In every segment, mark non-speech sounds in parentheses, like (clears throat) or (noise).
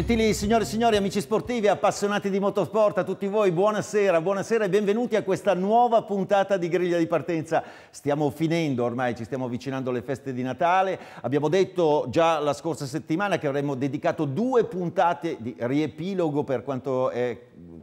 Gentili signore e signori, amici sportivi, appassionati di motorsport, a tutti voi buonasera, buonasera e benvenuti a questa nuova puntata di Griglia di Partenza. Stiamo finendo ormai, ci stiamo avvicinando alle feste di Natale, abbiamo detto già la scorsa settimana che avremmo dedicato due puntate di riepilogo per quanto è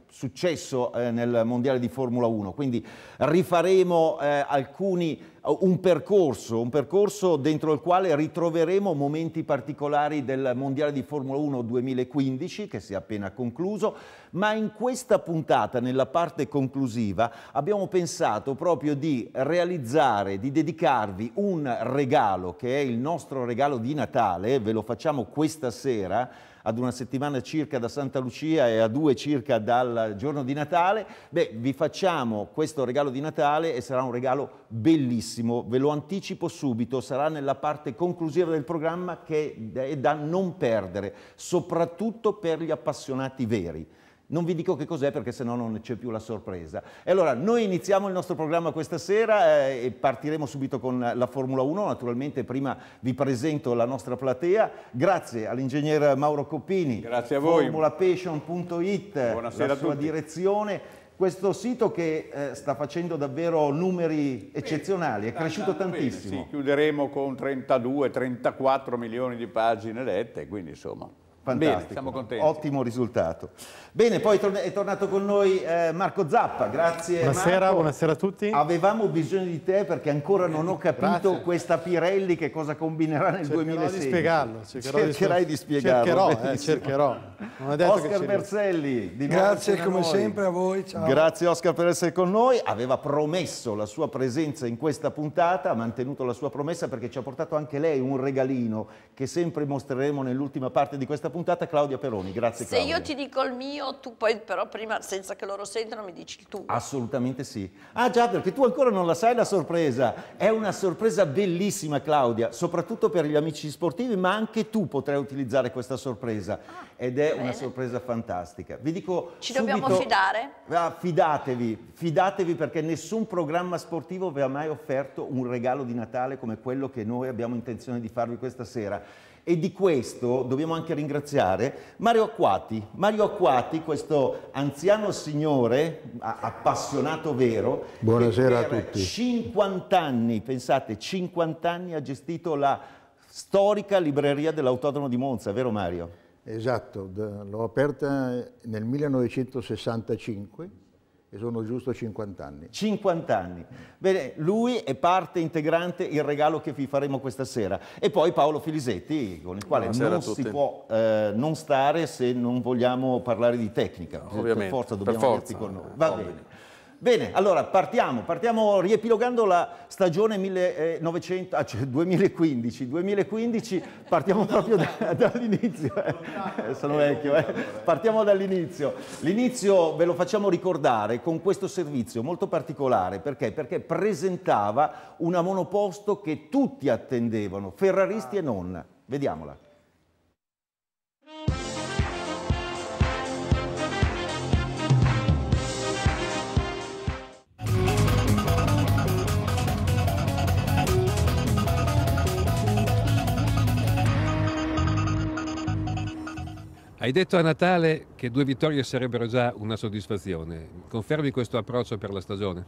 successo eh, nel Mondiale di Formula 1, quindi rifaremo eh, alcuni un percorso, un percorso dentro il quale ritroveremo momenti particolari del Mondiale di Formula 1 2015 che si è appena concluso, ma in questa puntata, nella parte conclusiva, abbiamo pensato proprio di realizzare, di dedicarvi un regalo che è il nostro regalo di Natale, ve lo facciamo questa sera, ad una settimana circa da Santa Lucia e a due circa dal giorno di Natale, beh, vi facciamo questo regalo di Natale e sarà un regalo bellissimo, ve lo anticipo subito, sarà nella parte conclusiva del programma che è da non perdere, soprattutto per gli appassionati veri. Non vi dico che cos'è perché sennò non c'è più la sorpresa. E allora noi iniziamo il nostro programma questa sera eh, e partiremo subito con la Formula 1. Naturalmente prima vi presento la nostra platea. Grazie all'ingegner Mauro Coppini. Grazie a voi. Formulapation.it, Buonasera la sua direzione questo sito che eh, sta facendo davvero numeri eccezionali, è cresciuto tantissimo. Bene, sì, chiuderemo con 32-34 milioni di pagine lette, quindi insomma Fantastico. Bene, siamo contenti. Ottimo risultato. Bene, poi è tornato con noi eh, Marco Zappa, grazie buonasera, Marco. Buonasera a tutti. Avevamo bisogno di te perché ancora eh, non ho capito grazie. questa Pirelli che cosa combinerà nel cercherò 2016. Di spiegarlo, cercherò Cercherai di, spiegarlo. Cercherò, eh, cercherò. Oscar Berselli, Grazie come sempre a voi, ciao. Grazie Oscar per essere con noi. Aveva promesso la sua presenza in questa puntata, ha mantenuto la sua promessa perché ci ha portato anche lei un regalino che sempre mostreremo nell'ultima parte di questa puntata puntata Claudia Peroni, grazie Se Claudia. Se io ti dico il mio, tu poi però prima, senza che loro sentano, mi dici il tuo. Assolutamente sì. Ah già, perché tu ancora non la sai la sorpresa. È una sorpresa bellissima Claudia, soprattutto per gli amici sportivi, ma anche tu potrai utilizzare questa sorpresa. Ah, Ed è bene. una sorpresa fantastica. Vi dico Ci subito, dobbiamo fidare? Ah, fidatevi, fidatevi perché nessun programma sportivo vi ha mai offerto un regalo di Natale come quello che noi abbiamo intenzione di farvi questa sera e di questo dobbiamo anche ringraziare Mario Acquati. Mario Acquati, questo anziano signore, appassionato vero, Buonasera a tutti. 50 anni, pensate, 50 anni ha gestito la storica libreria dell'Autodromo di Monza, vero Mario? Esatto, l'ho aperta nel 1965 e sono giusto 50 anni. 50 anni. Bene, lui è parte integrante il regalo che vi faremo questa sera. E poi Paolo Filisetti, con il quale Buonasera non si può eh, non stare se non vogliamo parlare di tecnica. Ovviamente, per forza dobbiamo per con noi. Va bene. Bene, allora partiamo, partiamo riepilogando la stagione 1900, eh, ah, cioè 2015, 2015, partiamo proprio da, dall'inizio, eh. sono vecchio, eh. partiamo dall'inizio. L'inizio ve lo facciamo ricordare con questo servizio molto particolare, perché? Perché presentava una monoposto che tutti attendevano, ferraristi ah. e non. Vediamola. Hai detto a Natale che due vittorie sarebbero già una soddisfazione. Confermi questo approccio per la stagione?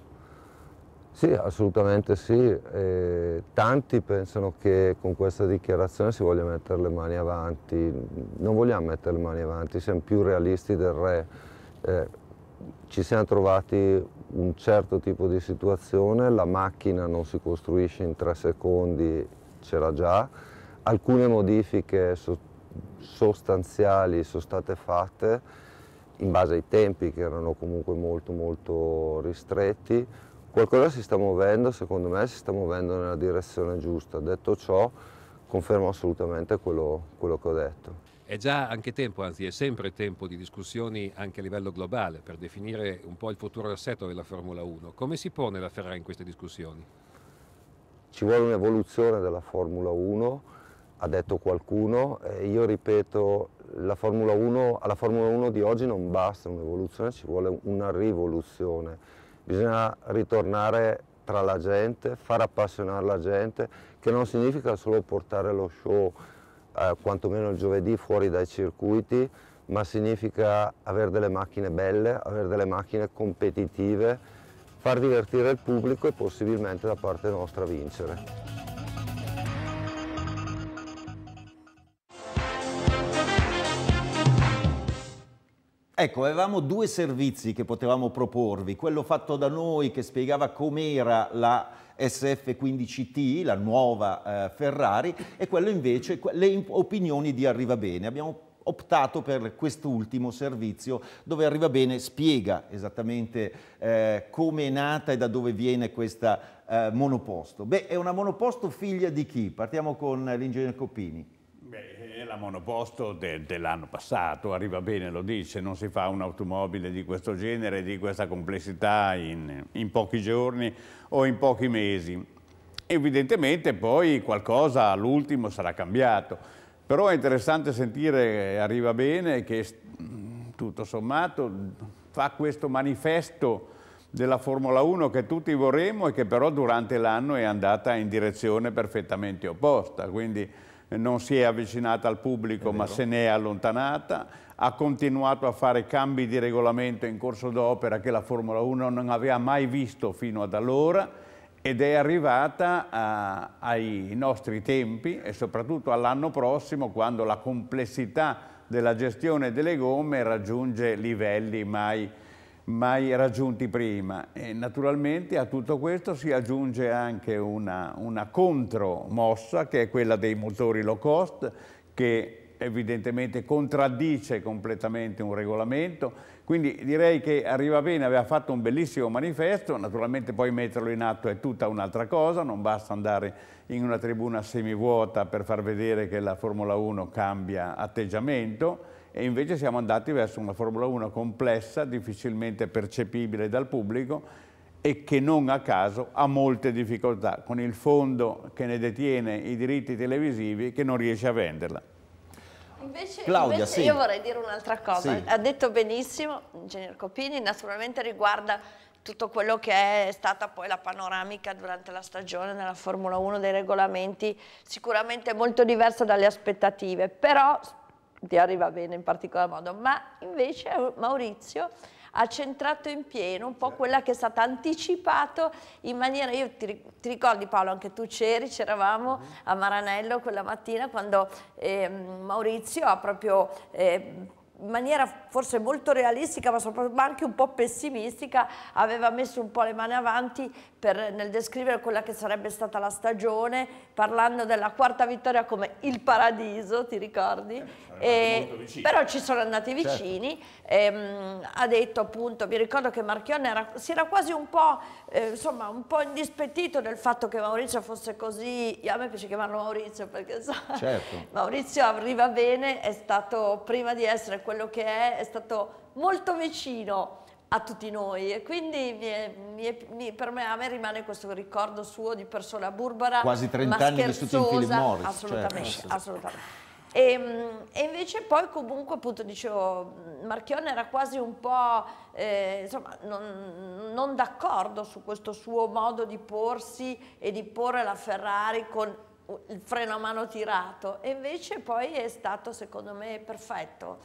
Sì, assolutamente sì. E tanti pensano che con questa dichiarazione si voglia mettere le mani avanti. Non vogliamo mettere le mani avanti, siamo più realisti del re. Eh, ci siamo trovati un certo tipo di situazione, la macchina non si costruisce in tre secondi, c'era già. Alcune modifiche sotto sostanziali sono state fatte in base ai tempi che erano comunque molto molto ristretti. Qualcosa si sta muovendo, secondo me si sta muovendo nella direzione giusta. Detto ciò, confermo assolutamente quello, quello che ho detto. È già anche tempo, anzi è sempre tempo di discussioni anche a livello globale per definire un po' il futuro assetto della Formula 1. Come si pone la Ferrari in queste discussioni? Ci vuole un'evoluzione della Formula 1 ha detto qualcuno, eh, io ripeto, Formula 1, alla Formula 1 di oggi non basta un'evoluzione, ci vuole una rivoluzione. Bisogna ritornare tra la gente, far appassionare la gente, che non significa solo portare lo show eh, quantomeno il giovedì fuori dai circuiti, ma significa avere delle macchine belle, avere delle macchine competitive, far divertire il pubblico e possibilmente da parte nostra vincere. Ecco, avevamo due servizi che potevamo proporvi, quello fatto da noi che spiegava com'era la SF15T, la nuova eh, Ferrari, e quello invece, le opinioni di Arrivabene. Abbiamo optato per quest'ultimo servizio dove Arrivabene spiega esattamente eh, come è nata e da dove viene questa eh, monoposto. Beh, è una monoposto figlia di chi? Partiamo con l'ingegnere Coppini la monoposto de, dell'anno passato, arriva bene, lo dice, non si fa un'automobile di questo genere, di questa complessità in, in pochi giorni o in pochi mesi. Evidentemente poi qualcosa all'ultimo sarà cambiato, però è interessante sentire, arriva bene, che tutto sommato fa questo manifesto della Formula 1 che tutti vorremmo e che però durante l'anno è andata in direzione perfettamente opposta. Quindi non si è avvicinata al pubblico ma se ne è allontanata, ha continuato a fare cambi di regolamento in corso d'opera che la Formula 1 non aveva mai visto fino ad allora ed è arrivata a, ai nostri tempi e soprattutto all'anno prossimo quando la complessità della gestione delle gomme raggiunge livelli mai mai raggiunti prima. E naturalmente a tutto questo si aggiunge anche una, una contromossa che è quella dei motori low cost che evidentemente contraddice completamente un regolamento, quindi direi che arriva bene, aveva fatto un bellissimo manifesto, naturalmente poi metterlo in atto è tutta un'altra cosa, non basta andare in una tribuna semivuota per far vedere che la Formula 1 cambia atteggiamento, e invece siamo andati verso una Formula 1 complessa, difficilmente percepibile dal pubblico e che non a caso ha molte difficoltà con il fondo che ne detiene i diritti televisivi che non riesce a venderla. Invece, Claudia, invece sì. io vorrei dire un'altra cosa, sì. ha detto benissimo Ingegner Copini, naturalmente riguarda tutto quello che è stata poi la panoramica durante la stagione nella Formula 1 dei regolamenti, sicuramente molto diversa dalle aspettative, però ti arriva bene in particolar modo, ma invece Maurizio ha centrato in pieno un po' certo. quella che è stata anticipata in maniera, io ti, ti ricordi Paolo, anche tu c'eri, c'eravamo mm-hmm. a Maranello quella mattina quando eh, Maurizio ha proprio eh, in maniera forse molto realistica ma, ma anche un po' pessimistica aveva messo un po' le mani avanti per, nel descrivere quella che sarebbe stata la stagione, parlando della quarta vittoria come il paradiso, ti ricordi? Eh, e, però ci sono andati certo. vicini, certo. ehm, ha detto appunto, mi ricordo che Marchione era, si era quasi un po', eh, insomma, un po' indispettito del fatto che Maurizio fosse così, a me piace chiamarlo Maurizio perché so, certo. (laughs) Maurizio arriva bene, è stato prima di essere quello che è, è stato molto vicino a tutti noi e quindi mi è, mi è, mi, per me, a me, rimane questo ricordo suo di persona burbara quasi 30 anni vissuti in Philip Morris certo. assolutamente, cioè. assolutamente. E, mm, e, invece poi comunque appunto dicevo mm, Marchione era quasi un po' eh, insomma non, non d'accordo su questo suo modo di porsi e di porre la Ferrari con il freno a mano tirato e invece poi è stato secondo me perfetto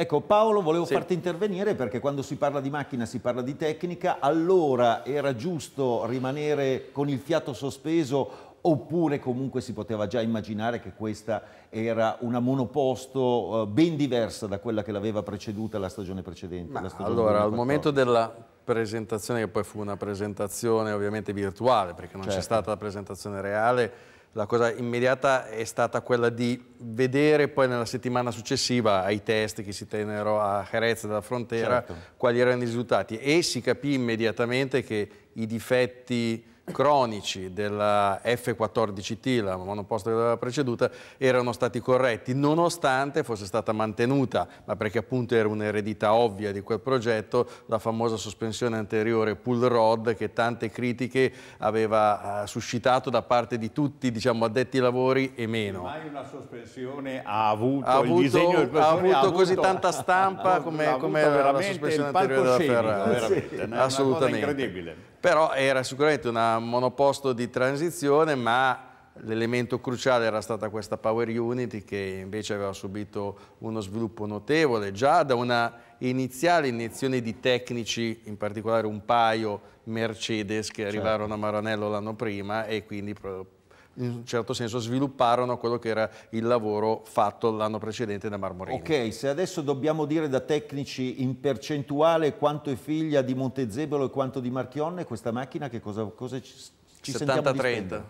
Ecco Paolo volevo sì. farti intervenire perché quando si parla di macchina si parla di tecnica, allora era giusto rimanere con il fiato sospeso oppure comunque si poteva già immaginare che questa era una monoposto eh, ben diversa da quella che l'aveva preceduta la stagione precedente. La stagione allora, al momento della presentazione, che poi fu una presentazione ovviamente virtuale, perché non certo. c'è stata la presentazione reale, la cosa immediata è stata quella di vedere poi nella settimana successiva ai test che si tennero a Jerez della frontiera certo. quali erano i risultati e si capì immediatamente che i difetti cronici della F14T, la monoposto che aveva preceduta, erano stati corretti, nonostante fosse stata mantenuta, ma perché appunto era un'eredità ovvia di quel progetto, la famosa sospensione anteriore pull rod che tante critiche aveva eh, suscitato da parte di tutti, diciamo, addetti ai lavori e meno. Mai una sospensione ha avuto, ha avuto il disegno del ha avuto, ha avuto così tanta stampa (laughs) come, come la sospensione anteriore della Ferrari. Sì, assolutamente. incredibile però era sicuramente un monoposto di transizione, ma l'elemento cruciale era stata questa Power Unity che invece aveva subito uno sviluppo notevole, già da una iniziale iniezione di tecnici, in particolare un paio Mercedes che arrivarono certo. a Maranello l'anno prima e quindi in un certo senso svilupparono quello che era il lavoro fatto l'anno precedente da Marmorini. Ok, se adesso dobbiamo dire da tecnici in percentuale quanto è figlia di Montezebolo e quanto di Marchionne, questa macchina che cosa, cosa ci, ci 70-30.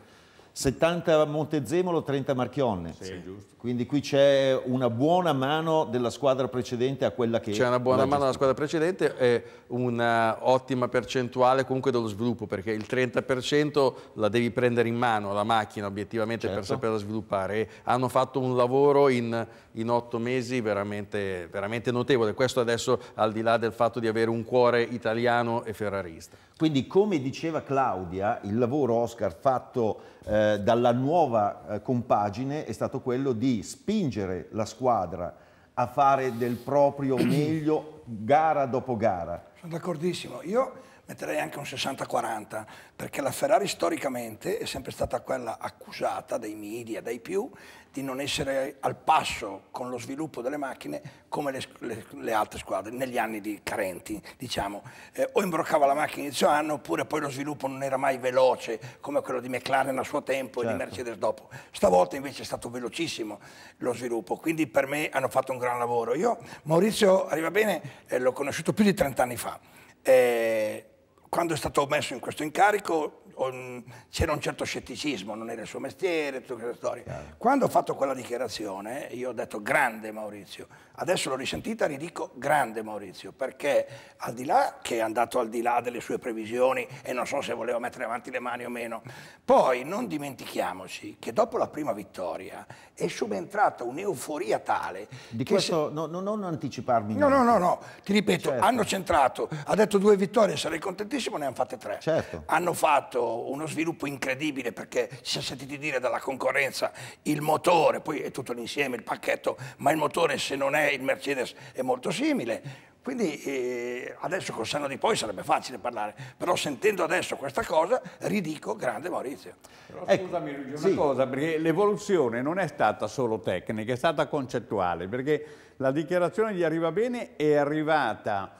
70 Montezemolo, 30 Marchionne. Sì, Quindi qui c'è una buona mano della squadra precedente a quella che... C'è una buona mano della squadra precedente e un'ottima percentuale comunque dello sviluppo, perché il 30% la devi prendere in mano la macchina obiettivamente certo. per saperla sviluppare. E hanno fatto un lavoro in, otto mesi veramente, veramente notevole. Questo adesso al di là del fatto di avere un cuore italiano e ferrarista. Quindi come diceva Claudia, il lavoro Oscar fatto eh, dalla nuova eh, compagine è stato quello di spingere la squadra a fare del proprio (clears throat) meglio gara dopo gara. Sono d'accordissimo. Io metterei anche un 60-40, perché la Ferrari storicamente è sempre stata quella accusata dai media, dai più, di non essere al passo con lo sviluppo delle macchine come le, le, le altre squadre negli anni di carenti, diciamo. Eh, o imbroccava la macchina inizio anno, oppure poi lo sviluppo non era mai veloce come quello di McLaren a suo tempo certo. e di certo. Mercedes dopo. Stavolta invece è stato velocissimo lo sviluppo, quindi per me hanno fatto un gran lavoro. Io Maurizio, arriva bene, eh, l'ho conosciuto più di 30 anni fa. Eh, quando è stato messo in questo incarico Mm, c'era un certo scetticismo, non era il suo mestiere, tutte queste storie. Quando ho fatto quella dichiarazione io ho detto grande Maurizio, adesso l'ho risentita e ridico grande Maurizio, perché al di là che è andato al di là delle sue previsioni e non so se voleva mettere avanti le mani o meno, poi non dimentichiamoci che dopo la prima vittoria è subentrata un'euforia tale... Di questo se... no, no, non anticiparmi. No, no, no, no, ti ripeto, certo. hanno centrato, ha detto due vittorie, sarei contentissimo, ne hanno fatte tre. Certo. Hanno fatto uno sviluppo incredibile perché si è sentiti dire dalla concorrenza il motore, poi è tutto l'insieme, il pacchetto, ma il motore se non è il Mercedes è molto simile. Quindi eh, adesso col senno di poi sarebbe facile parlare, però sentendo adesso questa cosa ridico grande Maurizio. Però ecco, scusami Luigi, una sì. cosa, perché l'evoluzione non è stata solo tecnica, è stata concettuale, perché la dichiarazione di Arriva Bene è arrivata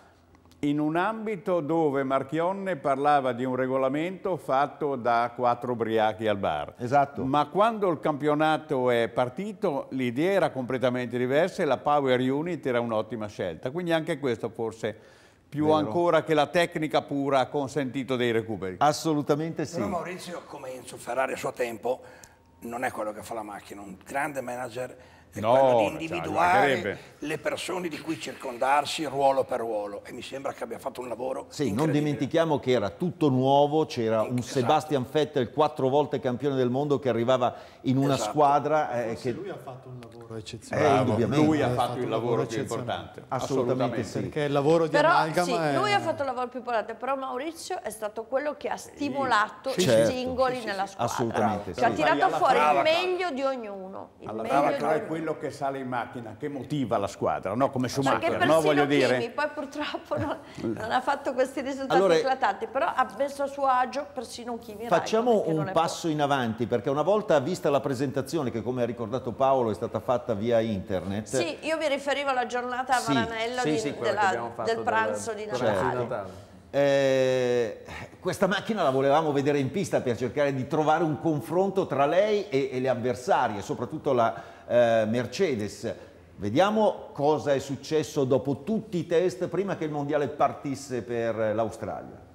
in un ambito dove Marchionne parlava di un regolamento fatto da quattro ubriachi al bar. Esatto. Ma quando il campionato è partito l'idea era completamente diversa e la Power Unit era un'ottima scelta. Quindi anche questo forse più Vero. ancora che la tecnica pura ha consentito dei recuperi. Assolutamente sì. Però Maurizio, come in Enzo Ferrari a suo tempo, non è quello che fa la macchina, un grande manager è no, quello di cioè, individuare le persone di cui circondarsi ruolo per ruolo e mi sembra che abbia fatto un lavoro Sì, non dimentichiamo che era tutto nuovo, c'era un esatto. Sebastian Vettel quattro volte campione del mondo che arrivava in una esatto. squadra eh, che... lui ha fatto un lavoro eccezionale. Eh, lui ha fatto, fatto il lavoro più importante. Assolutamente, Assolutamente sì. Perché il lavoro di però, sì, è... lui ha fatto il lavoro più importante, però Maurizio è stato quello che ha stimolato sì, i certo. singoli sì, nella squadra. Assolutamente. Che cioè, ha tirato fuori il meglio di ognuno, il meglio di ognuno quello che sale in macchina, che motiva la squadra, no? come Schumacher. Perché no? voglio Kimi, dire... poi purtroppo non, (laughs) non, ha fatto questi risultati allora, eclatanti, però ha messo a suo agio persino Kimi Facciamo Raikkonen, un passo in avanti, perché una volta vista la presentazione, che come ha ricordato Paolo è stata fatta via internet... Sì, io mi riferivo alla giornata a Maranello sì, di, sì, della, del pranzo del, di cioè, Natale. Natale. Eh, questa macchina la volevamo vedere in pista per cercare di trovare un confronto tra lei e, e le avversarie, soprattutto la, eh, Mercedes. Vediamo cosa è successo dopo tutti i test prima che il mondiale partisse per eh, l'Australia.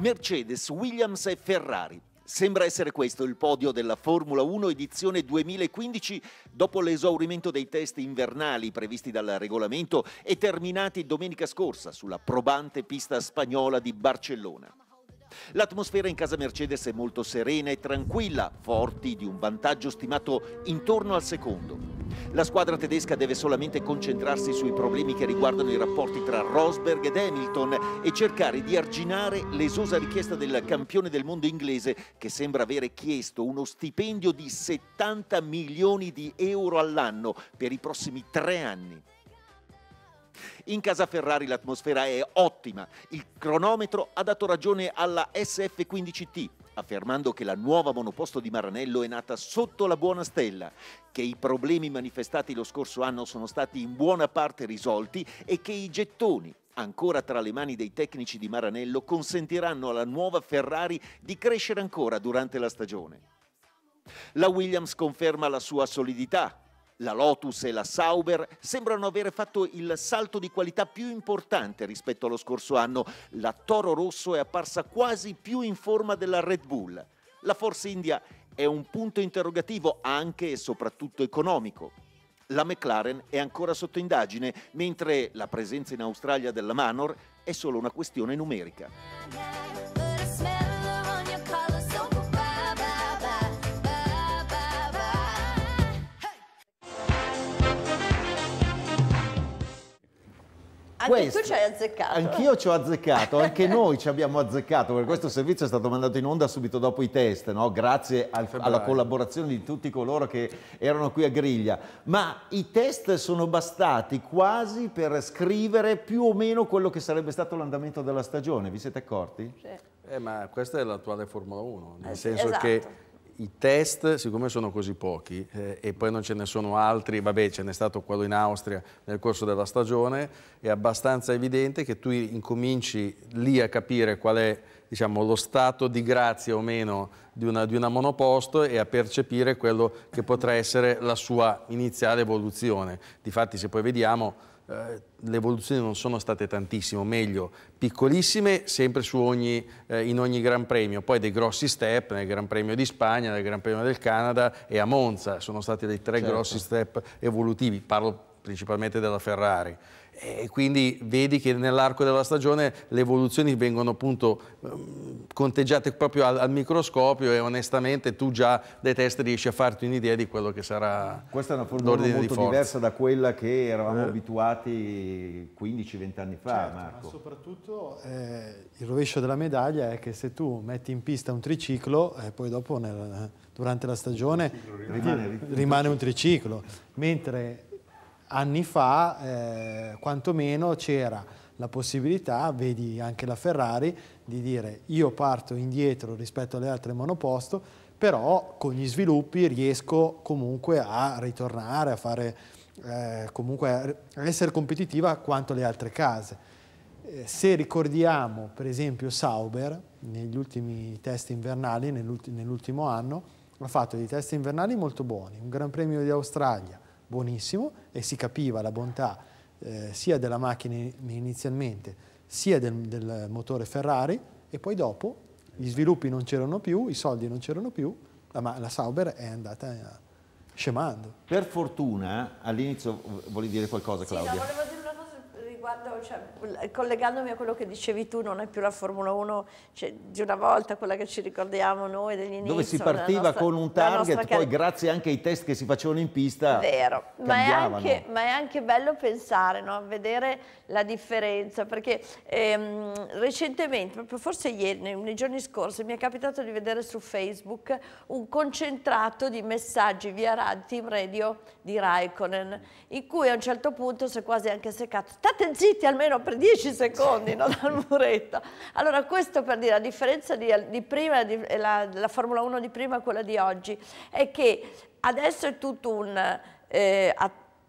Mercedes, Williams e Ferrari Sembra essere questo il podio della Formula 1 edizione 2015 dopo l'esaurimento dei test invernali previsti dal regolamento e terminati domenica scorsa sulla probante pista spagnola di Barcellona. L'atmosfera in casa Mercedes è molto serena e tranquilla, forti di un vantaggio stimato intorno al secondo. La squadra tedesca deve solamente concentrarsi sui problemi che riguardano i rapporti tra Rosberg ed Hamilton e cercare di arginare l'esosa richiesta del campione del mondo inglese che sembra avere chiesto uno stipendio di 70 milioni di euro all'anno per i prossimi tre anni. In casa Ferrari l'atmosfera è ottima. Il cronometro ha dato ragione alla SF15T, affermando che la nuova monoposto di Maranello è nata sotto la buona stella, che i problemi manifestati lo scorso anno sono stati in buona parte risolti e che i gettoni ancora tra le mani dei tecnici di Maranello consentiranno alla nuova Ferrari di crescere ancora durante la stagione. La Williams conferma la sua solidità, la Lotus e la Sauber sembrano aver fatto il salto di qualità più importante rispetto allo scorso anno. La Toro Rosso è apparsa quasi più in forma della Red Bull. La Force India è un punto interrogativo anche e soprattutto economico. La McLaren è ancora sotto indagine, mentre la presenza in Australia della Manor è solo una questione numerica. Anche tu ci hai azzeccato. Anch'io ci ho azzeccato, anche (laughs) noi ci abbiamo azzeccato, perché questo servizio è stato mandato in onda subito dopo i test, no? grazie al, alla collaborazione di tutti coloro che erano qui a griglia. Ma i test sono bastati quasi per scrivere più o meno quello che sarebbe stato l'andamento della stagione, vi siete accorti? Sì. Eh, ma questa è l'attuale Formula 1, nel eh, senso esatto. che i test, siccome sono così pochi eh, e poi non ce ne sono altri, vabbè ce n'è stato quello in Austria nel corso della stagione, è abbastanza evidente che tu incominci lì a capire qual è diciamo, lo stato di grazia o meno di una, di una monoposto e a percepire quello che potrà essere la sua iniziale evoluzione. Difatti se poi vediamo eh, le evoluzioni non sono state tantissimo, meglio piccolissime sempre ogni, eh, in ogni Gran Premio, poi dei grossi step nel Gran Premio di Spagna, nel Gran Premio del Canada e a Monza, sono stati dei tre certo. grossi step evolutivi, parlo principalmente della Ferrari. E quindi vedi che nell'arco della stagione le evoluzioni vengono appunto ehm, conteggiate proprio al, al, microscopio e onestamente tu già dai test riesci a farti un'idea di quello che sarà Questa è una formula molto di diversa da quella che eravamo eh. abituati 15-20 anni fa, certo, Marco. Ma soprattutto eh, il rovescio della medaglia è che se tu metti in pista un triciclo e eh, poi dopo nel, durante la stagione rimane, rimane un triciclo, mentre anni fa eh, quantomeno c'era la possibilità, vedi anche la Ferrari, di dire io parto indietro rispetto alle altre monoposto, però con gli sviluppi riesco comunque a ritornare, a, fare, eh, comunque a essere competitiva quanto le altre case. Eh, se ricordiamo per esempio Sauber, negli ultimi test invernali, nell'ultimo anno, ha fatto dei test invernali molto buoni, un Gran Premio di Australia, buonissimo e si capiva la bontà eh, sia della macchina inizialmente sia del, del, motore Ferrari e poi dopo gli sviluppi non c'erano più, i soldi non c'erano più, la, la Sauber è andata eh, scemando. Per fortuna, all'inizio vuoi dire qualcosa Claudia? Sì, no, quando, cioè, collegandomi a quello che dicevi tu, non è più la Formula 1 cioè, di una volta, quella che ci ricordiamo noi degli inizi. Dove si partiva nostra, con un target, poi grazie anche ai test che si facevano in pista Vero, ma è, anche, ma è, anche, bello pensare, no? vedere la differenza, perché ehm, recentemente, proprio forse ieri, nei, nei giorni scorsi, mi è capitato di vedere su Facebook un concentrato di messaggi via radio, team radio di Raikkonen, in cui a un certo punto si è quasi anche seccato. State zitti almeno per 10 secondi no, dal muretto. Allora questo per dire la differenza di, di prima, di, eh, la, la Formula 1 di prima e quella di oggi è che adesso è tutto un eh,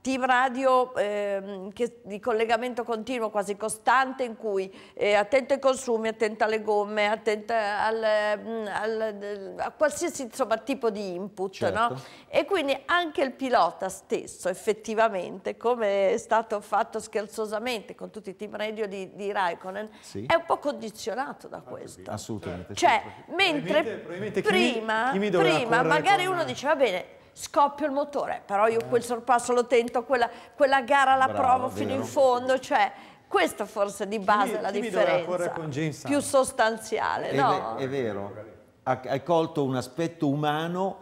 team radio eh, che, di collegamento continuo quasi costante in cui è eh, attenta ai consumi, attenta alle gomme, attenta al, mm, al, a qualsiasi insomma, tipo di input. Certo. No? E quindi anche il pilota stesso effettivamente, come è stato fatto scherzosamente con tutti i team radio di, di Raikkonen, sì. è un po' condizionato da ah, questo. Assolutamente. Cioè, mentre probabilmente, probabilmente prima, chi mi, chi mi prima magari con... uno diceva bene, scoppio il motore, però io eh. quel sorpasso lo tento, quella, quella gara la Bravo, provo fino in fondo, cioè questo forse di base è la differenza più sostanziale. È, no? è vero, hai colto un aspetto umano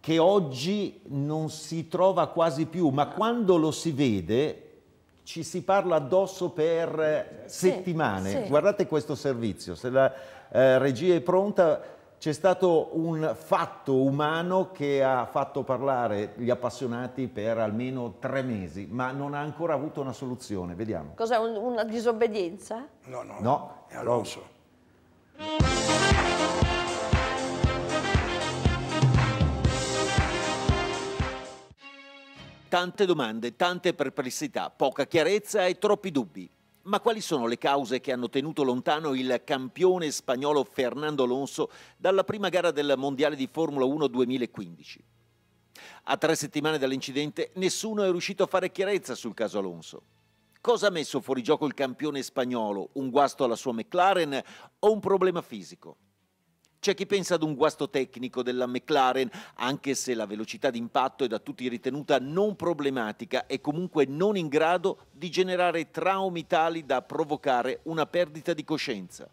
che oggi non si trova quasi più, ma quando lo si vede ci si parla addosso per settimane. Sì, sì. Guardate questo servizio, se la eh, regia è pronta c'è stato un fatto umano che ha fatto parlare gli appassionati per almeno tre mesi, ma non ha ancora avuto una soluzione. Vediamo. Cos'è, un, una disobbedienza? No, no. No. È Alonso. Tante domande, tante perplessità, poca chiarezza e troppi dubbi. Ma quali sono le cause che hanno tenuto lontano il campione spagnolo Fernando Alonso dalla prima gara del Mondiale di Formula 1 2015? A tre settimane dall'incidente nessuno è riuscito a fare chiarezza sul caso Alonso. Cosa ha messo fuori gioco il campione spagnolo? Un guasto alla sua McLaren o un problema fisico? C'è chi pensa ad un guasto tecnico della McLaren, anche se la velocità d'impatto è da tutti ritenuta non problematica e comunque non in grado di generare traumi tali da provocare una perdita di coscienza.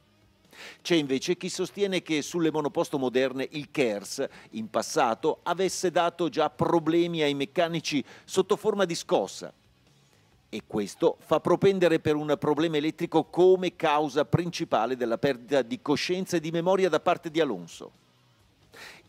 C'è invece chi sostiene che sulle monoposto moderne il KERS in passato avesse dato già problemi ai meccanici sotto forma di scossa, e questo fa propendere per un problema elettrico come causa principale della perdita di coscienza e di memoria da parte di Alonso.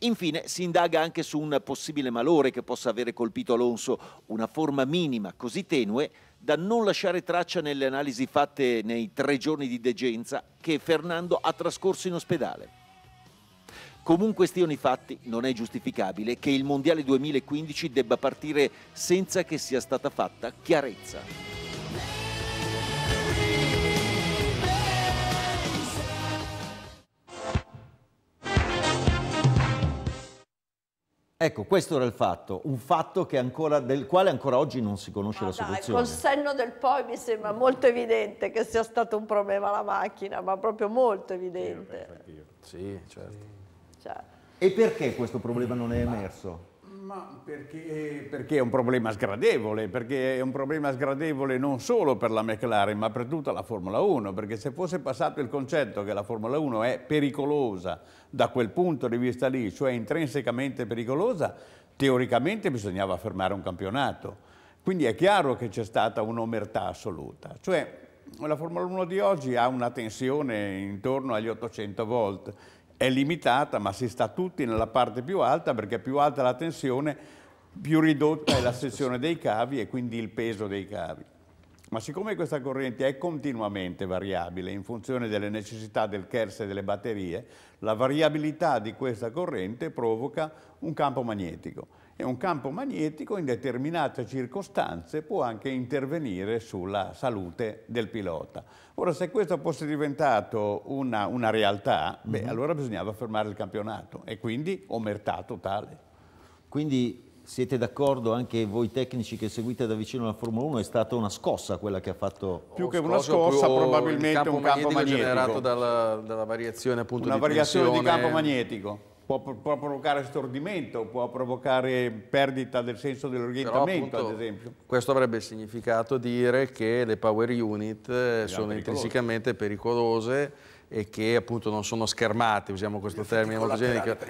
Infine si indaga anche su un possibile malore che possa avere colpito Alonso, una forma minima così tenue da non lasciare traccia nelle analisi fatte nei tre giorni di degenza che Fernando ha trascorso in ospedale. Comunque stiano i fatti, non è giustificabile che il Mondiale 2015 debba partire senza che sia stata fatta chiarezza. Ecco, questo era il fatto, un fatto ancora, del quale ancora oggi non si conosce ah, la soluzione. Dai, col senno del poi mi sembra molto evidente che sia stato un problema la macchina, ma proprio molto evidente. Sì, certo. Cioè... E perché questo problema non è emerso? Ma perché, perché, è un problema sgradevole, perché è un problema sgradevole non solo per la McLaren ma per tutta la Formula 1, perché se fosse passato il concetto che la Formula 1 è pericolosa da quel punto di vista lì, cioè intrinsecamente pericolosa, teoricamente bisognava fermare un campionato. Quindi è chiaro che c'è stata un'omertà assoluta, cioè la Formula 1 di oggi ha una tensione intorno agli 800 volt, è limitata, ma si sta tutti nella parte più alta perché più alta la tensione, più ridotta è la (coughs) sezione dei cavi e quindi il peso dei cavi. Ma siccome questa corrente è continuamente variabile in funzione delle necessità del KERS e delle batterie, la variabilità di questa corrente provoca un campo magnetico e un campo magnetico in determinate circostanze può anche intervenire sulla salute del pilota. Ora, se questo fosse diventato una, una realtà, beh, mm -hmm. allora bisognava fermare il campionato e quindi omertà totale. Quindi siete d'accordo anche voi tecnici che seguite da vicino la Formula 1 è stata una scossa quella che ha fatto più che una scossa probabilmente un campo magnetico, generato dalla, dalla variazione appunto una di variazione di campo magnetico può, può, provocare stordimento, può provocare perdita del senso dell'orientamento, ad esempio. Questo avrebbe significato dire che le power unit eh, Era sono intrinsecamente pericolose e che appunto non sono schermate, usiamo questo termine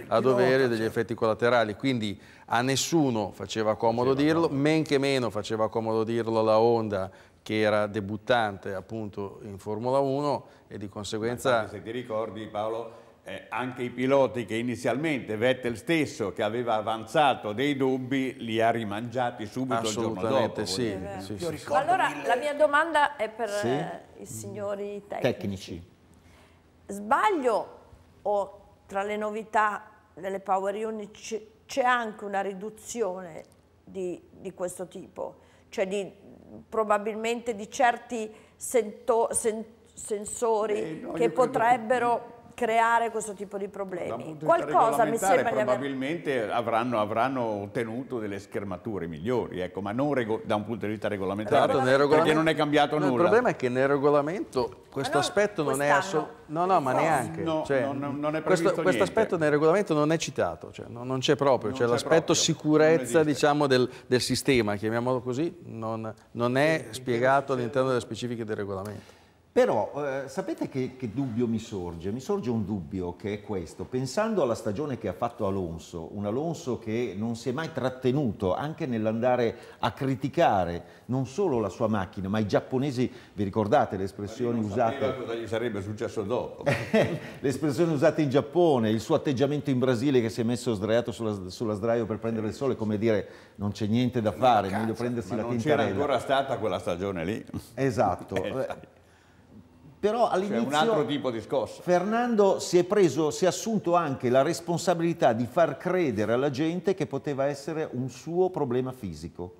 a dovere degli cioè. effetti collaterali. Quindi a nessuno faceva comodo faceva dirlo, no. men che meno faceva comodo dirlo la Honda che era debuttante appunto in Formula 1 e di conseguenza... Infatti, se ti ricordi Paolo eh, anche i piloti che inizialmente Vettel stesso che aveva avanzato dei dubbi li ha rimangiati subito il giorno dopo. Sì. sì, sì, sì. Allora mille... la mia domanda è per eh, i signori tecnici. tecnici. Sbaglio o tra le novità delle Power Unit c'è anche una riduzione di, di questo tipo? Cioè di, probabilmente di certi sento, sen, sensori Beh, no, che potrebbero creare questo tipo di problemi. Qualcosa mi sembra di aver... Probabilmente avranno, avranno ottenuto delle schermature migliori, ecco, ma non da un punto di vista regolamentare, esatto, regolamento... perché non è cambiato no, nulla. Il problema è che nel regolamento questo aspetto non è assolutamente... No, no, ma neanche. No, cioè, no, non, non questo, questo, aspetto nel regolamento non è citato, cioè, non, non c'è proprio. Cioè, l'aspetto sicurezza diciamo, del, del, sistema, chiamiamolo così, non, non è spiegato all'interno delle specifiche del regolamento. Però eh, sapete che, che, dubbio mi sorge? Mi sorge un dubbio che è questo. Pensando alla stagione che ha fatto Alonso, un Alonso che non si è mai trattenuto anche nell'andare a criticare non solo la sua macchina, ma i giapponesi, vi ricordate le espressioni usate? Cosa gli sarebbe successo dopo? (laughs) le espressioni usate in Giappone, il suo atteggiamento in Brasile che si è messo sdraiato sulla, sulla sdraio per prendere il sole, come dire non c'è niente da fare, meglio prendersi la tintarella. Non c'era ancora stata quella stagione lì. Esatto. (laughs) Eh, però all'inizio... Cioè un altro tipo di scossa. Fernando si è preso, si è assunto anche la responsabilità di far credere alla gente che poteva essere un suo problema fisico.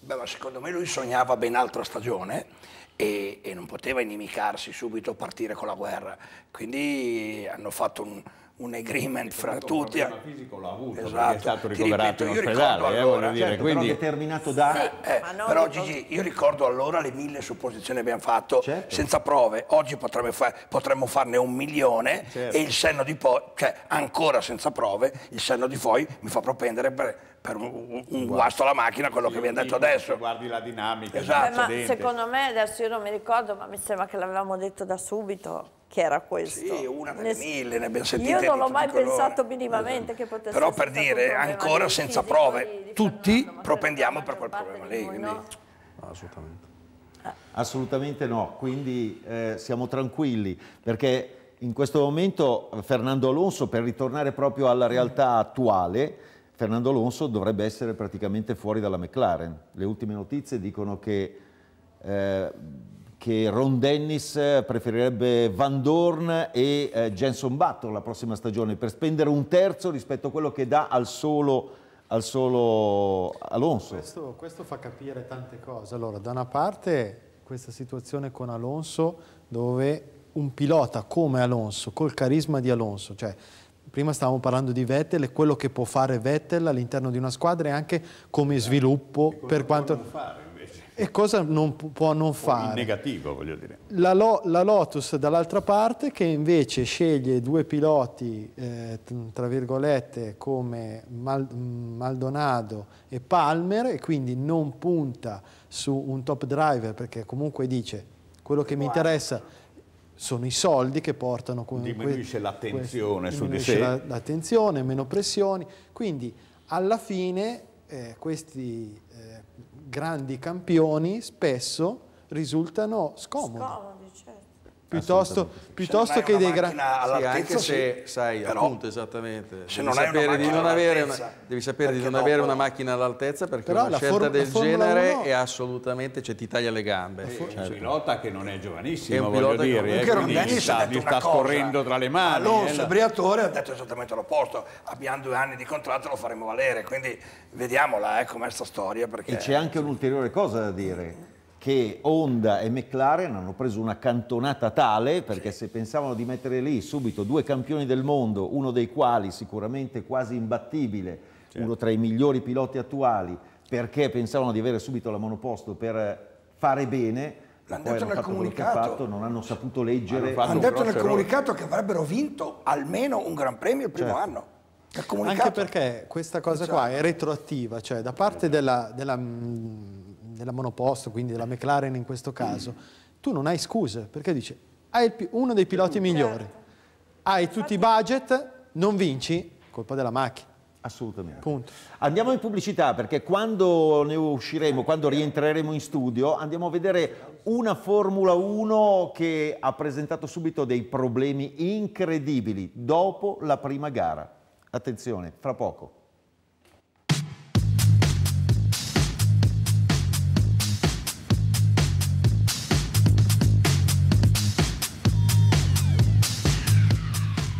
Beh, secondo me lui sognava ben altra stagione e, e non poteva inimicarsi subito partire con la guerra. Quindi hanno fatto un, un agreement fra tutti. Il eh. problema fisico l'ha avuto, esatto. è stato ricoverato ripeto, in ospedale, eh, allora, dire, certo, quindi... determinato da... Sì, eh, però ricordo... Gigi, io ricordo allora le mille supposizioni che abbiamo fatto, certo. senza prove, oggi potremmo, fa... potremmo farne un milione certo. e il senno di poi, cioè ancora senza prove, il senno di poi mi fa propendere per, per un, guasto alla macchina quello sì, che viene detto adesso. Guardi la dinamica. Esatto. Beh, ma secondo me, adesso io non mi ricordo, ma mi sembra che l'avevamo detto da subito che era questo. Sì, una delle Ness... mille, ne abbiamo sentite Io non l'ho mai pensato minimamente che potesse Però per dire, ancora senza prove, di, di tutti Fernando, propendiamo per quel problema lì. quindi... no? assolutamente. Ah. Assolutamente no, quindi eh, siamo tranquilli, perché in questo momento Fernando Alonso, per ritornare proprio alla realtà attuale, Fernando Alonso dovrebbe essere praticamente fuori dalla McLaren. Le ultime notizie dicono che... Eh, che Ron Dennis eh, preferirebbe Van Dorn e eh, Jenson Button la prossima stagione per spendere un terzo rispetto a quello che dà al solo, al solo Alonso. Questo, questo fa capire tante cose. Allora, da una parte questa situazione con Alonso dove un pilota come Alonso, col carisma di Alonso, cioè prima stavamo parlando di Vettel e quello che può fare Vettel all'interno di una squadra e anche come sviluppo per quanto... Fare e cosa non può non fare? In negativo, voglio dire. La, Lo, la Lotus dall'altra parte che invece sceglie due piloti, eh, tra virgolette, come Mal, Maldonado e Palmer e quindi non punta su un top driver perché comunque dice quello che mi interessa sono i soldi che portano... Con Diminuisce l'attenzione su di sé. l'attenzione, meno pressioni. Quindi alla fine eh, questi grandi campioni spesso risultano scomodi. Scomodo piuttosto, piuttosto che dei grandi sì, anche se sì, sai però, appunto esattamente se devi non sapere, di non, una, devi sapere di non no, avere una macchina all'altezza perché però una scelta del genere no. è assolutamente cioè, ti taglia le gambe eh, certo. un pilota che non è giovanissimo è un voglio dire che non eh, sta, mi sta cosa. scorrendo tra le mani Alonso e eh, Briatore ha detto esattamente l'opposto abbiamo due anni di contratto lo faremo valere quindi vediamola eh, com'è sta storia e c'è anche un'ulteriore cosa da dire che Honda e McLaren hanno preso una cantonata tale perché se pensavano di mettere lì subito due campioni del mondo, uno dei quali sicuramente quasi imbattibile, certo. uno tra i migliori piloti attuali, perché pensavano di avere subito la monoposto per fare bene, l'hanno detto nel comunicato, fatto, non hanno saputo leggere. Hanno, hanno detto nel errore. comunicato che avrebbero vinto almeno un Gran Premio il primo certo. anno. Anche perché questa cosa qua è esatto. retroattiva, cioè da parte esatto. della, della della monoposto, quindi della McLaren in questo caso, tu non hai scuse perché dici hai uno dei piloti certo. migliori, hai tutti i budget, non vinci, colpa della macchina. Assolutamente. Punto. Andiamo in pubblicità perché quando ne usciremo, quando rientreremo in studio, andiamo a vedere una Formula 1 che ha presentato subito dei problemi incredibili dopo la prima gara. Attenzione, fra poco.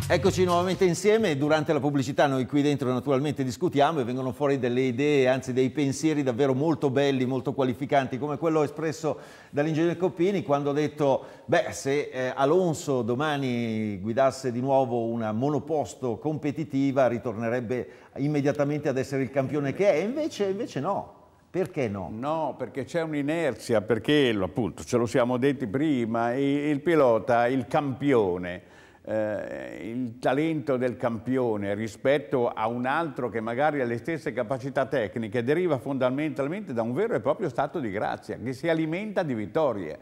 Eccoci nuovamente insieme, durante la pubblicità noi qui dentro naturalmente discutiamo e vengono fuori delle idee, anzi dei pensieri davvero molto belli, molto qualificanti, come quello espresso dall'ingegnere Coppini quando ha detto, beh, se eh, Alonso domani guidasse di nuovo una monoposto competitiva ritornerebbe immediatamente ad essere il campione che è, invece, invece no. Perché no? No, perché c'è un'inerzia, perché appunto ce lo siamo detti prima, il pilota, il campione, eh, il talento del campione rispetto a un altro che magari ha le stesse capacità tecniche deriva fondamentalmente da un vero e proprio stato di grazia che si alimenta di vittorie.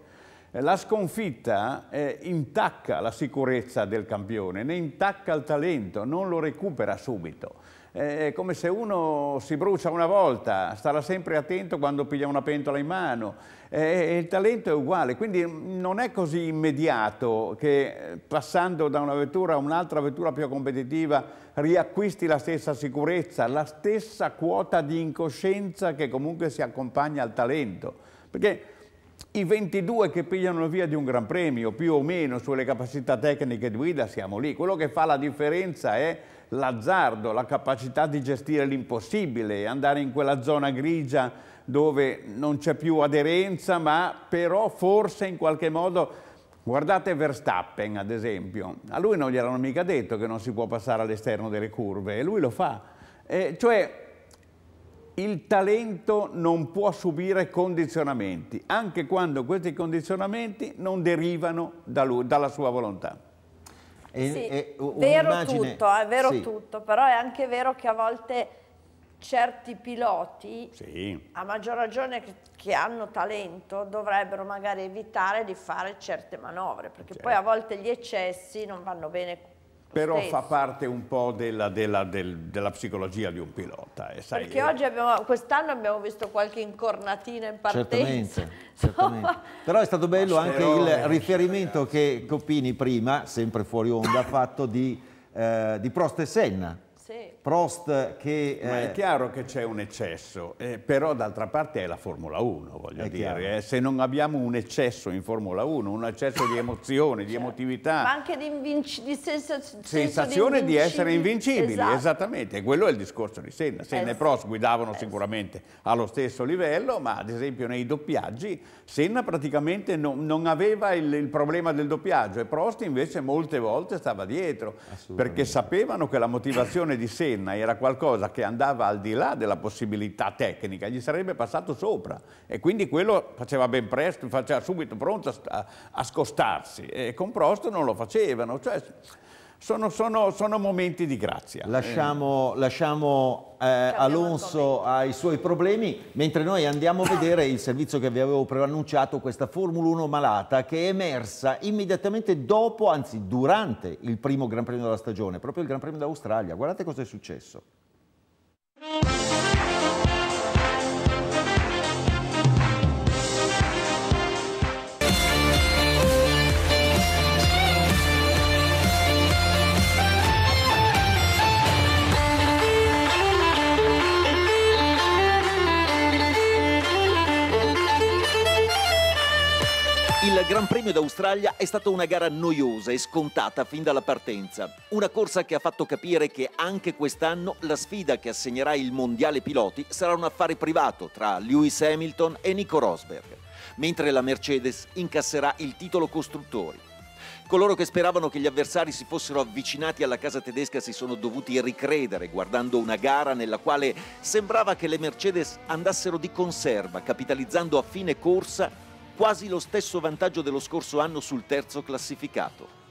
Eh, la sconfitta eh, intacca la sicurezza del campione, ne intacca il talento, non lo recupera subito è come se uno si brucia una volta, starà sempre attento quando piglia una pentola in mano. E il talento è uguale, quindi non è così immediato che passando da una vettura a un'altra vettura più competitiva riacquisti la stessa sicurezza, la stessa quota di incoscienza che comunque si accompagna al talento. Perché i 22 che pigliano via di un Gran Premio, più o meno sulle capacità tecniche di guida, siamo lì. Quello che fa la differenza è l'azzardo, la capacità di gestire l'impossibile, andare in quella zona grigia dove non c'è più aderenza, ma però forse in qualche modo... Guardate Verstappen, ad esempio. A lui non gli erano mica detto che non si può passare all'esterno delle curve, e lui lo fa. Eh, cioè, il talento non può subire condizionamenti, anche quando questi condizionamenti non derivano da lui, dalla sua volontà. È, sì, è vero tutto, è vero sì. tutto, però è anche vero che a volte certi piloti, sì. a maggior ragione che hanno talento, dovrebbero magari evitare di fare certe manovre, perché certo. poi a certo. volte gli eccessi non vanno bene però stesso. fa parte un po' della, della, del, della psicologia di un pilota. Eh, sai, Perché eh. oggi abbiamo, quest'anno abbiamo visto qualche incornatina in partenza. Certamente, (laughs) certamente. però è stato bello anche il riferimento che Coppini prima, sempre fuori onda, ha fatto di, eh, di Prost e Senna Prost che... Ma è eh, chiaro che c'è un eccesso, eh, però d'altra parte è la Formula 1, voglio è dire. Eh, se non abbiamo un eccesso in Formula 1, un eccesso di emozione, di cioè, emotività... Ma anche di, di senso, sensazione di, di, essere invincibili, esatto. esattamente. Quello è il discorso di Senna. Senna e Prost guidavano sicuramente allo stesso livello, ma ad esempio nei doppiaggi Senna praticamente no, non aveva il, il, problema del doppiaggio e Prost invece molte volte stava dietro, perché sapevano che la motivazione di Senna Senna era qualcosa che andava al di là della possibilità tecnica, gli sarebbe passato sopra e quindi quello faceva ben presto, faceva subito pronto a, a scostarsi e con Prost non lo facevano. Cioè, sono, sono, sono momenti di grazia. Lasciamo, eh. lasciamo eh, Alonso ai suoi problemi, mentre noi andiamo a vedere il servizio che vi avevo preannunciato, questa Formula 1 malata, che è emersa immediatamente dopo, anzi durante il primo Gran Premio della stagione, proprio il Gran Premio d'Australia. Guardate cosa è successo. Il Gran Premio d'Australia è stata una gara noiosa e scontata fin dalla partenza. Una corsa che ha fatto capire che anche quest'anno la sfida che assegnerà il Mondiale Piloti sarà un affare privato tra Lewis Hamilton e Nico Rosberg, mentre la Mercedes incasserà il titolo costruttori. Coloro che speravano che gli avversari si fossero avvicinati alla casa tedesca si sono dovuti ricredere guardando una gara nella quale sembrava che le Mercedes andassero di conserva, capitalizzando a fine corsa quasi lo stesso vantaggio dello scorso anno sul terzo classificato.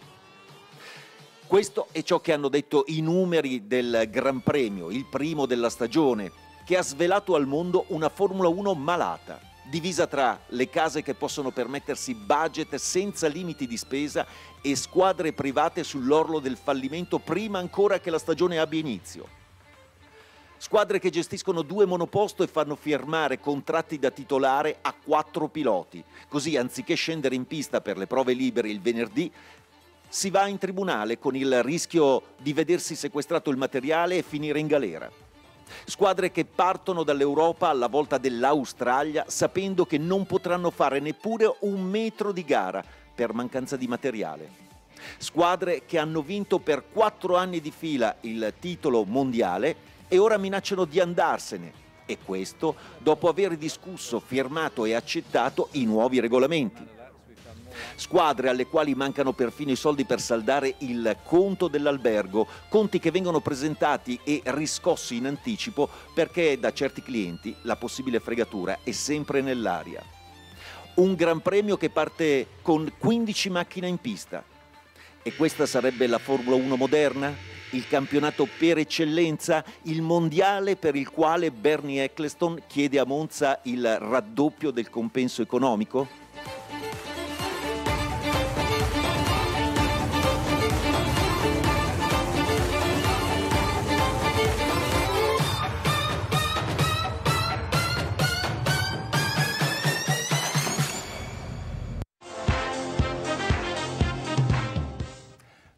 Questo è ciò che hanno detto i numeri del Gran Premio, il primo della stagione, che ha svelato al mondo una Formula 1 malata, divisa tra le case che possono permettersi budget senza limiti di spesa e squadre private sull'orlo del fallimento prima ancora che la stagione abbia inizio. Squadre che gestiscono due monoposto e fanno firmare contratti da titolare a quattro piloti. Così, anziché scendere in pista per le prove libere il venerdì, si va in tribunale con il rischio di vedersi sequestrato il materiale e finire in galera. Squadre che partono dall'Europa alla volta dell'Australia sapendo che non potranno fare neppure un metro di gara per mancanza di materiale squadre che hanno vinto per quattro anni di fila il titolo mondiale e ora minacciano di andarsene. E questo dopo aver discusso, firmato e accettato i nuovi regolamenti. Squadre alle quali mancano perfino i soldi per saldare il conto dell'albergo, conti che vengono presentati e riscossi in anticipo perché da certi clienti la possibile fregatura è sempre nell'aria. Un gran premio che parte con 15 macchine in pista, e questa sarebbe la Formula 1 moderna? Il campionato per eccellenza, il mondiale per il quale Bernie Eccleston chiede a Monza il raddoppio del compenso economico?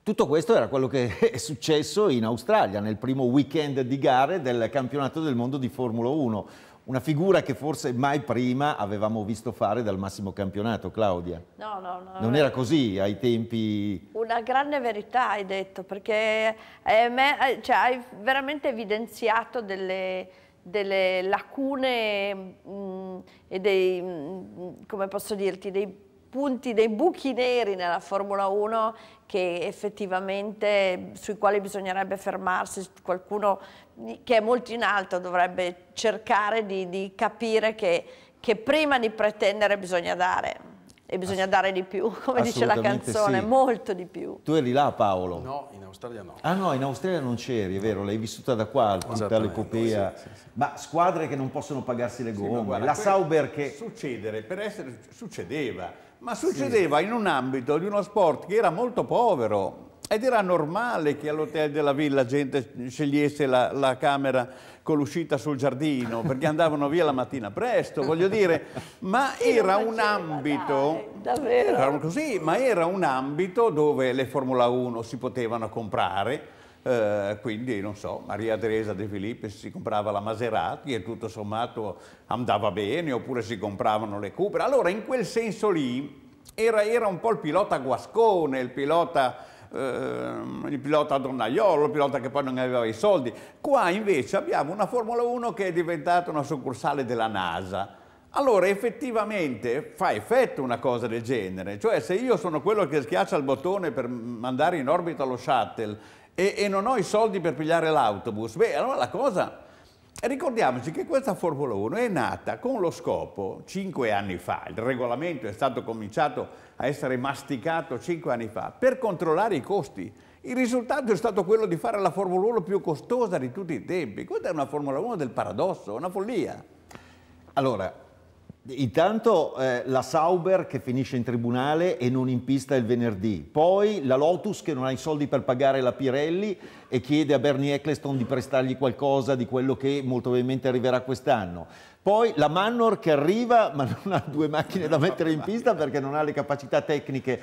Tutto questo era quello che (laughs) è successo in Australia nel primo weekend di gare del campionato del mondo di Formula 1. Una figura che forse mai prima avevamo visto fare dal massimo campionato, Claudia. No, no, no. Non era così ai tempi... Una grande verità hai detto, perché eh, me, eh, cioè, hai veramente evidenziato delle, delle lacune mh, mm, e dei, mh, mm, come posso dirti, dei punti, dei buchi neri nella Formula 1 che effettivamente sui quali bisognerebbe fermarsi, qualcuno che è molto in alto dovrebbe cercare di, di capire che, che, prima di pretendere bisogna dare. E bisogna Ass dare di più, (laughs) come dice la canzone, sì. molto di più. Tu eri là Paolo? No, in Australia no. Ah no, in Australia non c'eri, è vero, l'hai vissuta da qua, tutta l'epopea. Sì, sì, Ma squadre che non possono pagarsi le gomme, la Sauber che... Succedere, per essere, succedeva ma succedeva sì. in un ambito di uno sport che era molto povero ed era normale che all'hotel della villa gente scegliesse la, la camera con l'uscita sul giardino perché andavano via la mattina presto, voglio dire, (laughs) ma era un ambito dai, davvero? così, ma era un ambito dove le Formula 1 si potevano comprare eh, quindi non so, Maria Teresa De Filippi si comprava la Maserati e tutto sommato andava bene, oppure si compravano le Cupra. Allora in quel senso lì era, era un po' il pilota guascone, il pilota ehm, il pilota donnaiolo, il pilota che poi non aveva i soldi. Qua invece abbiamo una Formula 1 che è diventata una succursale della NASA. Allora effettivamente fa effetto una cosa del genere, cioè se io sono quello che schiaccia il bottone per mandare in orbita lo shuttle e, e non ho i soldi per pigliare l'autobus. Beh, allora la cosa... Ricordiamoci che questa Formula 1 è nata con lo scopo, cinque anni fa, il regolamento è stato cominciato a essere masticato cinque anni fa, per controllare i costi. Il risultato è stato quello di fare la Formula 1 più costosa di tutti i tempi. Questa è una Formula 1 del paradosso, una follia. Allora, Intanto eh, la Sauber che finisce in tribunale e non in pista il venerdì, poi la Lotus che non ha i soldi per pagare la Pirelli e chiede a Bernie Eccleston di prestargli qualcosa di quello che molto probabilmente arriverà quest'anno. Poi la Manor che arriva ma non ha due macchine da mettere in pista perché non ha le capacità tecniche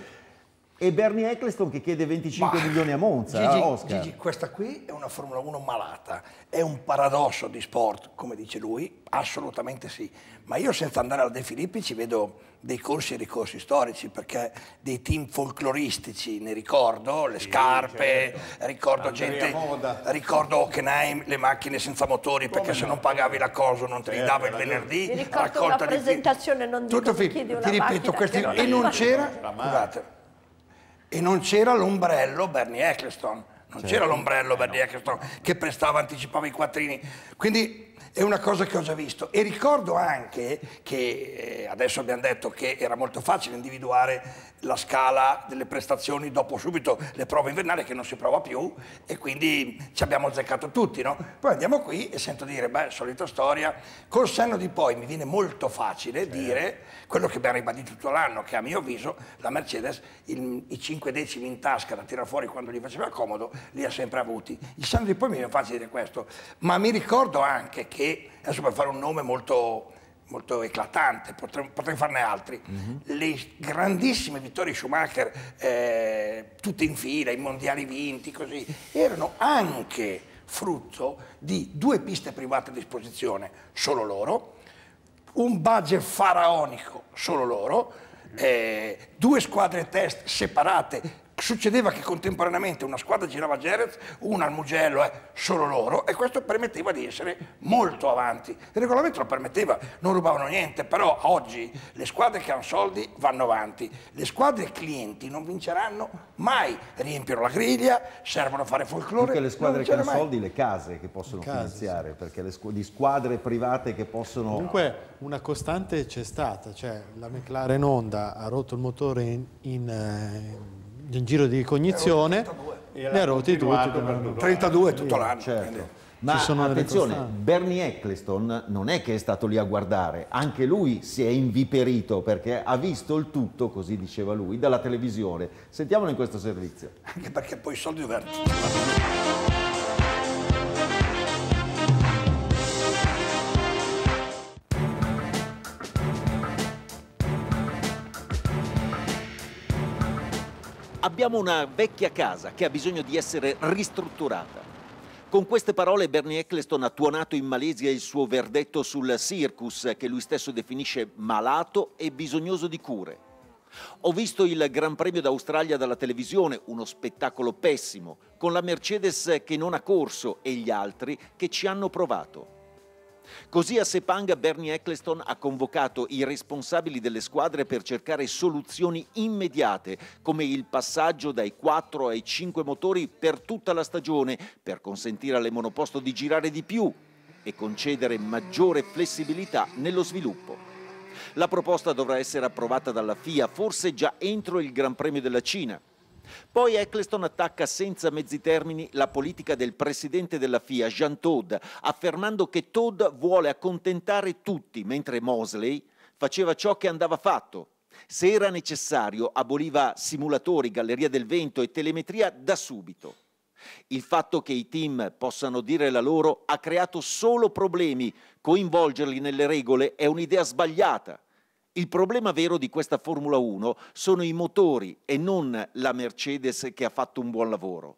e Bernie Eccleston che chiede 25 bah, milioni a Monza. Gigi, eh, Gigi, questa qui è una Formula 1 malata, è un paradosso di sport, come dice lui, assolutamente sì. Ma io senza andare alla De Filippi ci vedo dei corsi e ricorsi storici, perché dei team folcloristici ne ricordo, le sì, scarpe, certo. ricordo Andrea gente, Moda. ricordo Hockenheim, le macchine senza motori, come perché no? se non pagavi la cosa non te li eh, dava il venerdì. Mi ricordo una presentazione, di... non dico Tutto ti Ti ripeto, e non c'era... Scusate e non c'era l'ombrello Bernie Eccleston. Non certo. c'era l'ombrello eh, Bernie Eccleston che prestava, anticipava i quattrini. Quindi è una cosa che ho già visto. E ricordo anche che, eh, adesso abbiamo detto che era molto facile individuare la scala delle prestazioni dopo subito le prove invernali che non si prova più e quindi ci abbiamo azzeccato tutti, no? Poi andiamo qui e sento dire, beh, solita storia, col senno di poi mi viene molto facile sì. dire quello che abbiamo ribadito tutto l'anno, che a mio avviso la Mercedes il, i 5 decimi in tasca da tirare fuori quando gli faceva comodo, li ha sempre avuti. Il senno di poi mi viene facile dire questo, ma mi ricordo anche che, adesso per fare un nome molto molto eclatante, potrei, potrei farne altri, mm -hmm. le grandissime vittorie Schumacher, eh, tutte in fila, i mondiali vinti, così, erano anche frutto di due piste private a disposizione, solo loro, un budget faraonico, solo loro, eh, due squadre test separate succedeva che contemporaneamente una squadra girava Jerez, una al Mugello, eh, solo loro, e questo permetteva di essere molto avanti. Il regolamento lo permetteva, non rubavano niente, però oggi le squadre che hanno soldi vanno avanti, le squadre clienti non vinceranno mai, riempiono la griglia, servono a fare folklore. Perché le squadre che hanno mai. soldi, le case che possono case, finanziare, sì. perché le squ di squadre private che possono... Comunque una costante c'è stata, cioè la McLaren Honda ha rotto il motore in, in, in eh, in giro di cognizione, eh, ne ha rotti tutti. 32, tutto l'anno. Eh, certo. Ma attenzione, Bernie Eccleston non è che è stato lì a guardare, anche lui si è inviperito perché ha visto il tutto, così diceva lui, dalla televisione. Sentiamolo in questo servizio. Anche perché poi i soldi verdi. abbiamo una vecchia casa che ha bisogno di essere ristrutturata. Con queste parole Bernie Eccleston ha tuonato in Malesia il suo verdetto sul circus che lui stesso definisce malato e bisognoso di cure. Ho visto il Gran Premio d'Australia dalla televisione, uno spettacolo pessimo, con la Mercedes che non ha corso e gli altri che ci hanno provato. Così a Sepang Bernie Eccleston ha convocato i responsabili delle squadre per cercare soluzioni immediate, come il passaggio dai 4 ai 5 motori per tutta la stagione, per consentire alle monoposto di girare di più e concedere maggiore flessibilità nello sviluppo. La proposta dovrà essere approvata dalla FIA forse già entro il Gran Premio della Cina, poi Eccleston attacca senza mezzi termini la politica del presidente della FIA, Jean Todd, affermando che Todd vuole accontentare tutti, mentre Mosley faceva ciò che andava fatto. Se era necessario, aboliva simulatori, galleria del vento e telemetria da subito. Il fatto che i team possano dire la loro ha creato solo problemi. Coinvolgerli nelle regole è un'idea sbagliata. Il problema vero di questa Formula 1 sono i motori e non la Mercedes che ha fatto un buon lavoro.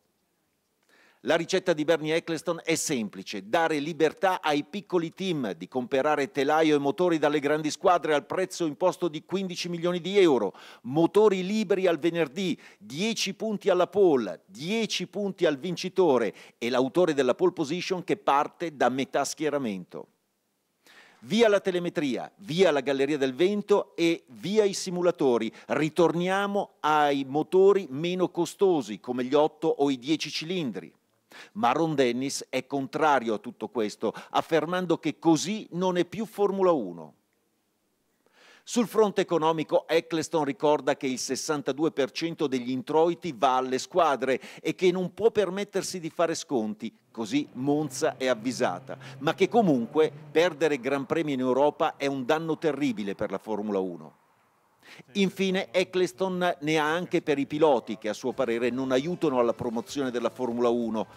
La ricetta di Bernie Eccleston è semplice, dare libertà ai piccoli team di comprare telaio e motori dalle grandi squadre al prezzo imposto di 15 milioni di euro, motori liberi al venerdì, 10 punti alla pole, 10 punti al vincitore e l'autore della pole position che parte da metà schieramento. Via la telemetria, via la galleria del vento e via i simulatori. Ritorniamo ai motori meno costosi come gli 8 o i 10 cilindri. Ma Ron Dennis è contrario a tutto questo, affermando che così non è più Formula 1. Sul fronte economico Eccleston ricorda che il 62% degli introiti va alle squadre e che non può permettersi di fare sconti, così Monza è avvisata, ma che comunque perdere Gran Premio in Europa è un danno terribile per la Formula 1. Infine Eccleston ne ha anche per i piloti che a suo parere non aiutano alla promozione della Formula 1.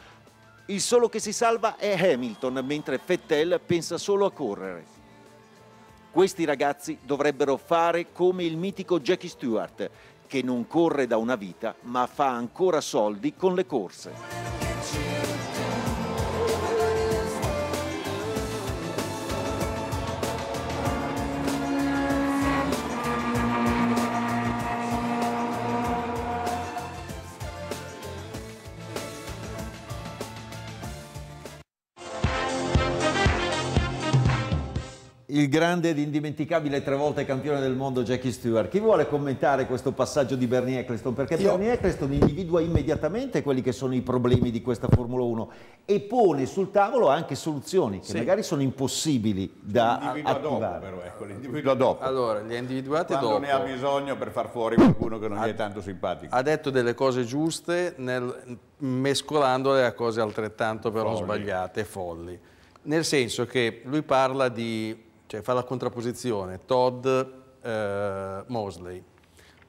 Il solo che si salva è Hamilton, mentre Vettel pensa solo a correre. Questi ragazzi dovrebbero fare come il mitico Jackie Stewart, che non corre da una vita ma fa ancora soldi con le corse. il grande ed indimenticabile tre volte campione del mondo Jackie Stewart. Chi vuole commentare questo passaggio di Bernie Eccleston? Perché Io... Bernie Eccleston individua immediatamente quelli che sono i problemi di questa Formula 1 e pone sul tavolo anche soluzioni che sì. magari sono impossibili da attivare. Dopo, ecco, l'individua dopo. Allora, le ha individuate Quando dopo. ne ha bisogno per far fuori qualcuno che non ha, gli è tanto simpatico. Ha detto delle cose giuste nel, mescolandole a cose altrettanto però folli. sbagliate, folli. Nel senso che lui parla di cioè fa la contrapposizione Todd eh, Mosley.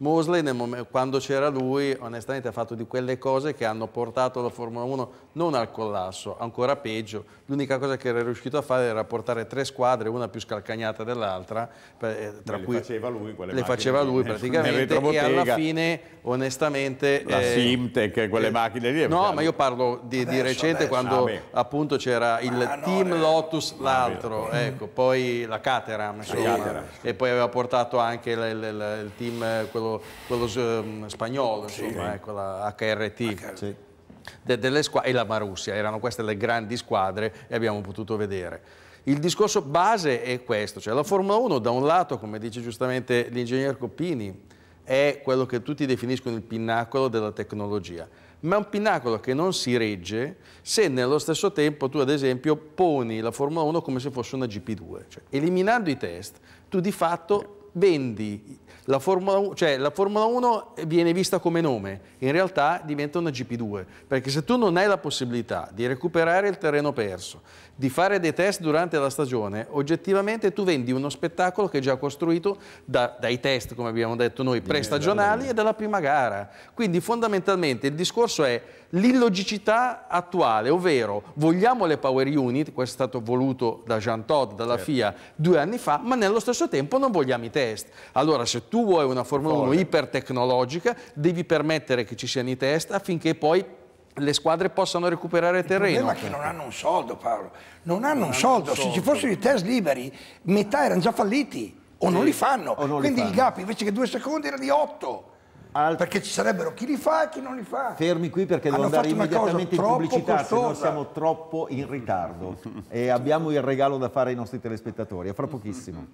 Mosley momento, quando c'era lui onestamente ha fatto di quelle cose che hanno portato la Formula 1 non al collasso, ancora peggio. L'unica cosa che era riuscito a fare era portare tre squadre, una più scalcagnata dell'altra, eh, tra le cui faceva lui, le faceva lui eh, praticamente e alla fine onestamente... La eh, Simtec, quelle eh, macchine lì... No, ma io parlo di, adesso, di recente adesso, quando ah, appunto c'era il ah, team eh, Lotus, ah, l'altro, ecco, poi la Caterham, insomma, la Caterham. e poi aveva portato anche il, il, il team, quello quello, quello mm, spagnolo, insomma, sì. ecco, eh, la HRT. Sì. De, e la Marussia, erano queste le grandi squadre e abbiamo potuto vedere. Il discorso base è questo, cioè la Formula 1 da un lato, come dice giustamente l'ingegner Coppini, è quello che tutti definiscono il pinnacolo della tecnologia, ma è un pinnacolo che non si regge se nello stesso tempo tu ad esempio poni la Formula 1 come se fosse una GP2, cioè eliminando i test tu di fatto vendi la Formula 1, cioè, la Formula 1 viene vista come nome, in realtà diventa una GP2, perché se tu non hai la possibilità di recuperare il terreno perso, di fare dei test durante la stagione, oggettivamente tu vendi uno spettacolo che è già costruito da, dai test, come abbiamo detto noi, prestagionali esatto. e dalla prima gara. Quindi fondamentalmente il discorso è l'illogicità attuale, ovvero vogliamo le power unit, questo è stato voluto da Jean Todt, dalla certo. FIA due anni fa, ma nello stesso tempo non vogliamo i test. Allora se tu tu vuoi una Formula Folle. 1 ipertecnologica, devi permettere che ci siano i test affinché poi le squadre possano recuperare terreno. Il problema è che non hanno un soldo, Paolo. Non hanno non un soldo. soldo. Se ci fossero i test liberi, metà erano già falliti o sì. non li fanno. Non Quindi li fanno. il gap invece che due secondi era di otto. Alt... Perché ci sarebbero chi li fa e chi non li fa. Fermi qui perché devo Hanno andare immediatamente in pubblicità, se no siamo troppo in ritardo e abbiamo il regalo da fare ai nostri telespettatori. A fra pochissimo.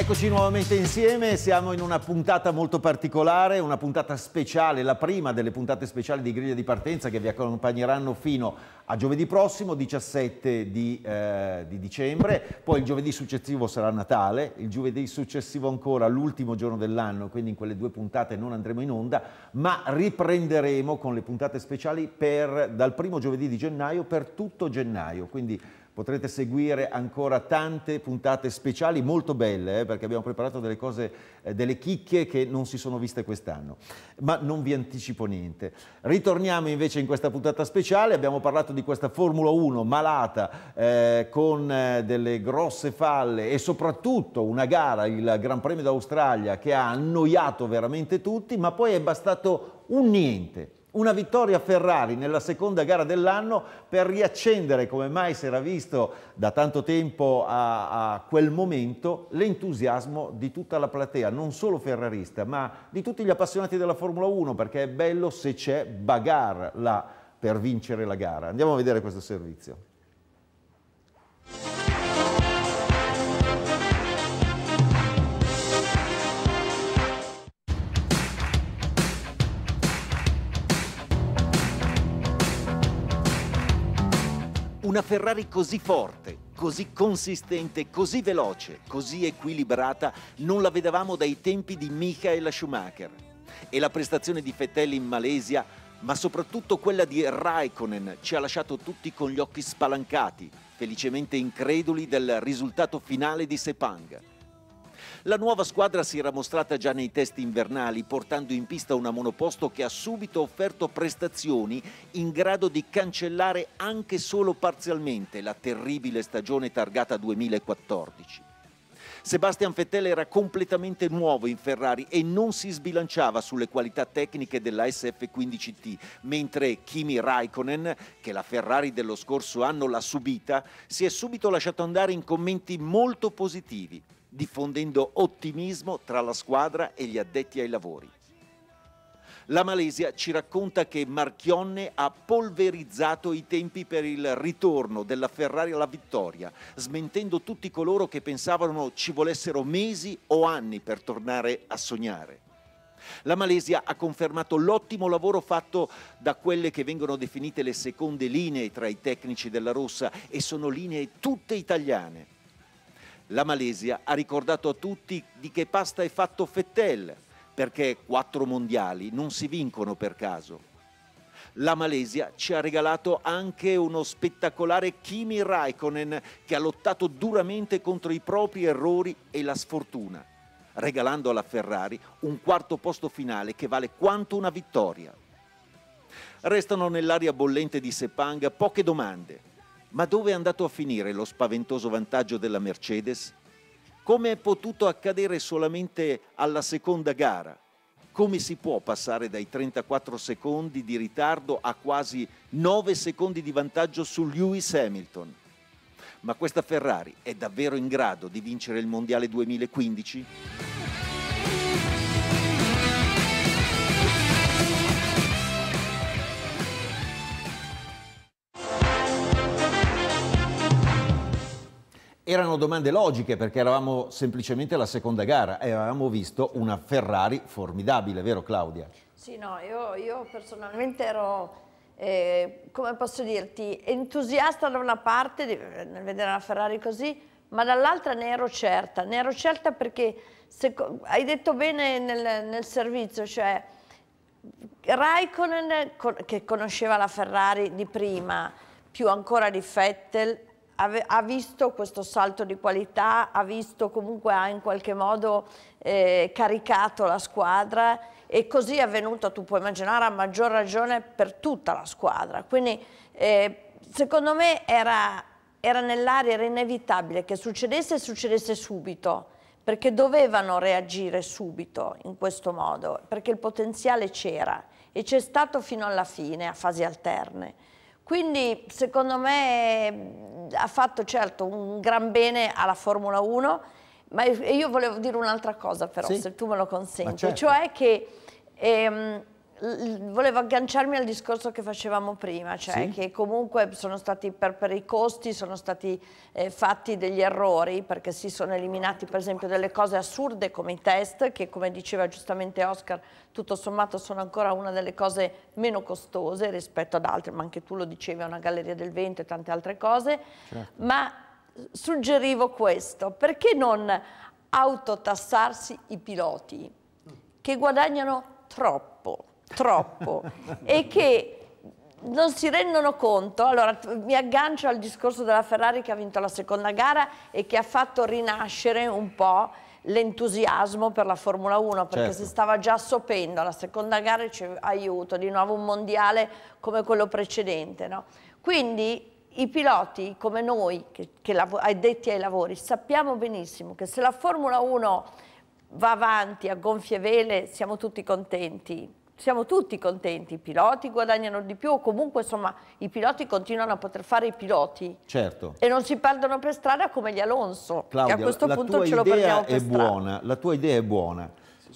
Eccoci nuovamente insieme, siamo in una puntata molto particolare, una puntata speciale, la prima delle puntate speciali di Griglia di Partenza che vi accompagneranno fino a giovedì prossimo, 17 di, eh, di dicembre, poi il giovedì successivo sarà Natale, il giovedì successivo ancora l'ultimo giorno dell'anno, quindi in quelle due puntate non andremo in onda, ma riprenderemo con le puntate speciali per, dal primo giovedì di gennaio per tutto gennaio, quindi potrete seguire ancora tante puntate speciali molto belle eh, perché abbiamo preparato delle cose, eh, delle chicche che non si sono viste quest'anno, ma non vi anticipo niente. Ritorniamo invece in questa puntata speciale, abbiamo parlato di questa Formula 1 malata eh, con eh, delle grosse falle e soprattutto una gara, il Gran Premio d'Australia che ha annoiato veramente tutti, ma poi è bastato un niente una vittoria Ferrari nella seconda gara dell'anno per riaccendere, come mai si era visto da tanto tempo a, a quel momento, l'entusiasmo di tutta la platea, non solo ferrarista, ma di tutti gli appassionati della Formula 1, perché è bello se c'è bagarre là per vincere la gara. Andiamo a vedere questo servizio. Una Ferrari così forte, così consistente, così veloce, così equilibrata, non la vedevamo dai tempi di Michael Schumacher. E la prestazione di Fettel in Malesia, ma soprattutto quella di Raikkonen, ci ha lasciato tutti con gli occhi spalancati, felicemente increduli del risultato finale di Sepang. La nuova squadra si era mostrata già nei test invernali, portando in pista una monoposto che ha subito offerto prestazioni in grado di cancellare anche solo parzialmente la terribile stagione targata 2014. Sebastian Vettel era completamente nuovo in Ferrari e non si sbilanciava sulle qualità tecniche della SF15T, mentre Kimi Raikkonen, che la Ferrari dello scorso anno l'ha subita, si è subito lasciato andare in commenti molto positivi diffondendo ottimismo tra la squadra e gli addetti ai lavori. La Malesia ci racconta che Marchionne ha polverizzato i tempi per il ritorno della Ferrari alla vittoria, smentendo tutti coloro che pensavano ci volessero mesi o anni per tornare a sognare. La Malesia ha confermato l'ottimo lavoro fatto da quelle che vengono definite le seconde linee tra i tecnici della Rossa e sono linee tutte italiane la Malesia ha ricordato a tutti di che pasta è fatto Fettel, perché quattro mondiali non si vincono per caso. La Malesia ci ha regalato anche uno spettacolare Kimi Raikkonen che ha lottato duramente contro i propri errori e la sfortuna, regalando alla Ferrari un quarto posto finale che vale quanto una vittoria. Restano nell'aria bollente di Sepang poche domande ma dove è andato a finire lo spaventoso vantaggio della Mercedes? Come è potuto accadere solamente alla seconda gara? Come si può passare dai 34 secondi di ritardo a quasi 9 secondi di vantaggio su Lewis Hamilton? Ma questa Ferrari è davvero in grado di vincere il Mondiale 2015? erano domande logiche perché eravamo semplicemente alla seconda gara e avevamo visto una Ferrari formidabile, vero Claudia? Sì, no, io, io personalmente ero... Eh, come posso dirti, entusiasta da una parte nel vedere la Ferrari così, ma dall'altra ne ero certa, ne ero certa perché se, hai detto bene nel, nel servizio, cioè Raikkonen che conosceva la Ferrari di prima, più ancora di Vettel, ha visto questo salto di qualità, ha visto comunque, ha in qualche modo eh, caricato la squadra e così è avvenuto, tu puoi immaginare, a maggior ragione per tutta la squadra. Quindi eh, secondo me era, era nell'aria, era inevitabile che succedesse e succedesse subito, perché dovevano reagire subito in questo modo, perché il potenziale c'era e c'è stato fino alla fine, a fasi alterne. Quindi secondo me ha fatto certo un gran bene alla Formula 1, ma io volevo dire un'altra cosa però, sì? se tu me lo consenti, certo. cioè che... Ehm, volevo agganciarmi al discorso che facevamo prima, cioè sì. che comunque sono stati per, per i costi sono stati eh, fatti degli errori perché si sono eliminati per esempio delle cose assurde come i test che come diceva giustamente Oscar tutto sommato sono ancora una delle cose meno costose rispetto ad altre ma anche tu lo dicevi a una galleria del vento e tante altre cose certo. ma suggerivo questo perché non autotassarsi i piloti che guadagnano troppo troppo e che non si rendono conto, allora mi aggancio al discorso della Ferrari che ha vinto la seconda gara e che ha fatto rinascere un po' l'entusiasmo per la Formula 1 perché certo. si stava già sopendo la seconda gara ci aiuto di nuovo un mondiale come quello precedente no? quindi i piloti come noi che, che addetti ai lavori sappiamo benissimo che se la Formula 1 va avanti a gonfie vele siamo tutti contenti siamo tutti contenti, i piloti guadagnano di più, comunque insomma i piloti continuano a poter fare i piloti. Certo. E non si perdono per strada come gli Alonso, Claudia, che a questo punto ce lo perdiamo per strada. Buona, la tua idea è buona,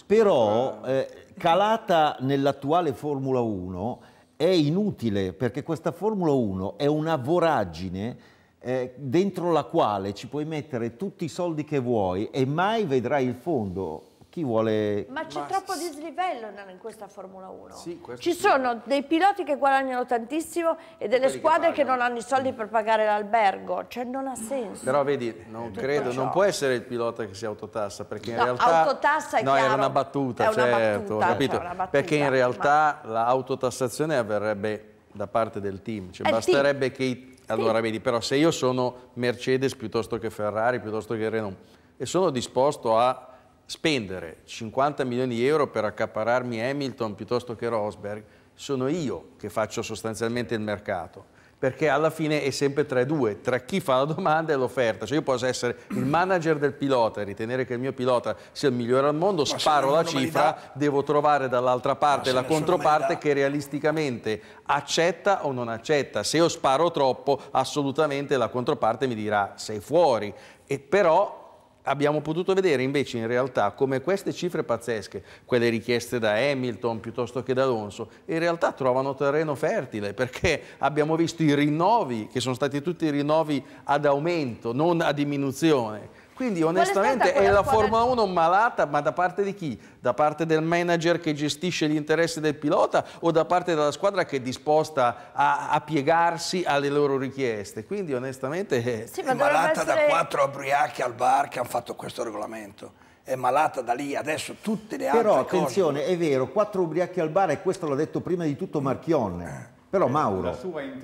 però eh, calata nell'attuale Formula 1 è inutile perché questa Formula 1 è una voragine eh, dentro la quale ci puoi mettere tutti i soldi che vuoi e mai vedrai il fondo chi vuole... Ma c'è troppo dislivello in questa Formula 1. Sì, Ci sì. sono dei piloti che guadagnano tantissimo e delle Quelli squadre che, che, non hanno i soldi per pagare l'albergo, cioè non ha senso. Però vedi, non Tutto credo, ciò. non può essere il pilota che si autotassa, perché in no, realtà... autotassa è No, chiaro, era una battuta, una certo, battuta, capito? Cioè battuta, perché in realtà ma... l'autotassazione avverrebbe da parte del team, cioè eh, basterebbe team. che... I... Allora sì. vedi, però se io sono Mercedes piuttosto che Ferrari, piuttosto che Renault, e sono disposto a spendere 50 milioni di euro per accapararmi Hamilton piuttosto che Rosberg, sono io che faccio sostanzialmente il mercato perché alla fine è sempre 3-2 tra chi fa la domanda e l'offerta. Cioè io posso essere il manager del pilota e ritenere che il mio pilota sia il migliore al mondo, Ma sparo la normalità... cifra, devo trovare dall'altra parte la controparte normalità... che realisticamente accetta o non accetta. Se io sparo troppo, assolutamente la controparte mi dirà sei fuori. E però abbiamo potuto vedere invece in realtà come queste cifre pazzesche, quelle richieste da Hamilton piuttosto che da Alonso, in realtà trovano terreno fertile perché abbiamo visto i rinnovi, che sono stati tutti rinnovi ad aumento, non a diminuzione quindi onestamente è la squadra... Formula 1 malata, ma da parte di chi? Da parte del manager che gestisce gli interessi del pilota o da parte della squadra che è disposta a, a piegarsi alle loro richieste? Quindi onestamente è, sì, ma è malata essere... da quattro ubriachi al bar che hanno fatto questo regolamento è malata da lì, adesso tutte le altre Però, attenzione, è vero, quattro ubriachi al bar e questo l'ha detto prima di tutto Marchionne. Però eh, Mauro,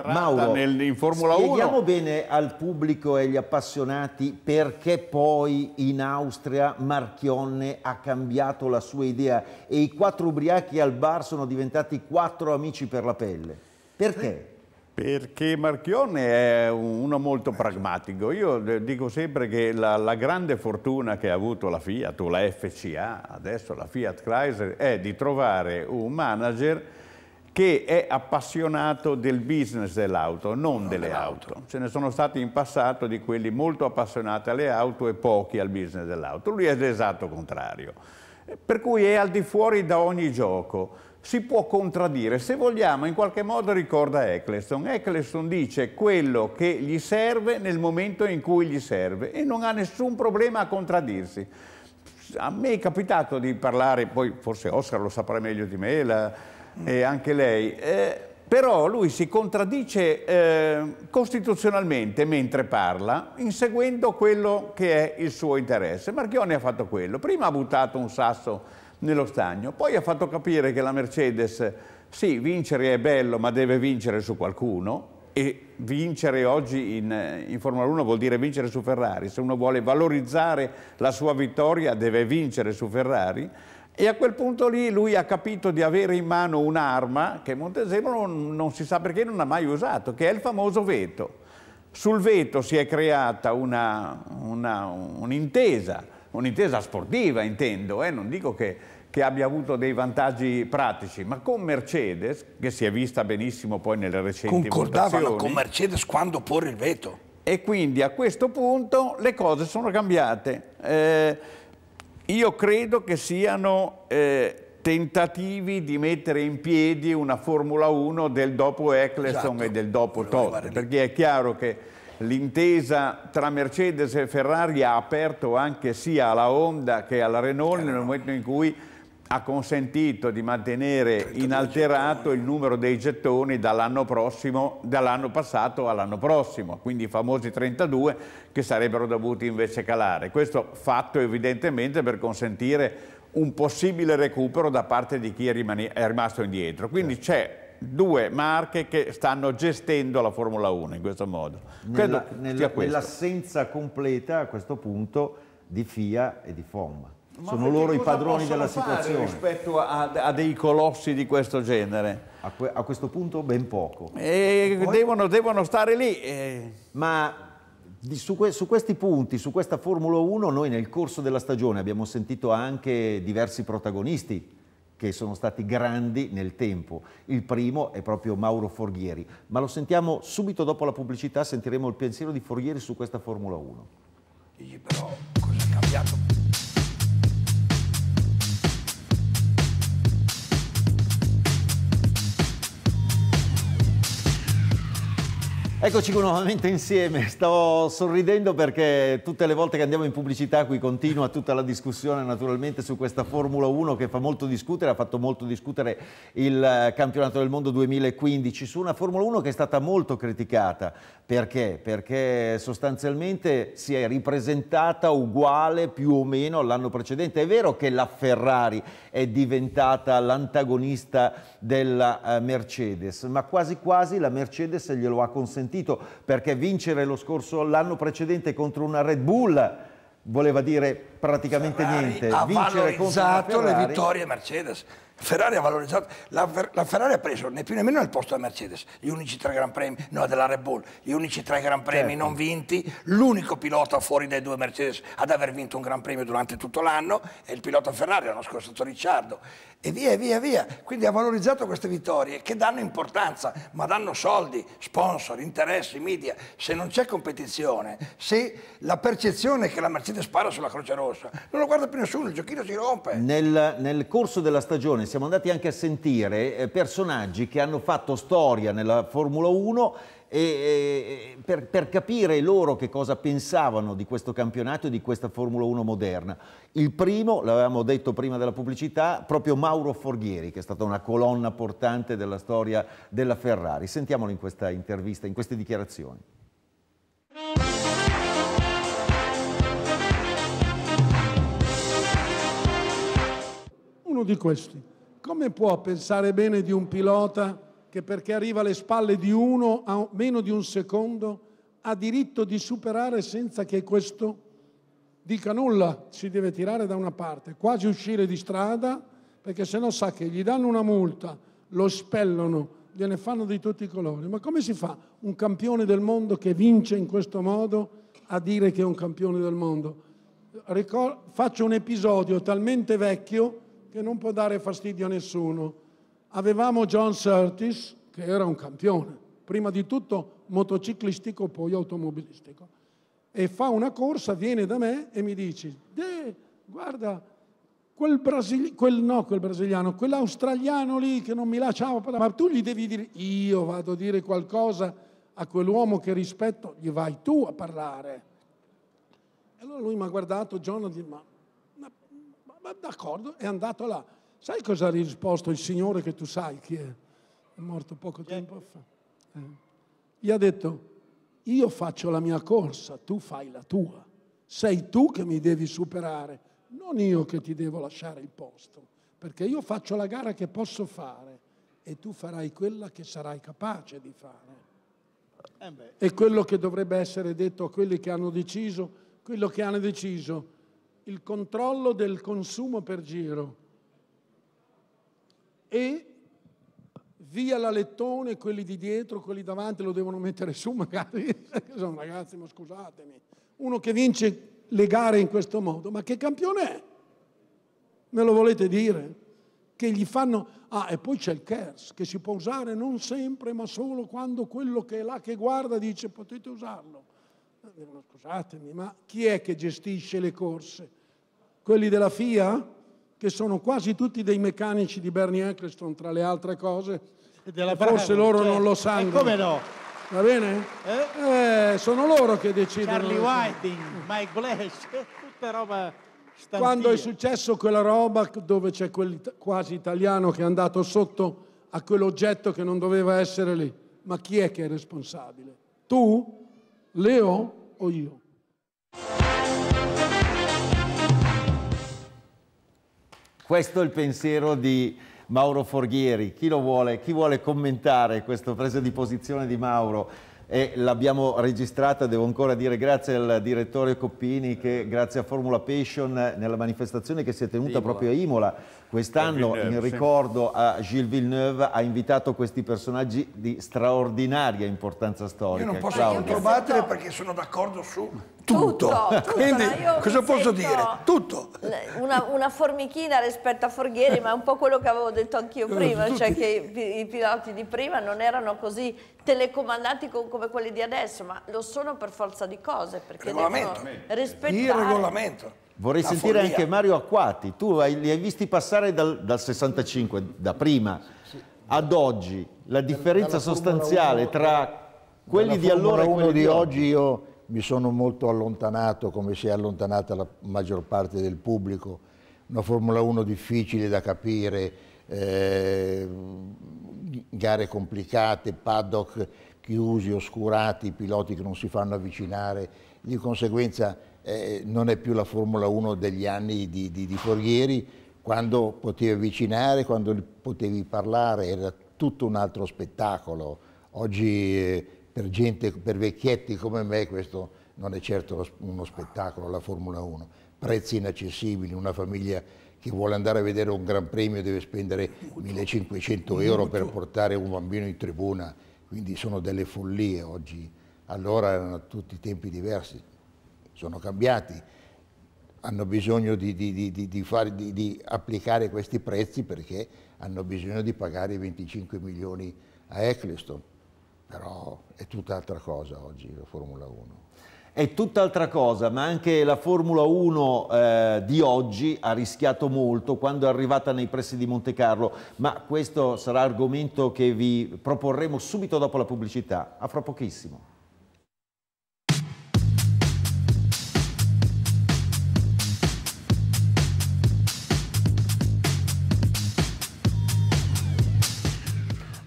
Mauro nel, in Formula 1... Spieghiamo bene al pubblico e agli appassionati perché poi in Austria Marchionne ha cambiato la sua idea e i quattro ubriachi al bar sono diventati quattro amici per la pelle. Perché? Perché Marchionne è uno molto pragmatico. Io eh, dico sempre che la, la, grande fortuna che ha avuto la Fiat o la FCA, adesso la Fiat Chrysler, è di trovare un manager che è appassionato del business dell'auto, non, delle auto. auto. Ce ne sono stati in passato di quelli molto appassionati alle auto e pochi al business dell'auto. Lui è l'esatto contrario. Per cui è al di fuori da ogni gioco. Si può contraddire, se vogliamo, in qualche modo ricorda Eccleston. Eccleston dice quello che gli serve nel momento in cui gli serve e non ha nessun problema a contraddirsi a me è capitato di parlare, poi forse Oscar lo saprà meglio di me, la, e anche lei. Eh, però lui si contraddice eh, costituzionalmente mentre parla, inseguendo quello che è il suo interesse. Marchioni ha fatto quello. Prima ha buttato un sasso nello stagno, poi ha fatto capire che la Mercedes, sì, vincere è bello, ma deve vincere su qualcuno. E vincere oggi in, in Formula 1 vuol dire vincere su Ferrari. Se uno vuole valorizzare la sua vittoria, deve vincere su Ferrari. E a quel punto lì lui ha capito di avere in mano un'arma che Montezemolo non, non si sa perché non ha mai usato, che è il famoso veto. Sul veto si è creata un'intesa, un un'intesa sportiva intendo, eh? non dico che, che abbia avuto dei vantaggi pratici, ma con Mercedes, che si è vista benissimo poi nelle recenti Concordavano con Mercedes quando porre il veto. E quindi a questo punto le cose sono cambiate. Eh, io credo che siano eh, tentativi di mettere in piedi una Formula 1 del dopo Eccleston esatto. e del dopo Totti, perché è chiaro che l'intesa tra Mercedes e Ferrari ha aperto anche sia alla Honda che alla Renault nel momento in cui ha consentito di mantenere inalterato il numero dei gettoni dall'anno dall passato all'anno prossimo, quindi i famosi 32 che sarebbero dovuti invece calare. Questo fatto evidentemente per consentire un possibile recupero da parte di chi è, è rimasto indietro. Quindi certo. c'è due marche che stanno gestendo la Formula 1 in questo modo. Nella, nella, nell'assenza completa a questo punto di FIA e di FOM sono loro i padroni della situazione. rispetto a, a, dei colossi di questo genere? A, que a questo punto ben poco. E Poi... devono, devono, stare lì. E... Ma su, que su, questi punti, su questa Formula 1, noi nel corso della stagione abbiamo sentito anche diversi protagonisti che sono stati grandi nel tempo. Il primo è proprio Mauro Forghieri, ma lo sentiamo subito dopo la pubblicità, sentiremo il pensiero di Forghieri su questa Formula 1. Io però cosa è cambiato? Eccoci nuovamente insieme, sto sorridendo perché tutte le volte che andiamo in pubblicità qui continua tutta la discussione naturalmente su questa Formula 1 che fa molto discutere, ha fatto molto discutere il campionato del mondo 2015 su una Formula 1 che è stata molto criticata. Perché? Perché sostanzialmente si è ripresentata uguale più o meno all'anno precedente. È vero che la Ferrari è diventata l'antagonista della eh, Mercedes, ma quasi quasi la Mercedes glielo ha consentito sentito, perché vincere lo scorso, l'anno precedente contro una Red Bull voleva dire praticamente Ferrari niente. Ha vincere valorizzato Ferrari... le vittorie Mercedes. Ferrari ha valorizzato, la, Fer la, Ferrari ha preso né più né meno il posto della Mercedes, gli unici tre Gran Premi, no della Red Bull, gli unici tre Gran Premi certo. non vinti, l'unico pilota fuori dai due Mercedes ad aver vinto un Gran Premio durante tutto l'anno è il pilota Ferrari, l'anno scorso stato Ricciardo e via, e via, via. Quindi ha valorizzato queste vittorie che danno importanza, ma danno soldi, sponsor, interessi, media. Se non c'è competizione, se la percezione che la Mercedes spara sulla Croce Rossa, non lo guarda più nessuno, il giochino si rompe. Nel, nel corso della stagione siamo andati anche a sentire eh, personaggi che hanno fatto storia nella Formula 1 e, e, per, per, capire loro che cosa pensavano di questo campionato e di questa Formula 1 moderna. Il primo, l'avevamo detto prima della pubblicità, proprio Mauro Forghieri, che è stata una colonna portante della storia della Ferrari. Sentiamolo in questa intervista, in queste dichiarazioni. Uno di questi, come può pensare bene di un pilota che perché arriva alle spalle di uno a meno di un secondo ha diritto di superare senza che questo dica nulla, si deve tirare da una parte, quasi uscire di strada, perché se no sa che gli danno una multa, lo spellono, gliene fanno di tutti i colori. Ma come si fa un campione del mondo che vince in questo modo a dire che è un campione del mondo? Ricor faccio un episodio talmente vecchio che non può dare fastidio a nessuno. Avevamo John Surtis, che era un campione, prima di tutto motociclistico, poi automobilistico, e fa una corsa, viene da me e mi dice, guarda, quel, Brasili- quel, no, quel brasiliano, quell'australiano lì che non mi lasciava ma tu gli devi dire, io vado a dire qualcosa a quell'uomo che rispetto, gli vai tu a parlare. E allora lui mi ha guardato, John, ha detto, ma, ma, ma d'accordo, è andato là. Sai cosa ha risposto il Signore che tu sai chi è? È morto poco tempo fa. Eh. Gli ha detto, io faccio la mia corsa, tu fai la tua. Sei tu che mi devi superare, non io che ti devo lasciare il posto, perché io faccio la gara che posso fare e tu farai quella che sarai capace di fare. Eh e quello che dovrebbe essere detto a quelli che hanno deciso, quello che hanno deciso, il controllo del consumo per giro e via la lettone, quelli di dietro, quelli davanti lo devono mettere su (laughs) magari. Sono ragazzi, ma scusatemi. Uno che vince le gare in questo modo, ma che campione è? Me lo volete dire? Che gli fanno... Ah, e poi c'è il CARES, che si può usare non sempre, ma solo quando quello che è là che guarda dice potete usarlo. Eh, scusatemi, ma chi è che gestisce le corse? Quelli della FIA? che sono quasi tutti dei meccanici di Bernie Eccleston, tra le altre cose, della Bravo, forse loro cioè, non lo sanno. E come no? Va bene? Eh? Eh, sono loro che decidono. Charlie Whiting, Mike Blash, (laughs) tutta roba stantia. Quando è successo quella roba dove c'è quel quasi italiano che è andato sotto a quell'oggetto che non doveva essere lì, ma chi è che è responsabile? Tu, Leo o io? Questo è il pensiero di Mauro Forghieri. Chi lo vuole, chi vuole commentare questa presa di posizione di Mauro? E l'abbiamo registrata, devo ancora dire grazie al direttore Coppini che grazie a Formula Passion nella manifestazione che si è tenuta Imola. proprio a Imola Quest'anno, in ricordo a Gilles Villeneuve, ha invitato questi personaggi di straordinaria importanza storica. Io non posso Claudio. controbattere perché sono d'accordo su tutto. tutto, tutto Quindi, cosa posso dire? Tutto. Una, una, formichina rispetto a Forghieri, ma è un po' quello che avevo detto anch'io eh, prima, cioè che i, i, piloti di prima non erano così telecomandati con, come quelli di adesso, ma lo sono per forza di cose, perché regolamento. rispettare... Il regolamento. Vorrei Una sentire follia. anche Mario Acquati, tu hai, li hai visti passare dal, dal 65, da prima, sì, ad oggi, la differenza dalla sostanziale 1, tra quelli di allora e quelli di oggi. Io mi sono molto allontanato, come si è allontanata la maggior parte del pubblico, una Formula 1 difficile da capire, eh, gare complicate, paddock chiusi, oscurati, piloti che non si fanno avvicinare, di conseguenza eh, non è più la Formula 1 degli anni di, di, di Forghieri, quando potevi avvicinare, quando potevi parlare, era tutto un altro spettacolo. Oggi eh, per gente, per vecchietti come me, questo non è certo uno spettacolo, la Formula 1. Prezzi inaccessibili, una famiglia che vuole andare a vedere un Gran Premio deve spendere 1500 euro per portare un bambino in tribuna, quindi sono delle follie oggi. Allora erano tutti tempi diversi sono cambiati, hanno bisogno di, di, di, fare, di, applicare questi prezzi perché hanno bisogno di pagare i 25 milioni a Eccleston, però è tutt'altra cosa oggi la Formula 1. È tutt'altra cosa, ma anche la Formula 1 eh, di oggi ha rischiato molto quando è arrivata nei pressi di Monte Carlo, ma questo sarà argomento che vi proporremo subito dopo la pubblicità, a fra pochissimo.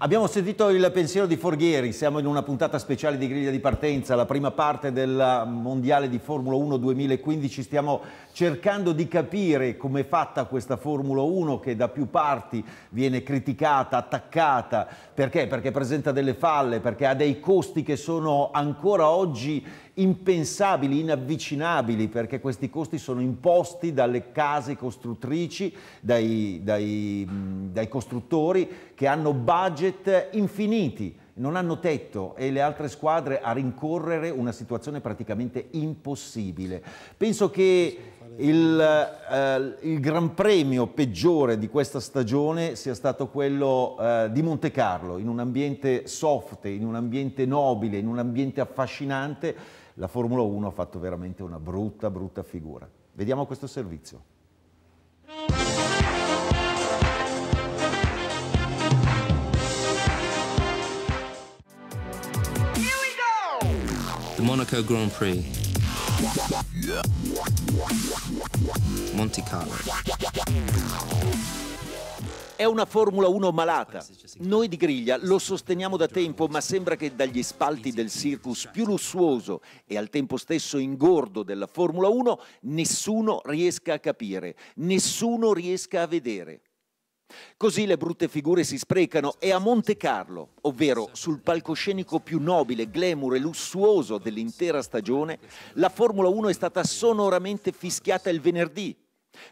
Abbiamo sentito il pensiero di Forghieri, siamo in una puntata speciale di griglia di partenza, la prima parte del Mondiale di Formula 1 2015, stiamo cercando di capire come è fatta questa Formula 1 che da più parti viene criticata, attaccata, perché? Perché presenta delle falle, perché ha dei costi che sono ancora oggi impensabili, inavvicinabili, perché questi costi sono imposti dalle case costruttrici, dai, dai, dai costruttori che hanno budget infiniti non hanno tetto e le altre squadre a rincorrere una situazione praticamente impossibile. Penso che il, eh, il gran premio peggiore di questa stagione sia stato quello eh, di Monte Carlo, in un ambiente soft, in un ambiente nobile, in un ambiente affascinante la Formula 1 ha fatto veramente una brutta, brutta figura. Vediamo questo servizio. Monaco Grand Prix. Monte Carlo. È una Formula 1 malata. Noi di Griglia lo sosteniamo da tempo, ma sembra che dagli spalti del circus più lussuoso e al tempo stesso ingordo della Formula 1 nessuno riesca a capire, nessuno riesca a vedere. Così le brutte figure si sprecano e a Monte Carlo, ovvero sul palcoscenico più nobile, glamour e lussuoso dell'intera stagione, la Formula 1 è stata sonoramente fischiata il venerdì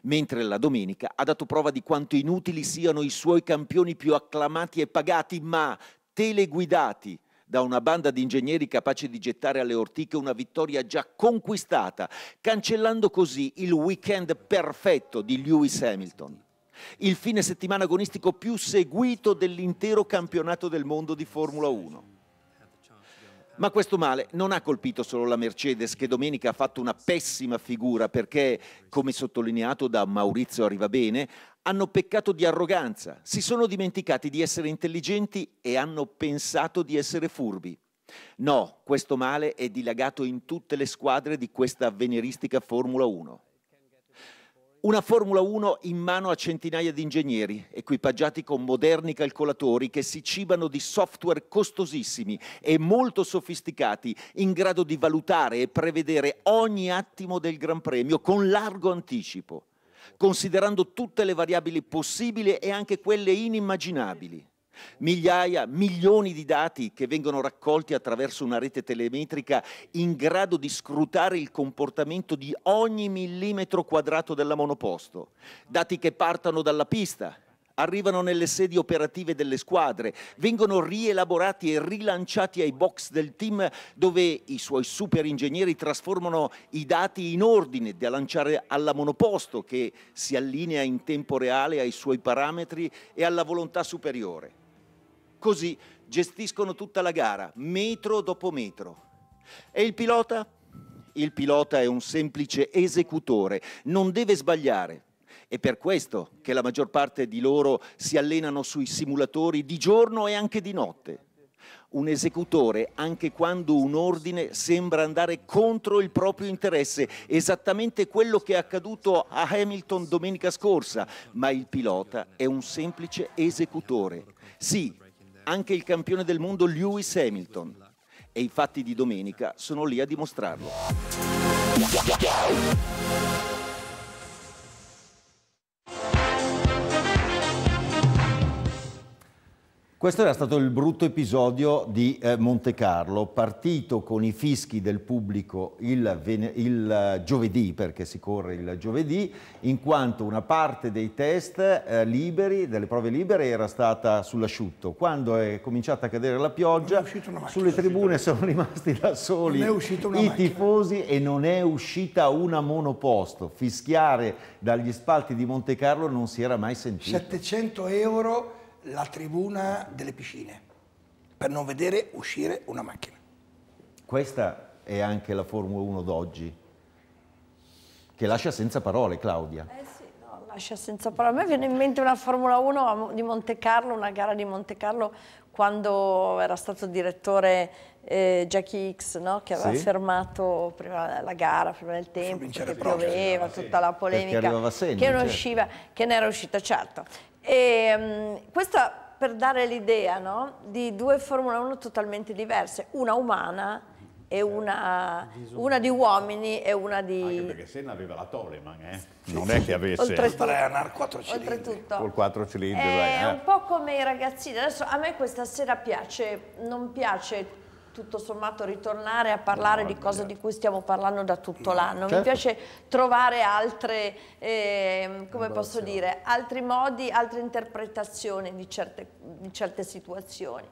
mentre la domenica ha dato prova di quanto inutili siano i suoi campioni più acclamati e pagati, ma teleguidati da una banda di ingegneri capaci di gettare alle ortiche una vittoria già conquistata, cancellando così il weekend perfetto di Lewis Hamilton. Il fine settimana agonistico più seguito dell'intero campionato del mondo di Formula 1. Ma questo male non ha colpito solo la Mercedes, che domenica ha fatto una pessima figura perché, come sottolineato da Maurizio Arrivabene, hanno peccato di arroganza, si sono dimenticati di essere intelligenti e hanno pensato di essere furbi. No, questo male è dilagato in tutte le squadre di questa avveniristica Formula 1. Una Formula 1 in mano a centinaia di ingegneri, equipaggiati con moderni calcolatori che si cibano di software costosissimi e molto sofisticati, in grado di valutare e prevedere ogni attimo del Gran Premio con largo anticipo, considerando tutte le variabili possibili e anche quelle inimmaginabili migliaia, milioni di dati che vengono raccolti attraverso una rete telemetrica in grado di scrutare il comportamento di ogni millimetro quadrato della monoposto, dati che partono dalla pista, arrivano nelle sedi operative delle squadre, vengono rielaborati e rilanciati ai box del team dove i suoi super ingegneri trasformano i dati in ordine da lanciare alla monoposto che si allinea in tempo reale ai suoi parametri e alla volontà superiore così gestiscono tutta la gara, metro dopo metro. E il pilota? Il pilota è un semplice esecutore, non deve sbagliare. È per questo che la maggior parte di loro si allenano sui simulatori di giorno e anche di notte. Un esecutore anche quando un ordine sembra andare contro il proprio interesse, esattamente quello che è accaduto a Hamilton domenica scorsa, ma il pilota è un semplice esecutore. Sì, anche il campione del mondo Lewis Hamilton. E i fatti di domenica sono lì a dimostrarlo. Questo era stato il brutto episodio di eh, Monte Carlo, partito con i fischi del pubblico il, il, giovedì, perché si corre il giovedì, in quanto una parte dei test eh, liberi, delle prove libere, era stata sull'asciutto. Quando è cominciata a cadere la pioggia, sulle tribune sono rimasti da soli i macchina. tifosi e non è uscita una monoposto. Fischiare dagli spalti di Monte Carlo non si era mai sentito. 700 euro la tribuna delle piscine per non vedere uscire una macchina. Questa è anche la Formula 1 d'oggi, che lascia senza parole Claudia. Eh sì, no, lascia senza parole. A me viene in mente una Formula 1 di Monte Carlo, una gara di Monte Carlo quando era stato direttore eh, Jackie X, no? che aveva sì. fermato prima la gara, prima del tempo, perché pioveva, tutta la polemica, che non certo. usciva, che ne era uscita, certo. E, ehm, questa per dare l'idea no? di due Formula 1 totalmente diverse, una umana e una, una, di uomini e una di... Anche perché Senna aveva la Toleman, eh? non è che avesse... Oltretutto, quattro Oltretutto. Col quattro cilindri, È vai, eh. un po' come i ragazzini. Adesso a me questa sera piace, non piace tutto sommato ritornare a parlare no, di cose eh. di cui stiamo parlando da tutto mm. l'anno. Certo. Mi piace trovare altre, eh, come Indozione. posso dire, altri modi, altre interpretazioni di certe, di certe situazioni.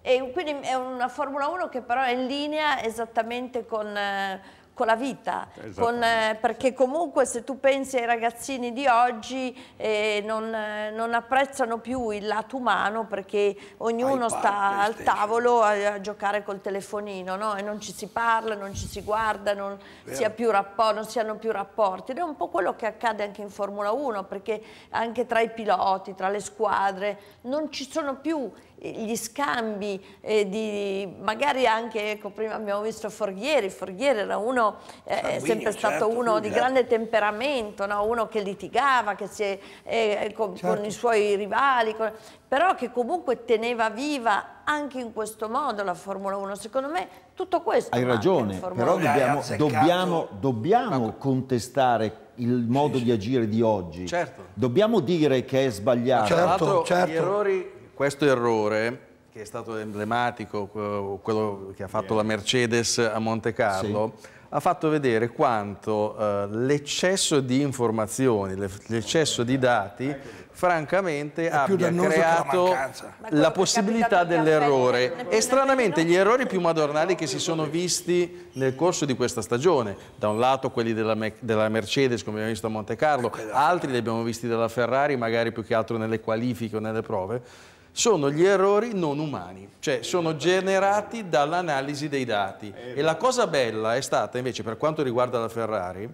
E quindi è una Formula 1 che però è in linea esattamente con... Eh, con la vita, esatto. con, eh, perché comunque se tu pensi ai ragazzini di oggi eh, non, eh, non, apprezzano più il lato umano perché ognuno sta al tavolo a, a, giocare col telefonino no? e non ci si parla, non ci si guarda, non, si, ha più non si hanno più rapporti ed è un po' quello che accade anche in Formula 1 perché anche tra i piloti, tra le squadre non ci sono più gli scambi eh, di magari anche ecco prima abbiamo visto Forghieri Forghieri era uno eh, Sanguinio, sempre stato certo, uno di grande temperamento no? uno che litigava che si, eh, eh con, certo. con, i suoi rivali con, però che comunque teneva viva anche in questo modo la Formula 1 secondo me tutto questo hai ragione però dobbiamo, dobbiamo, dobbiamo contestare il modo sì, sì. di agire di oggi. Certo. Dobbiamo dire che è sbagliato. Certo, certo. gli errori questo errore, che è stato emblematico, quello che ha fatto la Mercedes a Monte Carlo, sì. ha fatto vedere quanto eh, l'eccesso di informazioni, l'eccesso di dati ecco francamente abbia creato la, la possibilità dell'errore e stranamente gli errori più madornali che si sono visti nel corso di questa stagione da un lato quelli della, della Mercedes come abbiamo visto a Monte Carlo ecco, altri esatto. li abbiamo visti della Ferrari magari più che altro nelle qualifiche o nelle prove sono gli errori non umani, cioè sono generati dall'analisi dei dati. Eh. E la cosa bella è stata invece per quanto riguarda la Ferrari,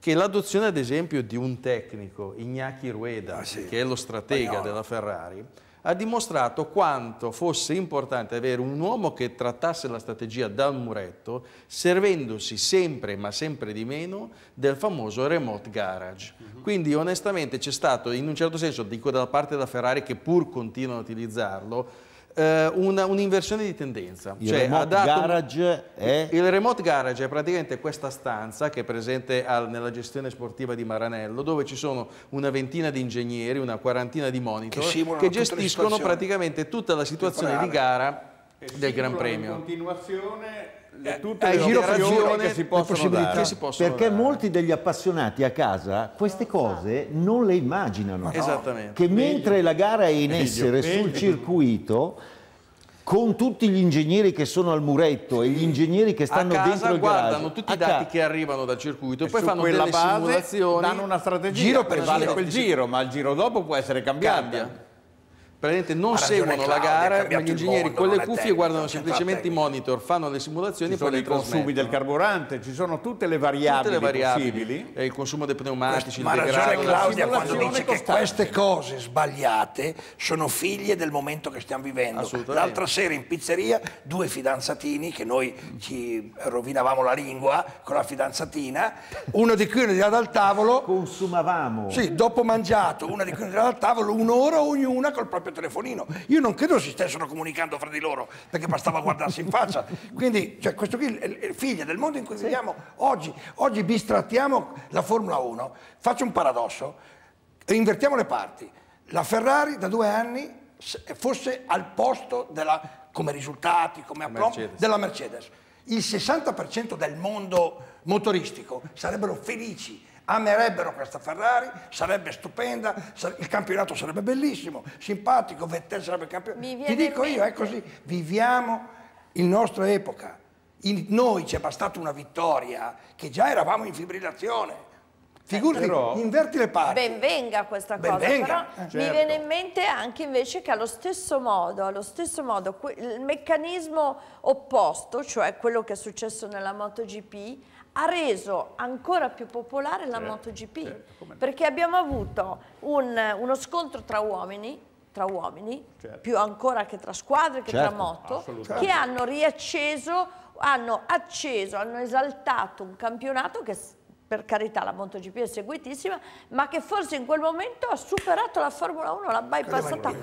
che l'adozione ad esempio di un tecnico, Ignacchi Rueda, ah, sì. che è lo stratega Spagnolo. della Ferrari, ha dimostrato quanto fosse importante avere un uomo che trattasse la strategia dal muretto, servendosi sempre, ma sempre di meno, del famoso remote garage. Uh mhm. -huh. Quindi onestamente c'è stato, in un certo senso, dico da parte della Ferrari che pur continua a utilizzarlo, eh, un'inversione di tendenza. Il, cioè, remote garage è... il remote garage è praticamente questa stanza che è presente al, nella gestione sportiva di Maranello, dove ci sono una ventina di ingegneri, una quarantina di monitor che, che gestiscono praticamente tutta la situazione di gara del Gran Premio. In continuazione le, eh, tutte le operazioni che si possono dare. Si possono perché dare. molti degli appassionati a casa queste esatto. cose non le immaginano. No. Esattamente. Che mentre la gara è in meglio, essere meglio. sul circuito con tutti gli ingegneri che sono al muretto e gli ingegneri che stanno a casa dentro guardano tutti i dati che arrivano dal circuito e poi fanno delle base, simulazioni danno una strategia giro per vale giro. quel giro ma il giro dopo può essere cambiato Cambia praticamente non seguono Claudia, la gara, ma gli ingegneri mondo, con le cuffie tecnica, guardano semplicemente i monitor, fanno le simulazioni ci e poi le trasmettono. i consumi del carburante, ci sono tutte le variabili, tutte le variabili possibili. Eh, il consumo dei pneumatici, il degrado. Claudia quando dice che queste cose sbagliate sono figlie del momento che stiamo vivendo. L'altra sera in pizzeria due fidanzatini che noi ci rovinavamo la lingua con la fidanzatina, uno di cui e uno di là dal tavolo. Consumavamo. Sì, dopo mangiato, una di cui e uno di là dal tavolo, un'ora ognuna col proprio proprio telefonino. Io non credo si stessero comunicando fra di loro perché bastava guardarsi in faccia. Quindi cioè, questo qui è figlia del mondo in cui sì. viviamo oggi. Oggi bistrattiamo la Formula 1. Faccio un paradosso, invertiamo le parti. La Ferrari da due anni fosse al posto della, come risultati, come approccio della Mercedes. Il 60% del mondo motoristico sarebbero felici amerebbero questa Ferrari, sarebbe stupenda, il campionato sarebbe bellissimo, simpatico, Vettel sarebbe campione. Ti dico io, è così, viviamo il nostro epoca. In noi c'è bastata una vittoria che già eravamo in fibrillazione. Figurati, però, inverti le parti. Benvenga venga questa cosa, Benvenga, però eh, certo. mi viene in mente anche invece che allo stesso modo, allo stesso modo il meccanismo opposto, cioè quello che è successo nella MotoGP, ha reso ancora più popolare la certo, MotoGP certo, perché abbiamo avuto un, uno scontro tra uomini, tra uomini certo. più ancora che tra squadre che tra certo, moto, che hanno riacceso, hanno acceso, hanno esaltato un campionato che per carità la MotoGP è seguitissima, ma che forse in quel momento ha superato la Formula 1, l'ha bypassata come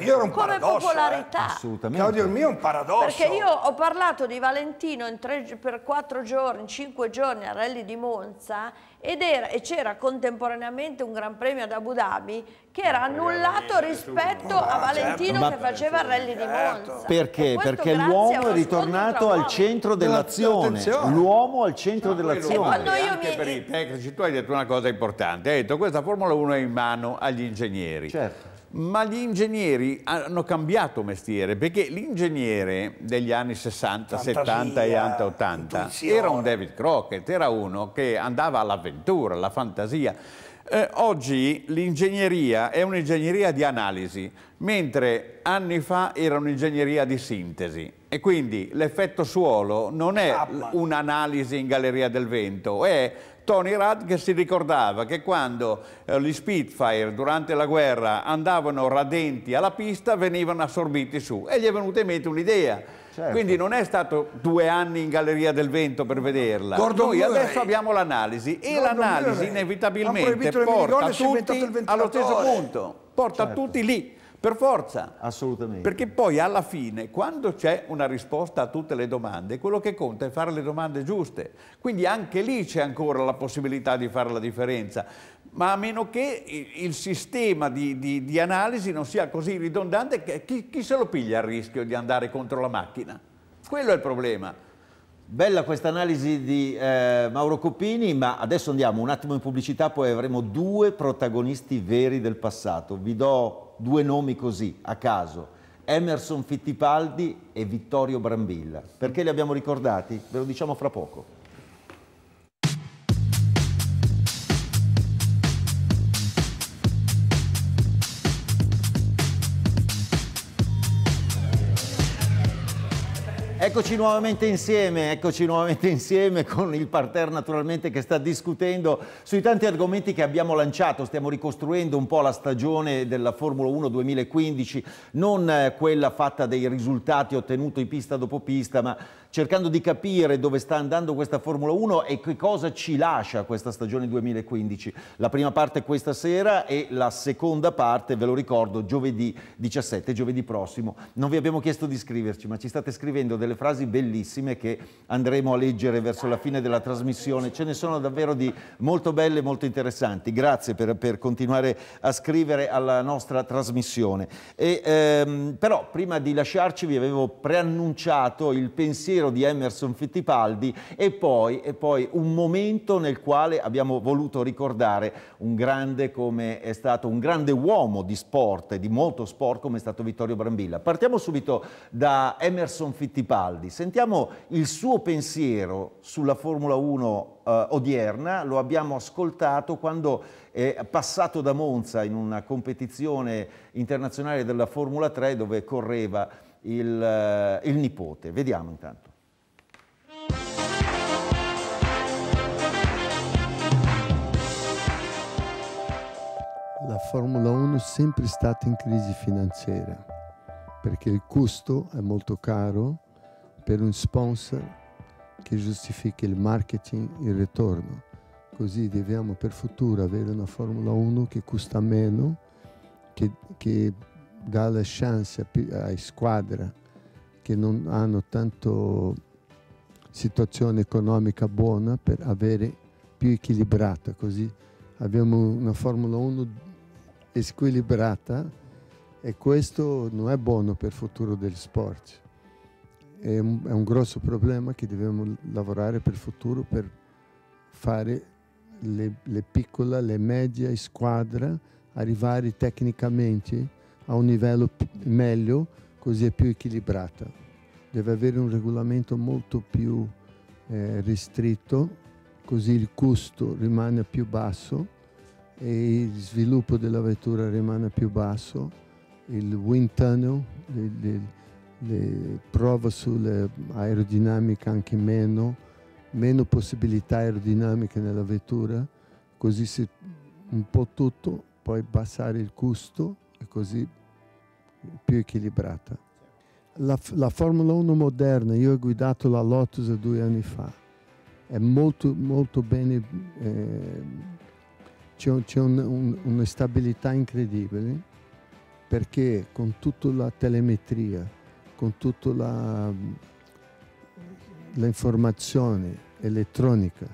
eh. popolarità. Eh? Assolutamente. Claudio, il mio è un paradosso. Perché io ho parlato di Valentino tre, per quattro giorni, cinque giorni a Rally di Monza ed era, e c'era contemporaneamente un Gran Premio ad Abu Dhabi che era annullato rispetto a ah, certo. Valentino certo. che faceva il rally di certo. Monza. Perché? Perché l'uomo è ritornato al centro dell'azione. L'uomo al centro dell'azione. Anche per i tecnici tu hai detto una cosa importante, hai detto questa Formula 1 è in mano agli ingegneri. Certo ma gli ingegneri hanno cambiato mestiere perché l'ingegnere degli anni 60, Fantasia, 70 e 80 intuizione. era un David Crockett, era uno che andava all'avventura, alla fantasia. Eh, oggi l'ingegneria è un'ingegneria di analisi, mentre anni fa era un'ingegneria di sintesi. E quindi l'effetto suolo non è un'analisi in galleria del vento, è Tony Rudd che si ricordava che quando eh, gli Spitfire durante la guerra andavano radenti alla pista venivano assorbiti su e gli è venuta in mente un'idea. Certo. Quindi non è stato due anni in Galleria del Vento per vederla. Gordon Noi Murray. adesso abbiamo l'analisi e l'analisi inevitabilmente porta tutti allo stesso punto, porta certo. tutti lì. Per forza. Assolutamente. Perché poi alla fine, quando c'è una risposta a tutte le domande, quello che conta è fare le domande giuste. Quindi anche lì c'è ancora la possibilità di fare la differenza. Ma a meno che il sistema di, di, di analisi non sia così ridondante, chi, chi se lo piglia il rischio di andare contro la macchina? Quello è il problema. Bella questa analisi di eh, Mauro Coppini, ma adesso andiamo un attimo in pubblicità, poi avremo due protagonisti veri del passato. Vi do due nomi così, a caso. Emerson Fittipaldi e Vittorio Brambilla. Perché li abbiamo ricordati? Ve lo diciamo fra poco. Eccoci nuovamente insieme, eccoci nuovamente insieme con il parterre naturalmente che sta discutendo sui tanti argomenti che abbiamo lanciato, stiamo ricostruendo un po' la stagione della Formula 1 2015, non eh, quella fatta dei risultati ottenuti pista dopo pista, ma cercando di capire dove sta andando questa Formula 1 e che cosa ci lascia questa stagione 2015. La prima parte questa sera e la seconda parte, ve lo ricordo, giovedì 17, giovedì prossimo. Non vi abbiamo chiesto di scriverci, ma ci state scrivendo delle frasi bellissime che andremo a leggere verso la fine della trasmissione. Ce ne sono davvero di molto belle e molto interessanti. Grazie per, per, continuare a scrivere alla nostra trasmissione. E, ehm, però prima di lasciarci vi avevo preannunciato il pensiero pensiero di Emerson Fittipaldi e poi, e poi un momento nel quale abbiamo voluto ricordare un grande come è stato un grande uomo di sport e di molto sport come è stato Vittorio Brambilla. Partiamo subito da Emerson Fittipaldi, sentiamo il suo pensiero sulla Formula 1 eh, odierna, lo abbiamo ascoltato quando è passato da Monza in una competizione internazionale della Formula 3 dove correva il, eh, il nipote. Vediamo intanto. La Formula 1 è sempre stata in crisi finanziaria perché il costo è molto caro per un sponsor che giustifica il marketing, e il ritorno. Così dobbiamo per futuro avere una Formula 1 che costa meno, che, che dà la chance a, a squadre che non hanno tanto situazione economica buona per avere più equilibrata, così abbiamo una Formula 1 squilibrata e questo non è buono per il futuro del sport. È un, è un grosso problema che dobbiamo lavorare per il futuro per fare le, le piccole, le medie squadre arrivare tecnicamente a un livello meglio, così è più equilibrata deve avere un regolamento molto più eh, ristretto, così il costo rimane più basso e il sviluppo della vettura rimane più basso, il wind tunnel, le, le, le prove sull'aerodinamica anche meno, meno possibilità aerodinamiche nella vettura, così si, un po' tutto, poi abbassare il costo e così più equilibrata la, la Formula 1 moderna, io ho guidato la Lotus due anni fa, è molto, molto bene, eh, c'è, un, un, una stabilità incredibile perché con tutta la telemetria, con tutta la, l'informazione elettronica,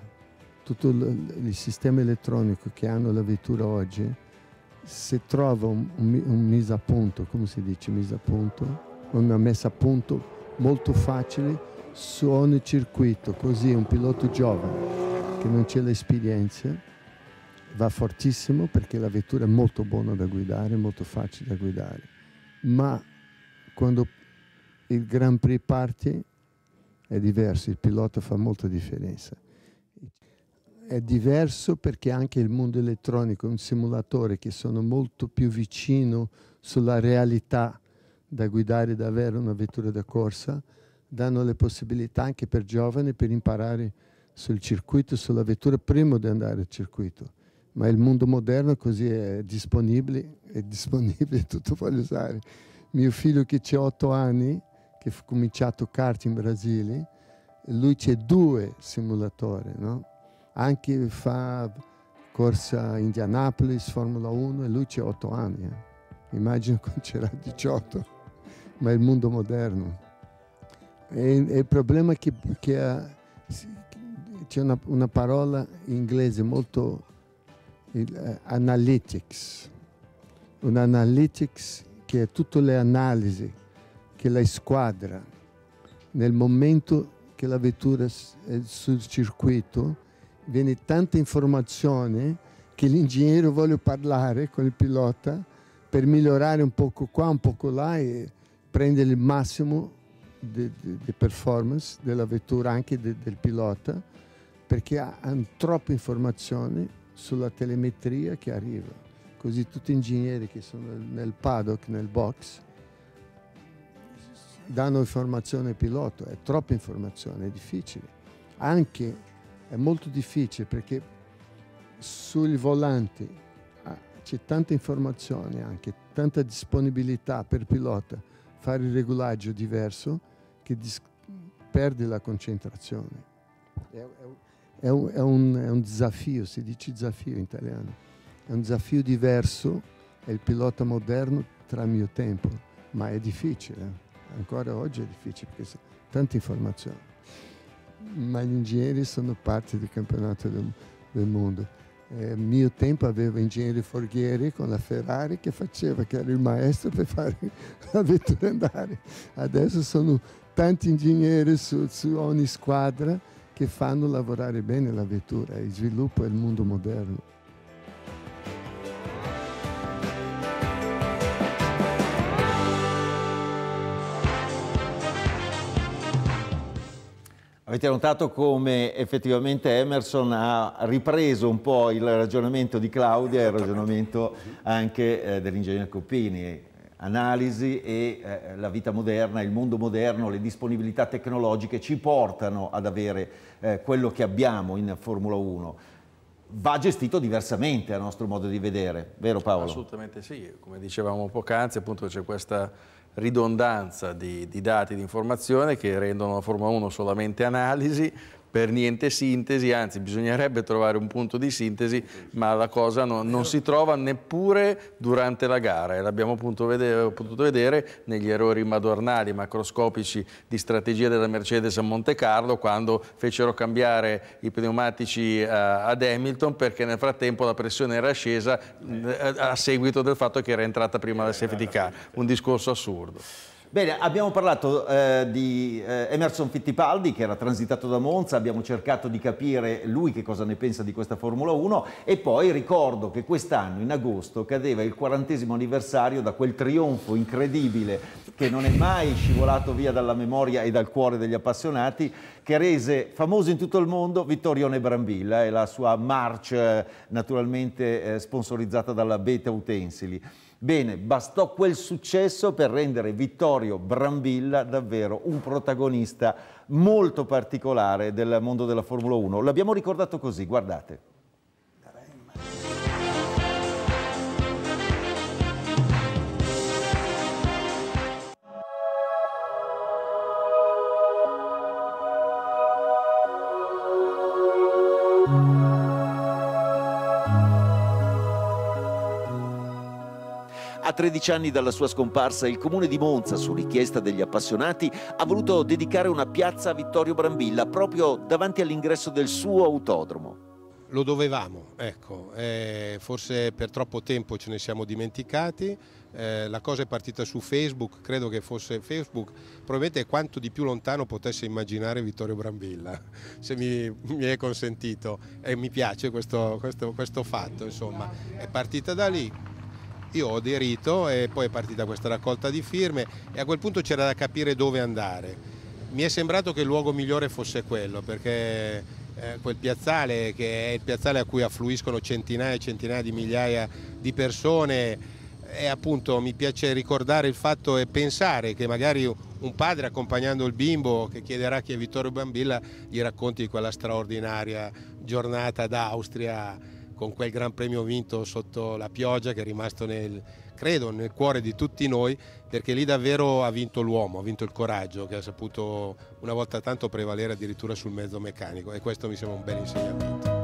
tutto il, il sistema elettronico che hanno la vettura oggi, si trova un, un, un misapunto, come si dice misapunto? una messa a punto molto facile su ogni circuito, così un pilota giovane che non c'è l'esperienza va fortissimo perché la vettura è molto buona da guidare, molto facile da guidare, ma quando il Grand Prix parte è diverso, il pilota fa molta differenza. È diverso perché anche il mondo elettronico, un simulatore che sono molto più vicino sulla realtà da guidare davvero una vettura da corsa, danno le possibilità anche per giovani per imparare sul circuito, sulla vettura prima di andare al circuito. Ma il mondo moderno così è disponibile, è disponibile, (laughs) tutto voglio usare. Mio figlio che ha otto anni, che ha cominciato kart in Brasile, lui c'è due simulatori, no? Anche fa corsa Indianapolis, Formula 1 e lui c'è 8 anni. Eh? Immagino (laughs) che c'era 18. mas mundo moderno. É, é problema que, que a, tinha uma, uma parola em inglês muito eh, analytics. Um analytics que é tudo as análises que a esquadra no momento que a vettura é sul circuito, vem tanta que o engenheiro vuole parlare com o pilota para melhorar um pouco qua, un poco là e prendere il massimo di de, de performance della vettura, anche de, del pilota, perché ha, ha troppe informazioni sulla telemetria che arriva. Così tutti gli ingegneri che sono nel paddock, nel box, danno informazione al pilota, è troppa informazione, è difficile. Anche è molto difficile perché sul volante ah, c'è tanta informazione anche, tanta disponibilità per pilota fare il regolaggio diverso che dis- perde la concentrazione. È, è, è, un, un, è, un, desafio, si dice desafio in italiano, è un desafio diverso, è il pilota moderno tra mio tempo, ma è difficile, eh. ancora oggi è difficile perché sono tante informazioni. Ma gli ingegneri sono parte del campionato del, del mondo eh, mio tempo avevo ingegnere Forghieri con la Ferrari che faceva, che era il maestro per fare la (laughs) vettura andare. Adesso sono tanti ingegneri su, su ogni squadra che fanno lavorare bene la vettura, il sviluppo è il mondo moderno. Avete notato come effettivamente Emerson ha ripreso un po' il ragionamento di Claudia e il ragionamento anche eh, dell'ingegnere Coppini, analisi e eh, la vita moderna, il mondo moderno, le disponibilità tecnologiche ci portano ad avere eh, quello che abbiamo in Formula 1. Va gestito diversamente a nostro modo di vedere, vero Paolo? Assolutamente sì, come dicevamo poc'anzi appunto c'è questa ridondanza di, di dati, di informazione che rendono la Formula 1 solamente analisi, per niente sintesi, anzi bisognerebbe trovare un punto di sintesi, ma la cosa no, non si trova neppure durante la gara e l'abbiamo potuto vedere negli errori madornali, macroscopici di strategia della Mercedes a Monte Carlo quando fecero cambiare i pneumatici eh, ad Hamilton perché nel frattempo la pressione era scesa eh, a seguito del fatto che era entrata prima la safety car, un discorso assurdo. Bene, abbiamo parlato eh, di eh, Emerson Fittipaldi che era transitato da Monza, abbiamo cercato di capire lui che cosa ne pensa di questa Formula 1 e poi ricordo che quest'anno in agosto cadeva il quarantesimo anniversario da quel trionfo incredibile che non è mai scivolato via dalla memoria e dal cuore degli appassionati che rese famoso in tutto il mondo Vittorio Nebrambilla e la sua march naturalmente eh, sponsorizzata dalla Beta Utensili. Bene, bastò quel successo per rendere Vittorio Brambilla davvero un protagonista molto particolare del mondo della Formula 1. L'abbiamo ricordato così, guardate. 13 anni dalla sua scomparsa, il comune di Monza, su richiesta degli appassionati, ha voluto dedicare una piazza a Vittorio Brambilla proprio davanti all'ingresso del suo autodromo. Lo dovevamo, ecco, eh, forse per troppo tempo ce ne siamo dimenticati, eh, la cosa è partita su Facebook, credo che fosse Facebook, probabilmente quanto di più lontano potesse immaginare Vittorio Brambilla, se mi, mi è consentito, e eh, mi piace questo, questo, questo fatto, insomma, è partita da lì, io ho aderito e poi è partita questa raccolta di firme e a quel punto c'era da capire dove andare. Mi è sembrato che il luogo migliore fosse quello perché eh, quel piazzale che è il piazzale a cui affluiscono centinaia e centinaia di migliaia di persone e appunto mi piace ricordare il fatto e pensare che magari un padre accompagnando il bimbo che chiederà chi è Vittorio Bambilla gli racconti quella straordinaria giornata d'Austria con quel gran premio vinto sotto la pioggia che è rimasto nel, credo, nel cuore di tutti noi, perché lì davvero ha vinto l'uomo, ha vinto il coraggio che ha saputo una volta tanto prevalere addirittura sul mezzo meccanico e questo mi sembra un bel insegnamento.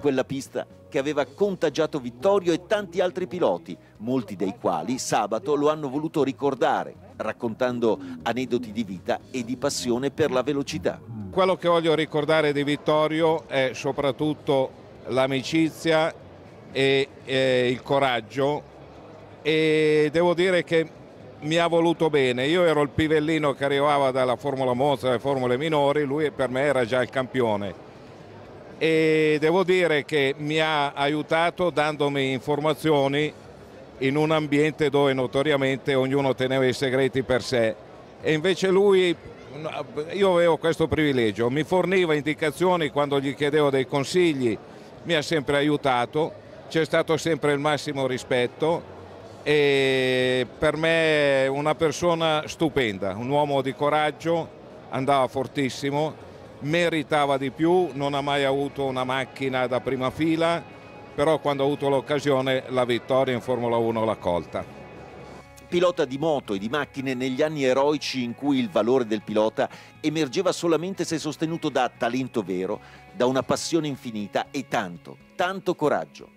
quella pista che aveva contagiato Vittorio e tanti altri piloti, molti dei quali sabato lo hanno voluto ricordare, raccontando aneddoti di vita e di passione per la velocità. Quello che voglio ricordare di Vittorio è soprattutto l'amicizia e, e il coraggio e devo dire che mi ha voluto bene. Io ero il pivellino che arrivava dalla Formula Monza e Formule Minori, lui per me era già il campione e devo dire che mi ha aiutato dandomi informazioni in un ambiente dove notoriamente ognuno teneva i segreti per sé e invece lui io avevo questo privilegio, mi forniva indicazioni quando gli chiedevo dei consigli, mi ha sempre aiutato, c'è stato sempre il massimo rispetto e per me è una persona stupenda, un uomo di coraggio, andava fortissimo meritava di più, non ha mai avuto una macchina da prima fila, però quando ha avuto l'occasione la vittoria in Formula 1 l'ha colta pilota di moto e di macchine negli anni eroici in cui il valore del pilota emergeva solamente se sostenuto da talento vero, da una passione infinita e tanto, tanto coraggio.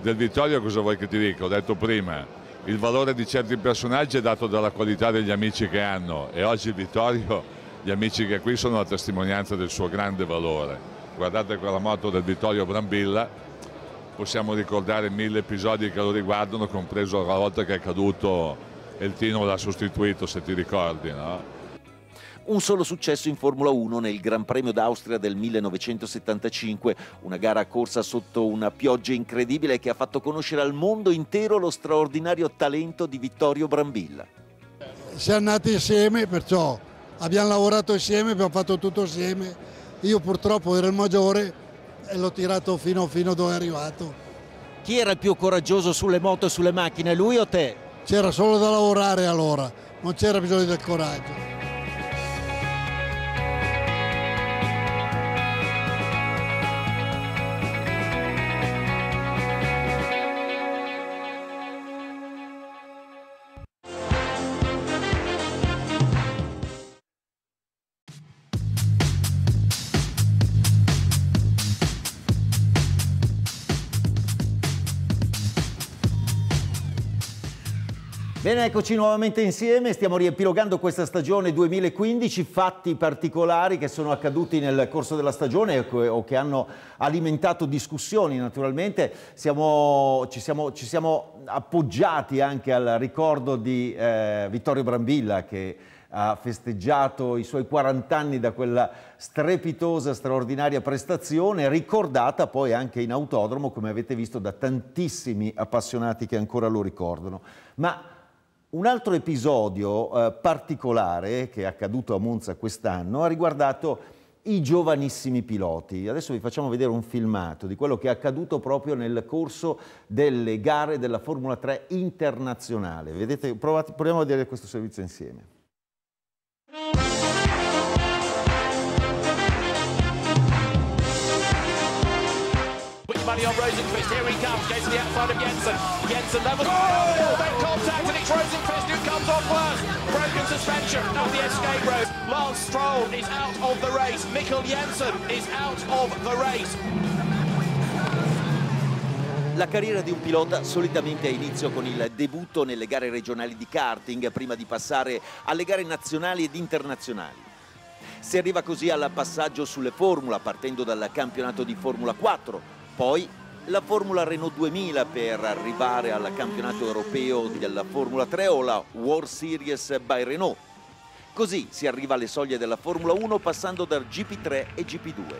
Del Vittorio cosa vuoi che ti dica? Ho detto prima, il valore di certi personaggi è dato dalla qualità degli amici che hanno e oggi il Vittorio gli amici che qui sono la testimonianza del suo grande valore. Guardate quella moto del Vittorio Brambilla, possiamo ricordare mille episodi che lo riguardano, compreso la volta che è caduto e il Tino l'ha sostituito, se ti ricordi. No? un solo successo in Formula 1 nel Gran Premio d'Austria del 1975, una gara corsa sotto una pioggia incredibile che ha fatto conoscere al mondo intero lo straordinario talento di Vittorio Brambilla. Siamo nati insieme, perciò abbiamo lavorato insieme, abbiamo fatto tutto insieme. Io purtroppo ero il maggiore e l'ho tirato fino, fino dove è arrivato. Chi era il più coraggioso sulle moto e sulle macchine, lui o te? C'era solo da lavorare allora, non c'era bisogno del coraggio. Bene, eccoci nuovamente insieme, stiamo riepilogando questa stagione 2015, fatti particolari che sono accaduti nel corso della stagione o che hanno alimentato discussioni naturalmente, siamo, ci, siamo, ci, siamo, appoggiati anche al ricordo di eh, Vittorio Brambilla che ha festeggiato i suoi 40 anni da quella strepitosa, straordinaria prestazione, ricordata poi anche in autodromo, come avete visto da tantissimi appassionati che ancora lo ricordano. Ma un altro episodio eh, particolare che è accaduto a Monza quest'anno ha riguardato i giovanissimi piloti. Adesso vi facciamo vedere un filmato di quello che è accaduto proprio nel corso delle gare della Formula 3 internazionale. Vedete, provate, proviamo a vedere questo servizio insieme. money on Rosenqvist. Here he comes, goes to the outside of Jensen. Jensen levels. Oh, that contact, and it's Rosenqvist who comes off first. Broken suspension up the escape road. Lance Stroll is out of the race. Mikkel Jensen is out of the race. La carriera di un pilota solitamente ha inizio con il debutto nelle gare regionali di karting prima di passare alle gare nazionali ed internazionali. Si arriva così al passaggio sulle Formula partendo dal campionato di Formula 4 poi la Formula Renault 2000 per arrivare al campionato europeo della Formula 3 o la World Series by Renault. Così si arriva alle soglie della Formula 1 passando dal GP3 e GP2.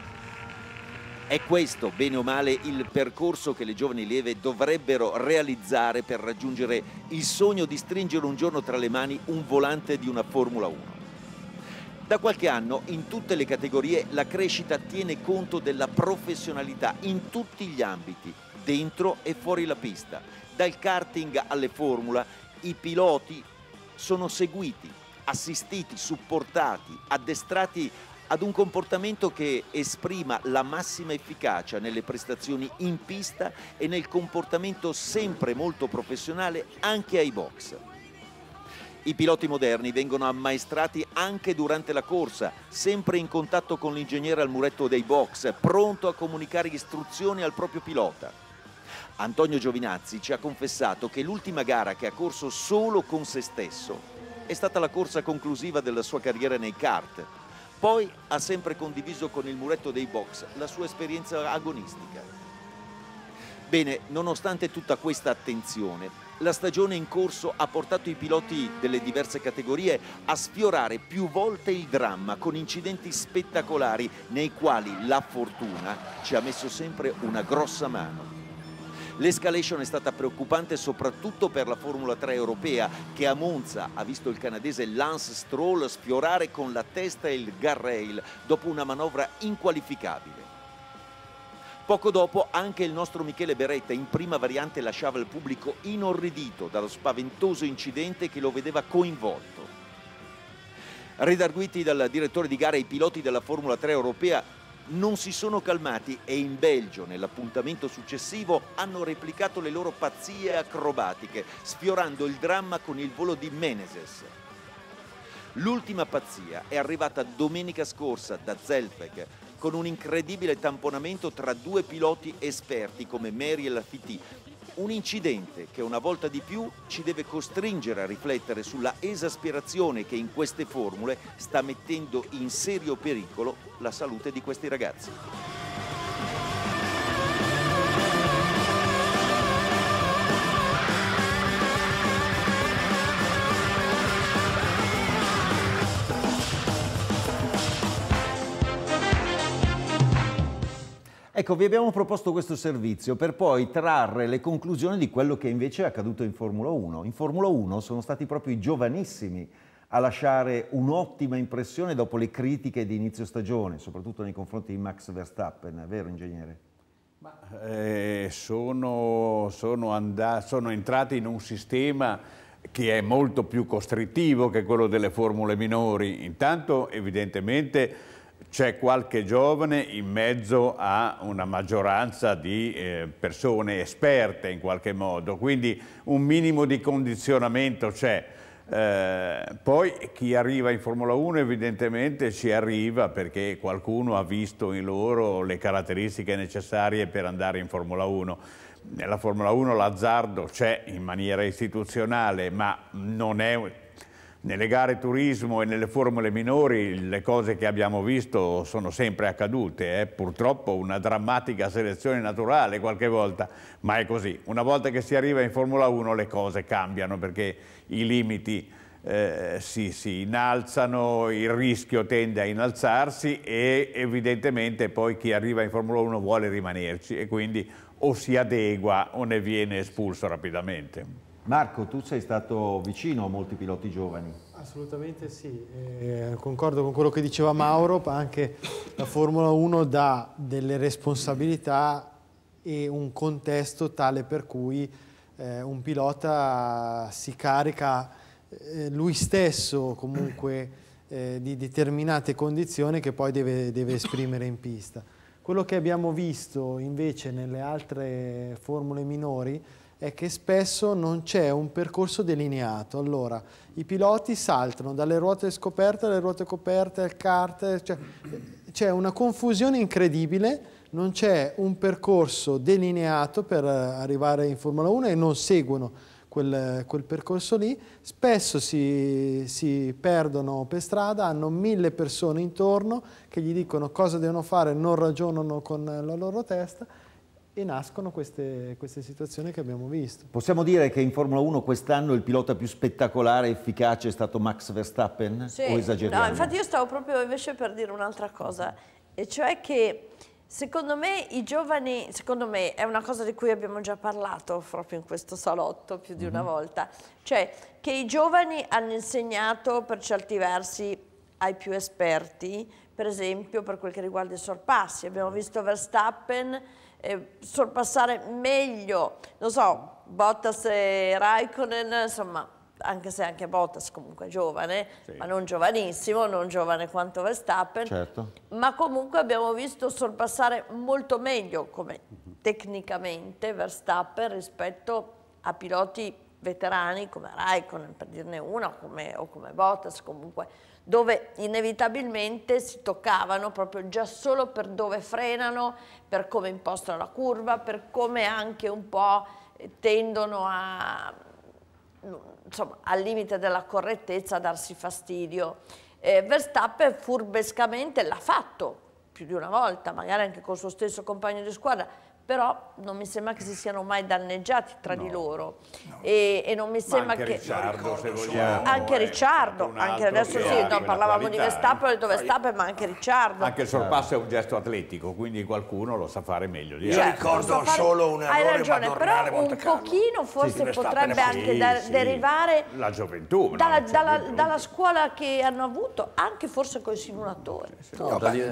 È questo, bene o male, il percorso che le giovani leve dovrebbero realizzare per raggiungere il sogno di stringere un giorno tra le mani un volante di una Formula 1. Da qualche anno in tutte le categorie la crescita tiene conto della professionalità in tutti gli ambiti, dentro e fuori la pista. Dal karting alle formula, i piloti sono seguiti, assistiti, supportati, addestrati ad un comportamento che esprima la massima efficacia nelle prestazioni in pista e nel comportamento sempre molto professionale anche ai box. I piloti moderni vengono ammaestrati anche durante la corsa, sempre in contatto con l'ingegnere al muretto dei box, pronto a comunicare istruzioni al proprio pilota. Antonio Giovinazzi ci ha confessato che l'ultima gara che ha corso solo con se stesso è stata la corsa conclusiva della sua carriera nei kart. Poi ha sempre condiviso con il muretto dei box la sua esperienza agonistica. Bene, nonostante tutta questa attenzione, la stagione in corso ha portato i piloti delle diverse categorie a sfiorare più volte il dramma con incidenti spettacolari nei quali la fortuna ci ha messo sempre una grossa mano. L'escalation è stata preoccupante soprattutto per la Formula 3 europea che a Monza ha visto il canadese Lance Stroll sfiorare con la testa il guardrail dopo una manovra inqualificabile. Poco dopo anche il nostro Michele Beretta in prima variante lasciava il pubblico inorridito dallo spaventoso incidente che lo vedeva coinvolto. Redarguiti dal direttore di gara i piloti della Formula 3 europea non si sono calmati e in Belgio, nell'appuntamento successivo, hanno replicato le loro pazzie acrobatiche, sfiorando il dramma con il volo di Meneses. L'ultima pazzia è arrivata domenica scorsa da Zelpec, con un incredibile tamponamento tra due piloti esperti come Mary e Lafitti. Un incidente che una volta di più ci deve costringere a riflettere sulla esasperazione che in queste formule sta mettendo in serio pericolo la salute di questi ragazzi. Ecco, vi abbiamo proposto questo servizio per poi trarre le conclusioni di quello che invece è accaduto in Formula 1. In Formula 1 sono stati proprio i giovanissimi a lasciare un'ottima impressione dopo le critiche di inizio stagione, soprattutto nei confronti di Max Verstappen, è vero ingegnere? Ma, eh, sono, sono, sono entrati in un sistema che è molto più costrittivo che quello delle formule minori. Intanto evidentemente c'è qualche giovane in mezzo a una maggioranza di eh, persone esperte in qualche modo, quindi un minimo di condizionamento c'è. Eh, poi chi arriva in Formula 1 evidentemente ci arriva perché qualcuno ha visto in loro le caratteristiche necessarie per andare in Formula 1. Nella Formula 1 l'azzardo c'è in maniera istituzionale, ma non è nelle gare turismo e nelle formule minori le cose che abbiamo visto sono sempre accadute, eh? purtroppo una drammatica selezione naturale qualche volta, ma è così. Una volta che si arriva in Formula 1 le cose cambiano perché i limiti eh, si, si innalzano, il rischio tende a innalzarsi e evidentemente poi chi arriva in Formula 1 vuole rimanerci e quindi o si adegua o ne viene espulso rapidamente. Marco, tu sei stato vicino a molti piloti giovani. Assolutamente sì, eh, concordo con quello che diceva Mauro, anche la Formula 1 dà delle responsabilità e un contesto tale per cui eh, un pilota si carica eh, lui stesso comunque eh, di determinate condizioni che poi deve, deve esprimere in pista. Quello che abbiamo visto invece nelle altre formule minori è che spesso non c'è un percorso delineato. Allora, i piloti saltano dalle ruote scoperte alle ruote coperte, al kart, cioè c'è una confusione incredibile, non c'è un percorso delineato per arrivare in Formula 1 e non seguono quel, quel percorso lì. Spesso si, si perdono per strada, hanno mille persone intorno che gli dicono cosa devono fare, non ragionano con la loro testa e nascono queste, queste, situazioni che abbiamo visto. Possiamo dire che in Formula 1 quest'anno il pilota più spettacolare e efficace è stato Max Verstappen? Sì, o esageriamo? No, infatti io stavo proprio invece per dire un'altra cosa, e cioè che secondo me i giovani, secondo me è una cosa di cui abbiamo già parlato proprio in questo salotto più di mm -hmm. una mm-hmm. volta, cioè che i giovani hanno insegnato per certi versi ai più esperti, per esempio per quel che riguarda i sorpassi, abbiamo visto Verstappen eh, sorpassare meglio, non so, Bottas e Raikkonen, insomma, anche se anche Bottas comunque è giovane, sì. ma non giovanissimo, non giovane quanto Verstappen, certo. ma comunque abbiamo visto sorpassare molto meglio come tecnicamente Verstappen rispetto a piloti veterani come Raikkonen per dirne una come, o come Bottas comunque dove inevitabilmente si toccavano proprio già solo per dove frenano, per come impostano la curva, per come anche un po' tendono a, insomma, al limite della correttezza a darsi fastidio. Eh, Verstappen furbescamente l'ha fatto più di una volta, magari anche col suo stesso compagno di squadra, però non mi sembra che si siano mai danneggiati tra no, di loro no. e, e, non mi sembra anche che Ricciardo, se vogliamo, anche Ricciardo anche adesso sì no, parlavamo qualità, di Verstappen ho detto Verstappen ma anche Ricciardo anche il sorpasso certo. è un gesto atletico quindi qualcuno lo sa fare meglio di cioè, ricordo certo, fare... solo un errore hai ragione però un pochino forse sì, potrebbe anche sì, da, sì. derivare la gioventù dalla, dalla, dalla, scuola che hanno avuto anche forse con i simulatori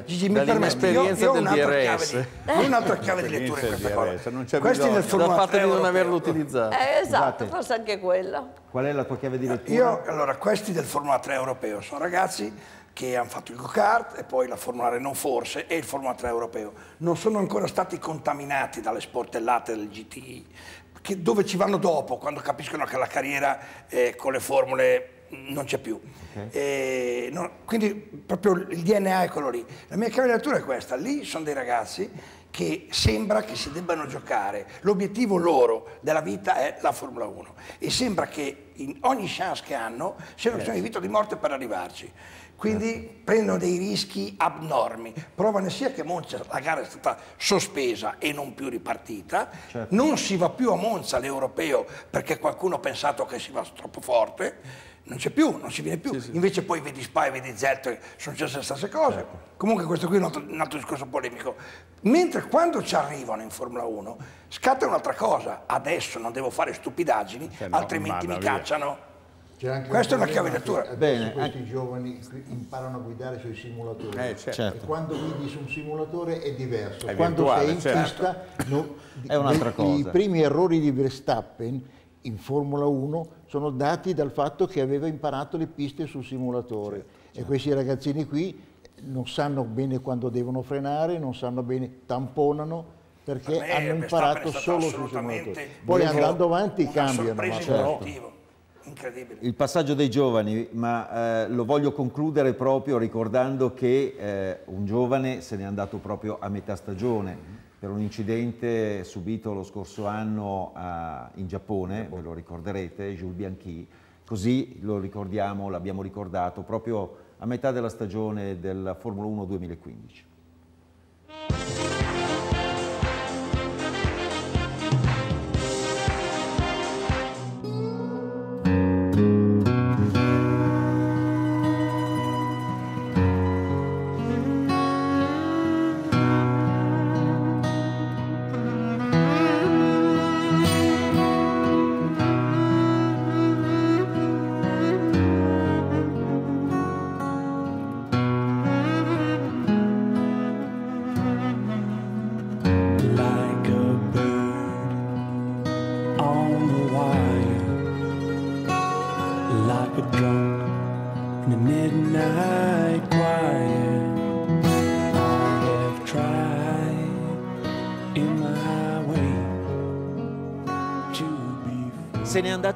Gigi mi permette un'esperienza del DRS un'altra chiave di lettura in questa cosa. non c'è Questi bisogno. sono dal fatto di non averlo utilizzato. Eh, esatto, Scusate. Esatto. forse anche quello. Qual è la tua chiave di eh, lettura? Io, allora, questi del Formula 3 europeo sono ragazzi che hanno fatto il go-kart e poi la Formula 3 non forse e il Formula 3 europeo. Non sono ancora stati contaminati dalle sportellate del GTI, che, dove ci vanno dopo, quando capiscono che la carriera eh, con le formule non c'è più. Okay. E, eh, no, quindi proprio il DNA è quello lì. La mia chiave di lettura è questa, lì sono dei ragazzi che sembra che si debbano giocare. L'obiettivo loro della vita è la Formula 1 e sembra che in ogni chance che hanno siano certo. di vita o di morte per arrivarci. Quindi certo. prendono dei rischi abnormi. Prova ne sia che Monza la gara è stata sospesa e non più ripartita, certo. non si va più a Monza l'europeo perché qualcuno ha pensato che si va troppo forte non c'è più, non si viene più. Sì, sì. Invece poi vedi Spy, vedi Zerto, sono successe le stesse cose. Certo. Comunque questo qui è un altro, un altro, discorso polemico. Mentre quando ci arrivano in Formula 1 scatta un'altra cosa. Adesso non devo fare stupidaggini, eh, no, altrimenti mi cacciano. Questa è una chiave cavellatura. Bene, questi giovani imparano a guidare sui simulatori. Eh, certo. quando guidi su un simulatore è diverso. È quando virtuale, sei in certo. pista no, è un'altra cosa. I primi errori di Verstappen in Formula 1 sono dati dal fatto che aveva imparato le piste sul simulatore certo, certo. e questi ragazzini qui non sanno bene quando devono frenare, non sanno bene, tamponano perché me, hanno imparato solo sul simulatore. Poi andando avanti cambiano. Ma certo. Il passaggio dei giovani, ma eh, lo voglio concludere proprio ricordando che eh, un giovane se n'è andato proprio a metà stagione per un incidente subito lo scorso anno a, in Giappone, ve lo ricorderete, Jules Bianchi, così lo ricordiamo, l'abbiamo ricordato proprio a metà della stagione della Formula 1 2015.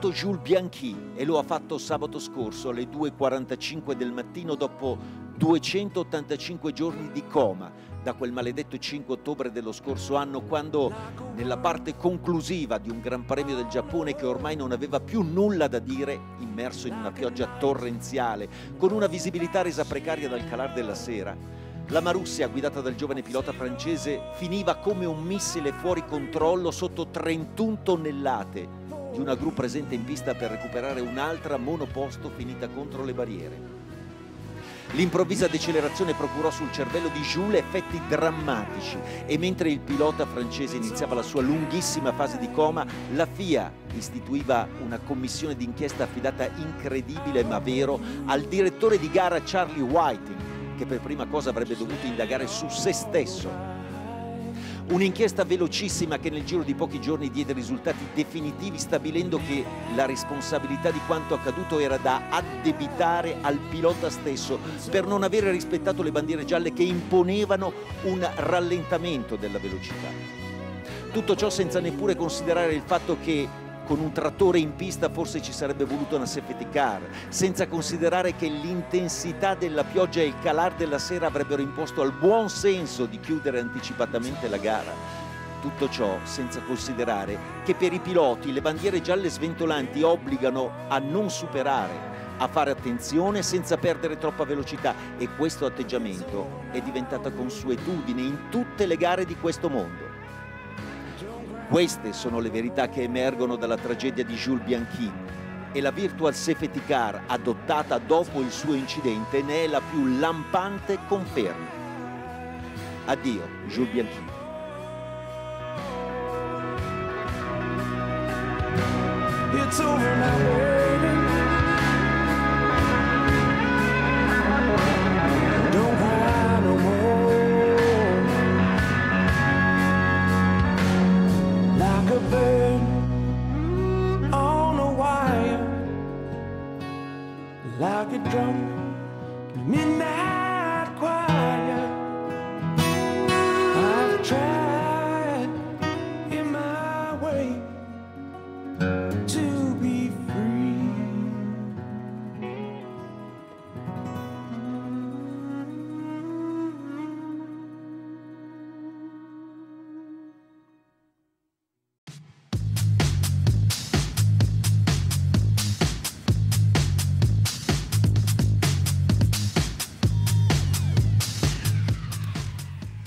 chiamato Jules Bianchi e lo ha fatto sabato scorso alle 2.45 del mattino dopo 285 giorni di coma da quel maledetto 5 ottobre dello scorso anno quando nella parte conclusiva di un Gran Premio del Giappone che ormai non aveva più nulla da dire, immerso in una pioggia torrenziale, con una visibilità resa precaria dal calar della sera, la Marussia, guidata dal giovane pilota francese, finiva come un missile fuori controllo sotto 31 tonnellate di una gru presente in pista per recuperare un'altra monoposto finita contro le barriere. L'improvvisa decelerazione procurò sul cervello di Jules effetti drammatici e mentre il pilota francese iniziava la sua lunghissima fase di coma, la FIA istituiva una commissione d'inchiesta affidata incredibile ma vero al direttore di gara Charlie Whiting, che per prima cosa avrebbe dovuto indagare su se stesso Un'inchiesta velocissima che nel giro di pochi giorni diede risultati definitivi stabilendo che la responsabilità di quanto accaduto era da addebitare al pilota stesso per non avere rispettato le bandiere gialle che imponevano un rallentamento della velocità. Tutto ciò senza neppure considerare il fatto che con un trattore in pista forse ci sarebbe voluto una safety car, senza considerare che l'intensità della pioggia e il calar della sera avrebbero imposto al buon senso di chiudere anticipatamente la gara. Tutto ciò senza considerare che per i piloti le bandiere gialle sventolanti obbligano a non superare, a fare attenzione senza perdere troppa velocità e questo atteggiamento è diventata consuetudine in tutte le gare di questo mondo. Queste sono le verità che emergono dalla tragedia di Jules Bianchini e la virtual safety car adottata dopo il suo incidente ne è la più lampante conferma. Addio, Jules Bianchini. It's over now. like a drum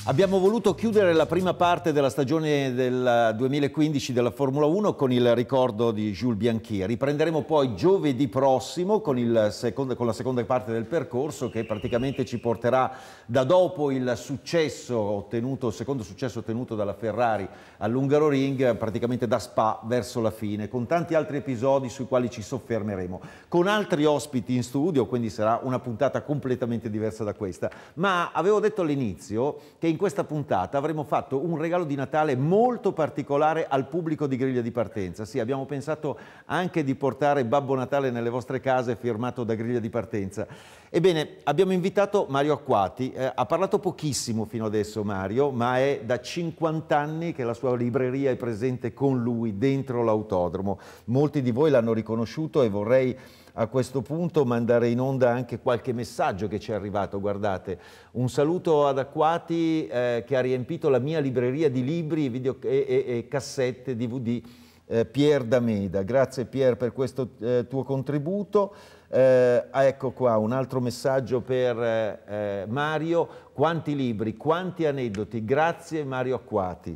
Abbiamo voluto chiudere la prima parte della stagione del 2015 della Formula 1 con il ricordo di Jules Bianchi. Riprenderemo poi giovedì prossimo con, secondo, con, la seconda parte del percorso che praticamente ci porterà da dopo il successo ottenuto, secondo successo ottenuto dalla Ferrari all'Ungaro Ring, praticamente da Spa verso la fine, con tanti altri episodi sui quali ci soffermeremo, con altri ospiti in studio, quindi sarà una puntata completamente diversa da questa. Ma avevo detto all'inizio che in in questa puntata avremo fatto un regalo di Natale molto particolare al pubblico di Griglia di Partenza. Sì, abbiamo pensato anche di portare Babbo Natale nelle vostre case firmato da Griglia di Partenza. Ebbene, abbiamo invitato Mario Acquati, eh, ha parlato pochissimo fino adesso Mario, ma è da 50 anni che la sua libreria è presente con lui dentro l'autodromo. Molti di voi l'hanno riconosciuto e vorrei a questo punto mandare in onda anche qualche messaggio che ci è arrivato, guardate. Un saluto ad Acquati eh, che ha riempito la mia libreria di libri video, e, e, e cassette DVD eh, Pier D'Ameda. Grazie Pier per questo eh, tuo contributo. Eh, ecco qua un altro messaggio per eh, eh Mario. Quanti libri, quanti aneddoti. Grazie Mario Acquati.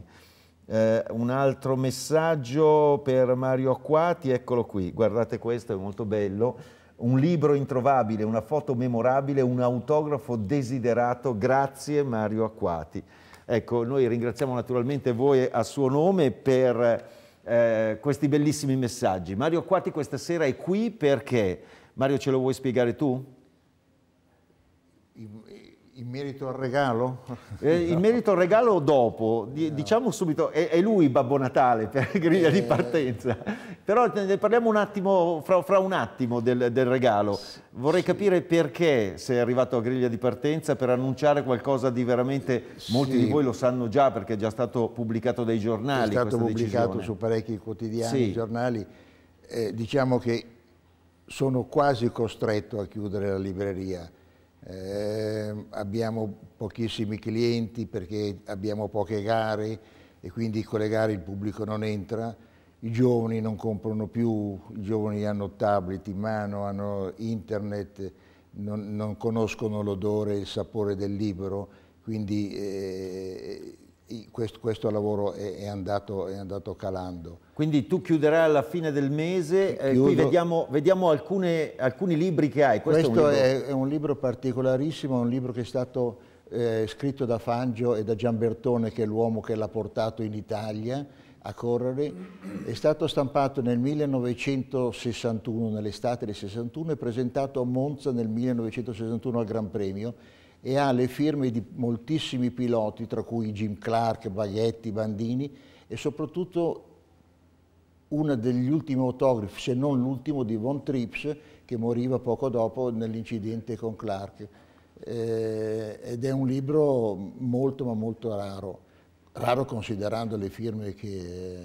Eh, un altro messaggio per Mario Acquati, eccolo qui, guardate questo, è molto bello. Un libro introvabile, una foto memorabile, un autografo desiderato. Grazie Mario Acquati. Ecco, noi ringraziamo naturalmente voi a suo nome per eh, questi bellissimi messaggi. Mario Acquati questa sera è qui perché... Mario, ce lo vuoi spiegare tu? In merito al regalo? Eh, in merito al regalo dopo, diciamo subito, è, è lui Babbo Natale per (laughs) griglia eh... di partenza, però ne parliamo un attimo, fra, fra un attimo del, del regalo. Vorrei sì. capire perché sei arrivato a griglia di partenza per annunciare qualcosa di veramente, molti sì. di voi lo sanno già perché è già stato pubblicato dai giornali. È stato pubblicato decisione. su parecchi quotidiani, sì. giornali, eh, diciamo che sono quasi costretto a chiudere la libreria eh, abbiamo pochissimi clienti perché abbiamo poche gare e quindi con le gare il pubblico non entra, i giovani non comprano più, i giovani hanno tablet in mano, hanno internet, non, non conoscono l'odore e il sapore del libro, quindi eh, questo, questo, lavoro è, è, andato, è, andato, calando. Quindi tu chiuderai alla fine del mese, eh, qui vediamo, vediamo alcune, alcuni libri che hai. Questo, questo è, un libro... è, un libro... particolarissimo, un libro che è stato eh, scritto da Fangio e da Giambertone, che è l'uomo che l'ha portato in Italia a correre, è stato stampato nel 1961, nell'estate del 61 e presentato a Monza nel 1961 al Gran Premio e ha le firme di moltissimi piloti, tra cui Jim Clark, Baghetti, Bandini e soprattutto uno degli ultimi autografi, se non l'ultimo, di Von Trips, che moriva poco dopo nell'incidente con Clark. Eh, ed è un libro molto ma molto raro raro considerando le firme che,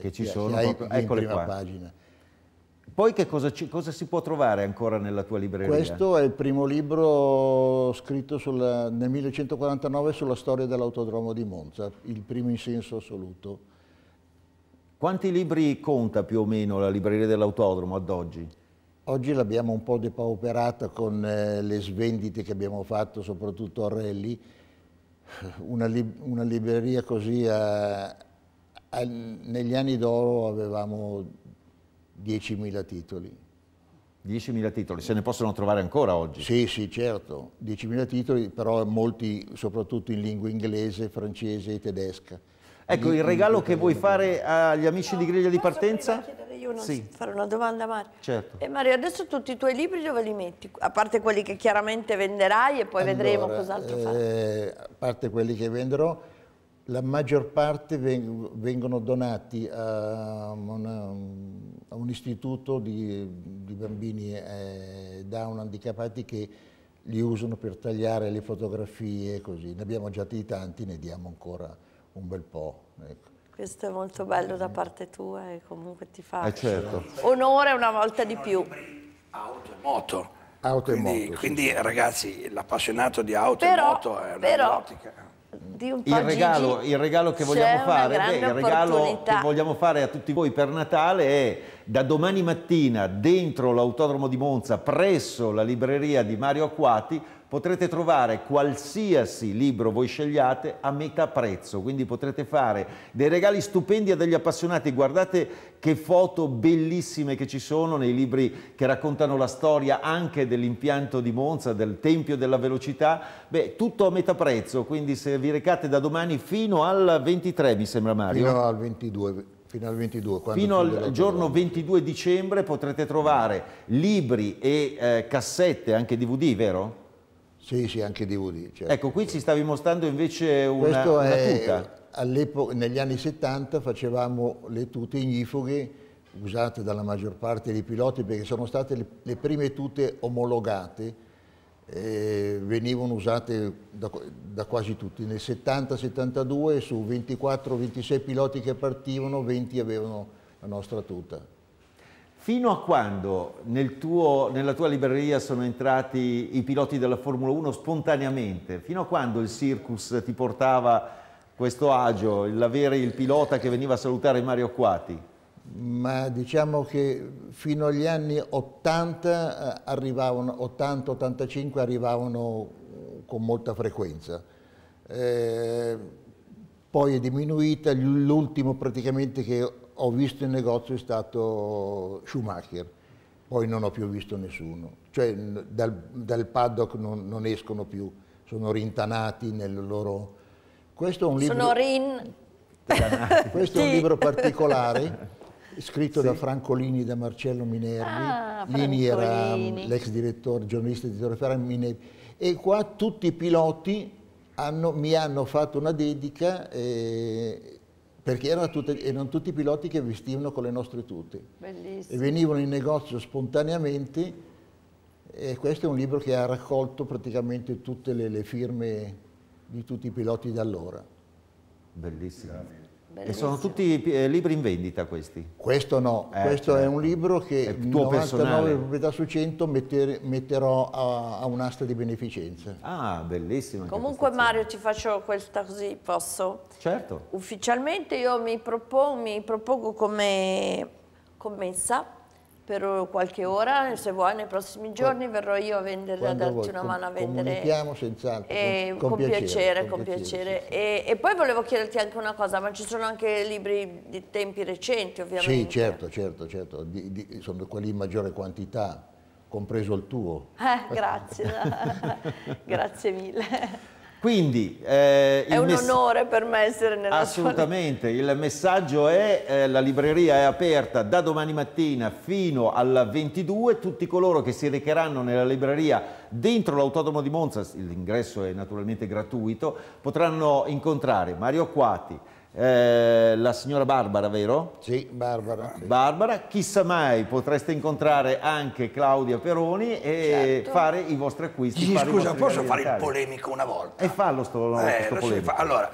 che ci che sono, proprio, in prima qua. pagina. Poi che cosa, ci, cosa, si può trovare ancora nella tua libreria? Questo è il primo libro scritto sulla, nel 1149 sulla storia dell'autodromo di Monza, il primo in senso assoluto. Quanti libri conta più o meno la libreria dell'autodromo ad oggi? Oggi l'abbiamo un po' depauperata con eh, le svendite che abbiamo fatto, soprattutto a Rally. Una, lib una libreria così a, eh, a, negli anni d'oro avevamo 10.000 titoli. 10.000 titoli, se ne possono trovare ancora oggi? Sì, sì, certo, 10.000 titoli, però molti soprattutto in lingua inglese, francese e tedesca. Ecco, il regalo che vuoi fare agli amici no, di griglia di partenza? Io non sì. fare una domanda Mario. Certo. E eh, Mario, adesso tutti i tuoi libri dove li metti? A parte quelli che chiaramente venderai e poi allora, vedremo cos'altro eh, fare. A parte quelli che venderò, la maggior parte vengono donati a, una, a un istituto di, di bambini eh, down handicappati che li usano per tagliare le fotografie così. Ne abbiamo già di tanti, ne diamo ancora un bel po'. Ecco. Questo è molto bello da parte tua e comunque ti fa eh certo. onore una volta di più. Auto e moto. Auto quindi, moto. Quindi sì. ragazzi, l'appassionato di auto però, e moto è una però, il regalo, il, regalo, che vogliamo fare beh, il regalo che vogliamo fare a tutti voi per Natale è da domani mattina dentro l'autodromo di Monza presso la libreria di Mario Acquati potrete trovare qualsiasi libro voi scegliate a metà prezzo, quindi potrete fare dei regali stupendi a degli appassionati, guardate che foto bellissime che ci sono nei libri che raccontano la storia anche dell'impianto di Monza, del Tempio della Velocità, beh tutto a metà prezzo, quindi se vi recate da domani fino al 23 mi sembra Mario. Fino al 22. Fino al 22. Fino al giorno 22 dicembre potrete trovare libri e eh, cassette, anche DVD, vero? Sì, sì, anche DVD. Certo. Ecco, qui ci stavi mostrando invece una, una tuta. All'epoca, negli anni 70 facevamo le tute ignifughe usate dalla maggior parte dei piloti perché sono state le, le prime tute omologate venivano usate da, da, quasi tutti. Nel 70-72 su 24-26 piloti che partivano, 20 avevano la nostra tuta. Fino a quando nel tuo, nella tua libreria sono entrati i piloti della Formula 1 spontaneamente? Fino a quando il circus ti portava questo agio, l'avere il pilota che veniva a salutare Mario Quati? ma diciamo che fino agli anni 80 eh, arrivavano 80-85 arrivavano con molta frequenza eh, poi è diminuita l'ultimo praticamente che ho visto in negozio è stato Schumacher, poi non ho più visto nessuno, cioè dal, dal paddock non, non, escono più, sono rintanati nel loro... Questo è un libro, sono rin... (laughs) questo è un libro particolare scritto sì. da Francolini e da Marcello Minervi. Ah, Lini era l'ex direttore, giornalista e editore Minervi. E qua tutti i piloti hanno, mi hanno fatto una dedica eh, perché erano, tutte, erano, tutti piloti che vestivano con le nostre tute Bellissimo. e venivano in negozio spontaneamente e questo è un libro che ha raccolto praticamente tutte le, le firme di tutti i piloti da allora. Bellissimo. Grazie. E sono tutti eh, libri in vendita questi? Questo no, eh, questo certo. è un libro che il 99 proprietà su 100 metter, metterò a, a un'asta di beneficenza. Ah, bellissimo. Comunque Mario ci faccio questa così, posso? Certo. Ufficialmente io mi, propongo, mi propongo come commessa per qualche ora, se vuoi nei prossimi giorni verrò io a vendere, Quando a darti vuoi, una mano a vendere. Comunichiamo senz'altro, eh, con, con, piacere, piacere, con, piacere. piacere. E, e, poi volevo chiederti anche una cosa, ma ci sono anche libri di tempi recenti ovviamente. Sì, certo, certo, certo, di, di, sono quelli in maggiore quantità, compreso il tuo. Eh, grazie, (laughs) grazie mille. (laughs) Quindi eh, è un onore per me essere nella Assolutamente, sua... il messaggio è eh, la libreria è aperta da domani mattina fino alla 22, tutti coloro che si recheranno nella libreria dentro l'autodromo di Monza, l'ingresso è naturalmente gratuito, potranno incontrare Mario Quati, eh, la signora Barbara, vero? Sì, Barbara. Barbara, chissà mai potreste incontrare anche Claudia Peroni e certo. fare i vostri acquisti. Sì, scusa, posso fare il polemico una volta? E fallo sto, eh, sto polemico. Fa. Allora,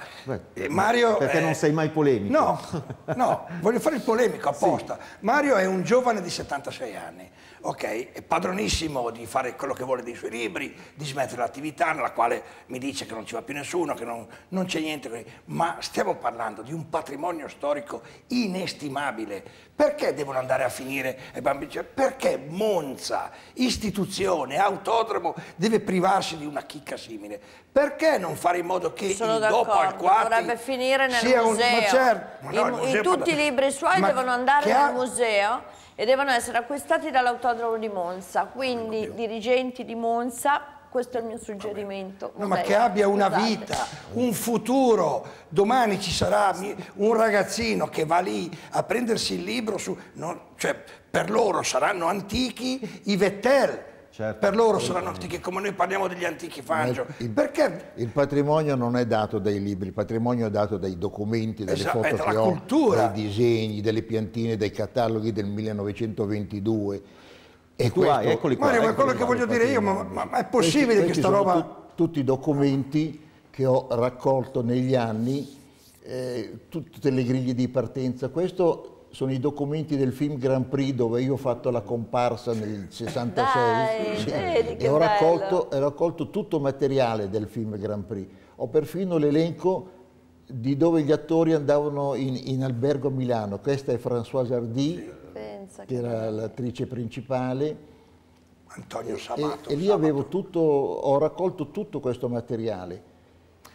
eh, Mario... Perché non sei mai polemico. No, (laughs) no, voglio fare il polemico apposta. Sì. Mario è un giovane di 76 anni ok, è padronissimo di fare quello che vuole dei suoi libri, di smettere l'attività nella quale mi dice che non ci va più nessuno, che non, non c'è niente, ma stiamo parlando di un patrimonio storico inestimabile. Perché devono andare a finire ai bambini? Cioè, perché Monza, istituzione, autodromo, deve privarsi di una chicca simile? Perché non fare in modo che Sono il dopo al quarto dovrebbe finire nel museo? Un, ma certo, ma no, in, museo in tutti i libri suoi devono andare nel ha, museo e devono essere acquistati dall'autodromo di Monza. Quindi Oddio. Ecco, dirigenti di Monza questo è il mio suggerimento. No, ma che abbia una Scusate. Esatto. vita, un futuro. Domani ci sarà un ragazzino che va lì a prendersi il libro su... No, cioè, per loro saranno antichi i Vettel Certo. Per loro saranno antichi, come noi parliamo degli antichi fangio. Il, Perché? il patrimonio non è dato dai libri, il patrimonio è dato dai documenti, dalle esatto, foto che ho, cultura. dai disegni, delle piantine, dai cataloghi del 1922. E tu questo, hai, eccoli qua. Mario, ma quello che voglio dire io, ma, ma, ma è possibile questi, questi che sta roba... Tu, tutti i documenti che ho raccolto negli anni, eh, tutte le griglie di partenza, questo sono i documenti del film Grand Prix dove io ho fatto la comparsa nel 66 (laughs) Dai, sì, vedi, e ho raccolto, ho raccolto, tutto il materiale del film Grand Prix. Ho perfino l'elenco di dove gli attori andavano in, in albergo a Milano. Questa è Françoise Hardy, che era l'attrice principale. Antonio Sabato. E, e lì Sabato. Tutto, ho raccolto tutto questo materiale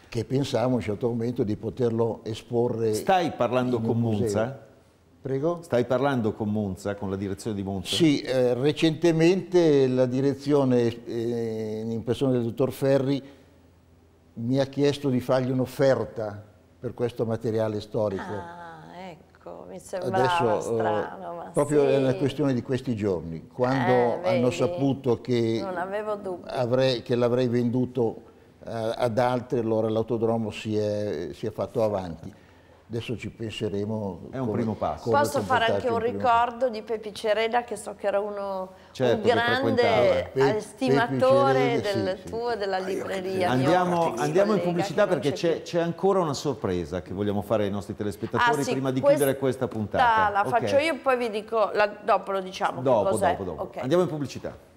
che pensavo a un certo momento di poterlo esporre. Stai parlando con museo. Monza? Prego. Stai parlando con Monza, con la direzione di Monza? Sì, eh, recentemente la direzione eh, in persona del dottor Ferri mi ha chiesto di fargli un'offerta per questo materiale storico. Ah, ecco, mi sembrava Adesso, eh, strano. Eh, proprio sì. è una questione di questi giorni. Quando eh, vedi, hanno saputo che, l'avrei venduto eh, ad altri, allora l'autodromo si, si è fatto avanti Adesso ci penseremo. È un come, primo passo. Posso fare anche un ricordo di Pepi Cereda, che so che era uno, certo, un grande Pe stimatore Cereda, del sì, tuo e sì. della ah, libreria. Andiamo, andiamo in pubblicità perché c'è, ancora una sorpresa che vogliamo fare ai nostri telespettatori ah, sì, prima di chiudere questa puntata. La okay. faccio io, poi vi dico, la, dopo lo diciamo. Dopo, dopo, dopo. Okay. Andiamo in pubblicità.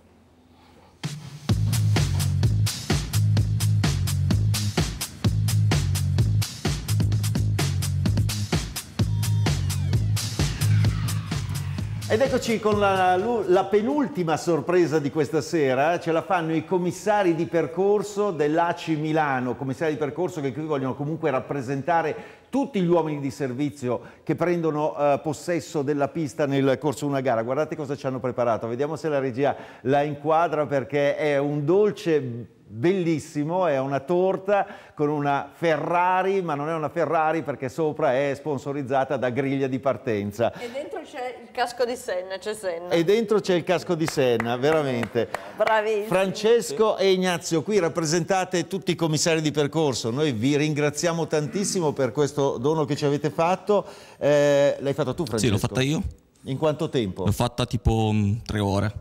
Ed eccoci con la, la, penultima sorpresa di questa sera, ce la fanno i commissari di percorso dell'ACI Milano, commissari di percorso che qui vogliono comunque rappresentare tutti gli uomini di servizio che prendono eh, possesso della pista nel corso di una gara. Guardate cosa ci hanno preparato, vediamo se la regia la inquadra perché è un dolce bellissimo, è una torta con una Ferrari, ma non è una Ferrari perché sopra è sponsorizzata da griglia di partenza. E dentro c'è il casco di Senna, c'è Senna. E dentro c'è il casco di Senna, veramente. Bravissimo. Francesco e Ignazio, qui rappresentate tutti i commissari di percorso, noi vi ringraziamo tantissimo per questo dono che ci avete fatto. Eh, l'hai fatta tu, Francesco? Sì, l'ho fatta io. In quanto tempo? L'ho fatta tipo mh, mm, tre ore.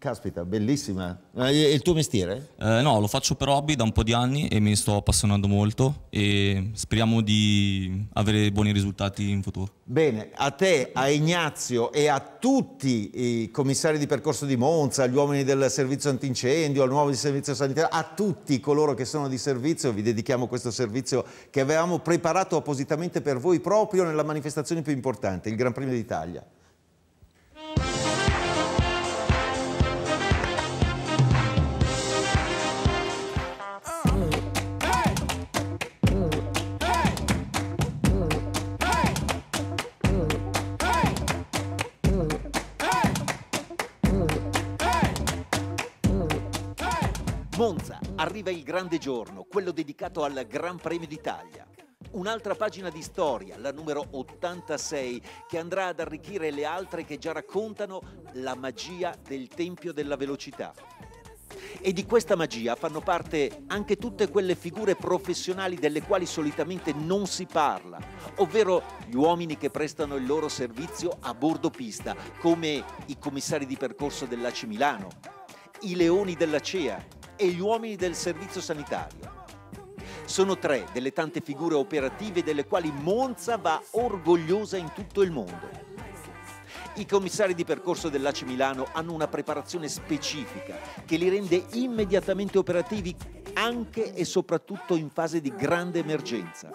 Caspita, bellissima. Eh, il tuo mestiere? Eh, no, lo faccio per hobby da un po' di anni e mi sto appassionando molto e speriamo di avere buoni risultati in futuro. Bene, a te, a Ignazio e a tutti i commissari di percorso di Monza, agli uomini del servizio antincendio, al nuovo servizio sanitario, a tutti coloro che sono di servizio, vi dedichiamo questo servizio che avevamo preparato appositamente per voi proprio nella manifestazione più importante, il Gran Premio d'Italia. Monza arriva il grande giorno, quello dedicato al Gran Premio d'Italia. Un'altra pagina di storia, la numero 86, che andrà ad arricchire le altre che già raccontano la magia del Tempio della Velocità. E di questa magia fanno parte anche tutte quelle figure professionali delle quali solitamente non si parla, ovvero gli uomini che prestano il loro servizio a bordo pista, come i commissari di percorso dell'AC Milano, i leoni della CEA, e gli uomini del servizio sanitario. Sono tre delle tante figure operative delle quali Monza va orgogliosa in tutto il mondo. I commissari di percorso dell'AC Milano hanno una preparazione specifica che li rende immediatamente operativi anche e soprattutto in fase di grande emergenza.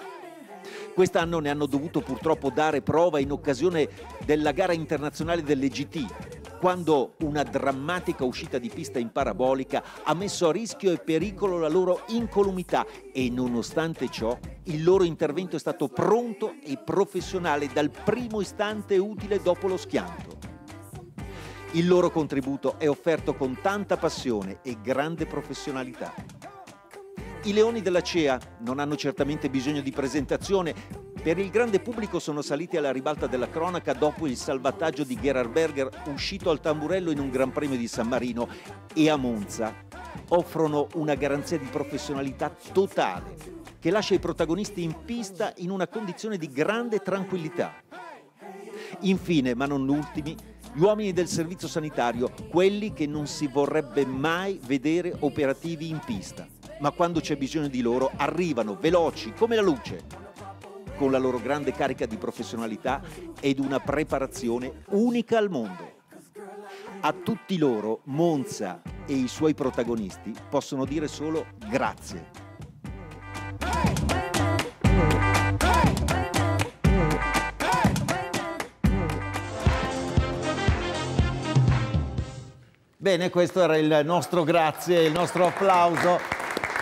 Quest'anno ne hanno dovuto purtroppo dare prova in occasione della gara internazionale dell'EGT, quando una drammatica uscita di pista in parabolica ha messo a rischio e pericolo la loro incolumità e nonostante ciò il loro intervento è stato pronto e professionale dal primo istante utile dopo lo schianto. Il loro contributo è offerto con tanta passione e grande professionalità. I leoni della CEA non hanno certamente bisogno di presentazione. Per il grande pubblico sono saliti alla ribalta della cronaca dopo il salvataggio di Gerhard Berger uscito al tamburello in un Gran Premio di San Marino e a Monza. Offrono una garanzia di professionalità totale che lascia i protagonisti in pista in una condizione di grande tranquillità. Infine, ma non ultimi, gli uomini del servizio sanitario, quelli che non si vorrebbe mai vedere operativi in pista ma quando c'è bisogno di loro arrivano veloci come la luce, con la loro grande carica di professionalità ed una preparazione unica al mondo. A tutti loro Monza e i suoi protagonisti possono dire solo grazie. Bene, questo era il nostro grazie, il nostro applauso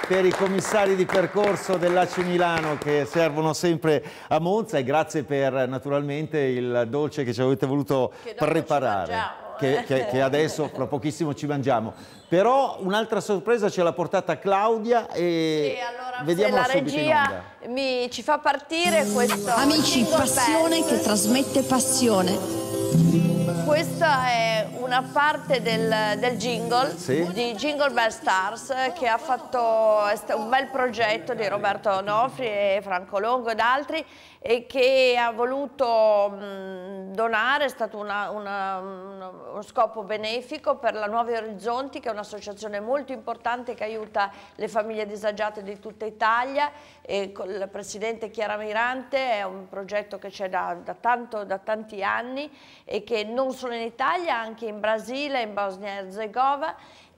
per i commissari di percorso dell'AC Milano che servono sempre a Monza e grazie per naturalmente il dolce che ci avete voluto che preparare. Che, eh. che, che, adesso fra pochissimo ci mangiamo. Però un'altra sorpresa ce l'ha portata Claudia e sì, allora, vediamo la regia mi, ci fa partire questo Amici, passione pezzo. che trasmette passione. questa è una parte del, del jingle sì. di Jingle Bell Stars che ha fatto un bel progetto di Roberto Onofri e Franco Longo ed altri e che ha voluto donare, è stato una, una, uno scopo benefico per la Nuovi Orizzonti che è un'associazione molto importante che aiuta le famiglie disagiate di tutta Italia e con il presidente Chiara Mirante è un progetto che c'è da, da, da tanti anni e che non solo in Italia anche in Brasile, in Bosnia e Herzegovina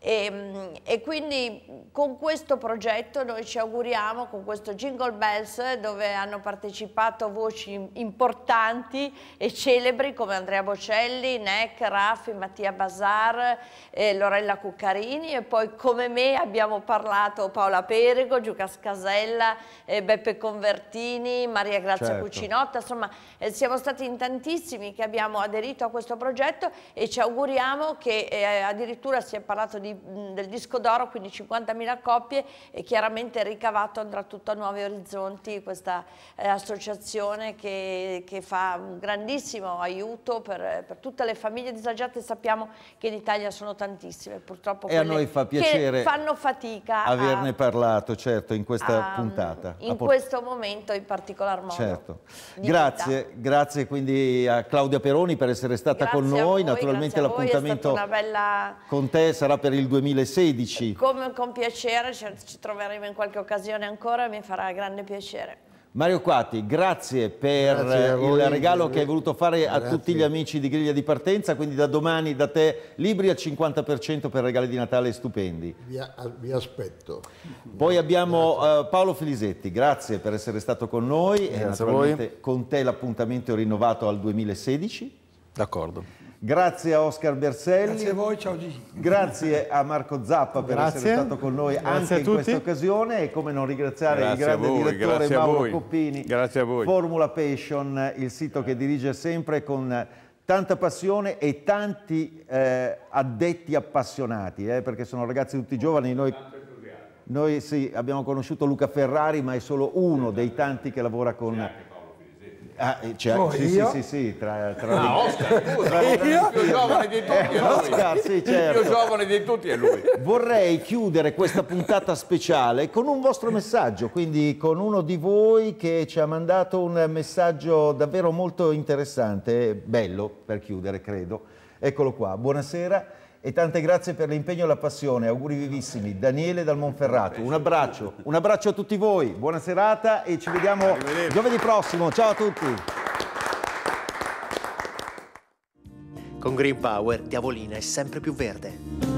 e, ehm, e, quindi con questo progetto noi ci auguriamo, con questo Jingle Bells, dove hanno partecipato voci importanti e celebri come Andrea Bocelli, Neck, Raffi, Mattia Bazar, eh, Lorella Cuccarini e poi come me abbiamo parlato Paola Perego, Giucas Casella, eh, Beppe Convertini, Maria Grazia certo. Cucinotta, insomma eh, siamo stati in tantissimi che abbiamo aderito a questo progetto e ci auguriamo che eh, addirittura si è parlato di del disco d'oro, quindi 50.000 copie e chiaramente il ricavato andrà tutto a Nuovi Orizzonti, questa eh, associazione che, che, fa un grandissimo aiuto per, per, tutte le famiglie disagiate, sappiamo che in Italia sono tantissime, purtroppo e a noi fa piacere fanno fatica averne a, parlato, certo, in questa a, puntata. In questo momento in particolar modo. Certo. Grazie, vita. grazie quindi a Claudia Peroni per essere stata grazie con noi, voi, naturalmente l'appuntamento con te sarà per il il 2016. Eh, come con piacere, ci troveremo in qualche occasione ancora, mi farà grande piacere. Mario Quati, grazie per grazie il regalo che hai voluto fare grazie. a tutti gli amici di Griglia di Partenza, quindi da domani da te libri al 50% per regali di Natale stupendi. Vi, vi aspetto. Poi abbiamo uh, Paolo Filisetti, grazie per essere stato con noi grazie e naturalmente con te l'appuntamento è rinnovato al 2016. D'accordo. Grazie a Oscar Berselli. Grazie a voi, ciao Gigi. Grazie a Marco Zappa per grazie. essere stato con noi anche in questa occasione e come non ringraziare grazie il grande voi, direttore Mauro Coppini. Grazie a voi. Formula Passion, il sito che dirige sempre con tanta passione e tanti eh, addetti appassionati, eh, perché sono ragazzi tutti giovani. Noi, noi sì, abbiamo conosciuto Luca Ferrari, ma è solo uno dei tanti che lavora con... Certo. Ah, eh, cioè, oh, sì, sì, sì, sì, tra, tra ah, Oscar, (laughs) scusa, il più giovane di tutti è eh, lui. Oscar, sì, certo. Il più certo. giovane di tutti è lui. Vorrei chiudere questa puntata speciale con un vostro messaggio, quindi con uno di voi che ci ha mandato un messaggio davvero molto interessante, bello per chiudere, credo. Eccolo qua. Buonasera e tante grazie per l'impegno e la passione. Auguri vivissimi. Daniele dal Monferrato. Un abbraccio. Un abbraccio a tutti voi. Buona serata e ci vediamo giovedì prossimo. Ciao a tutti. Con Green Power, Diavolina è sempre più verde.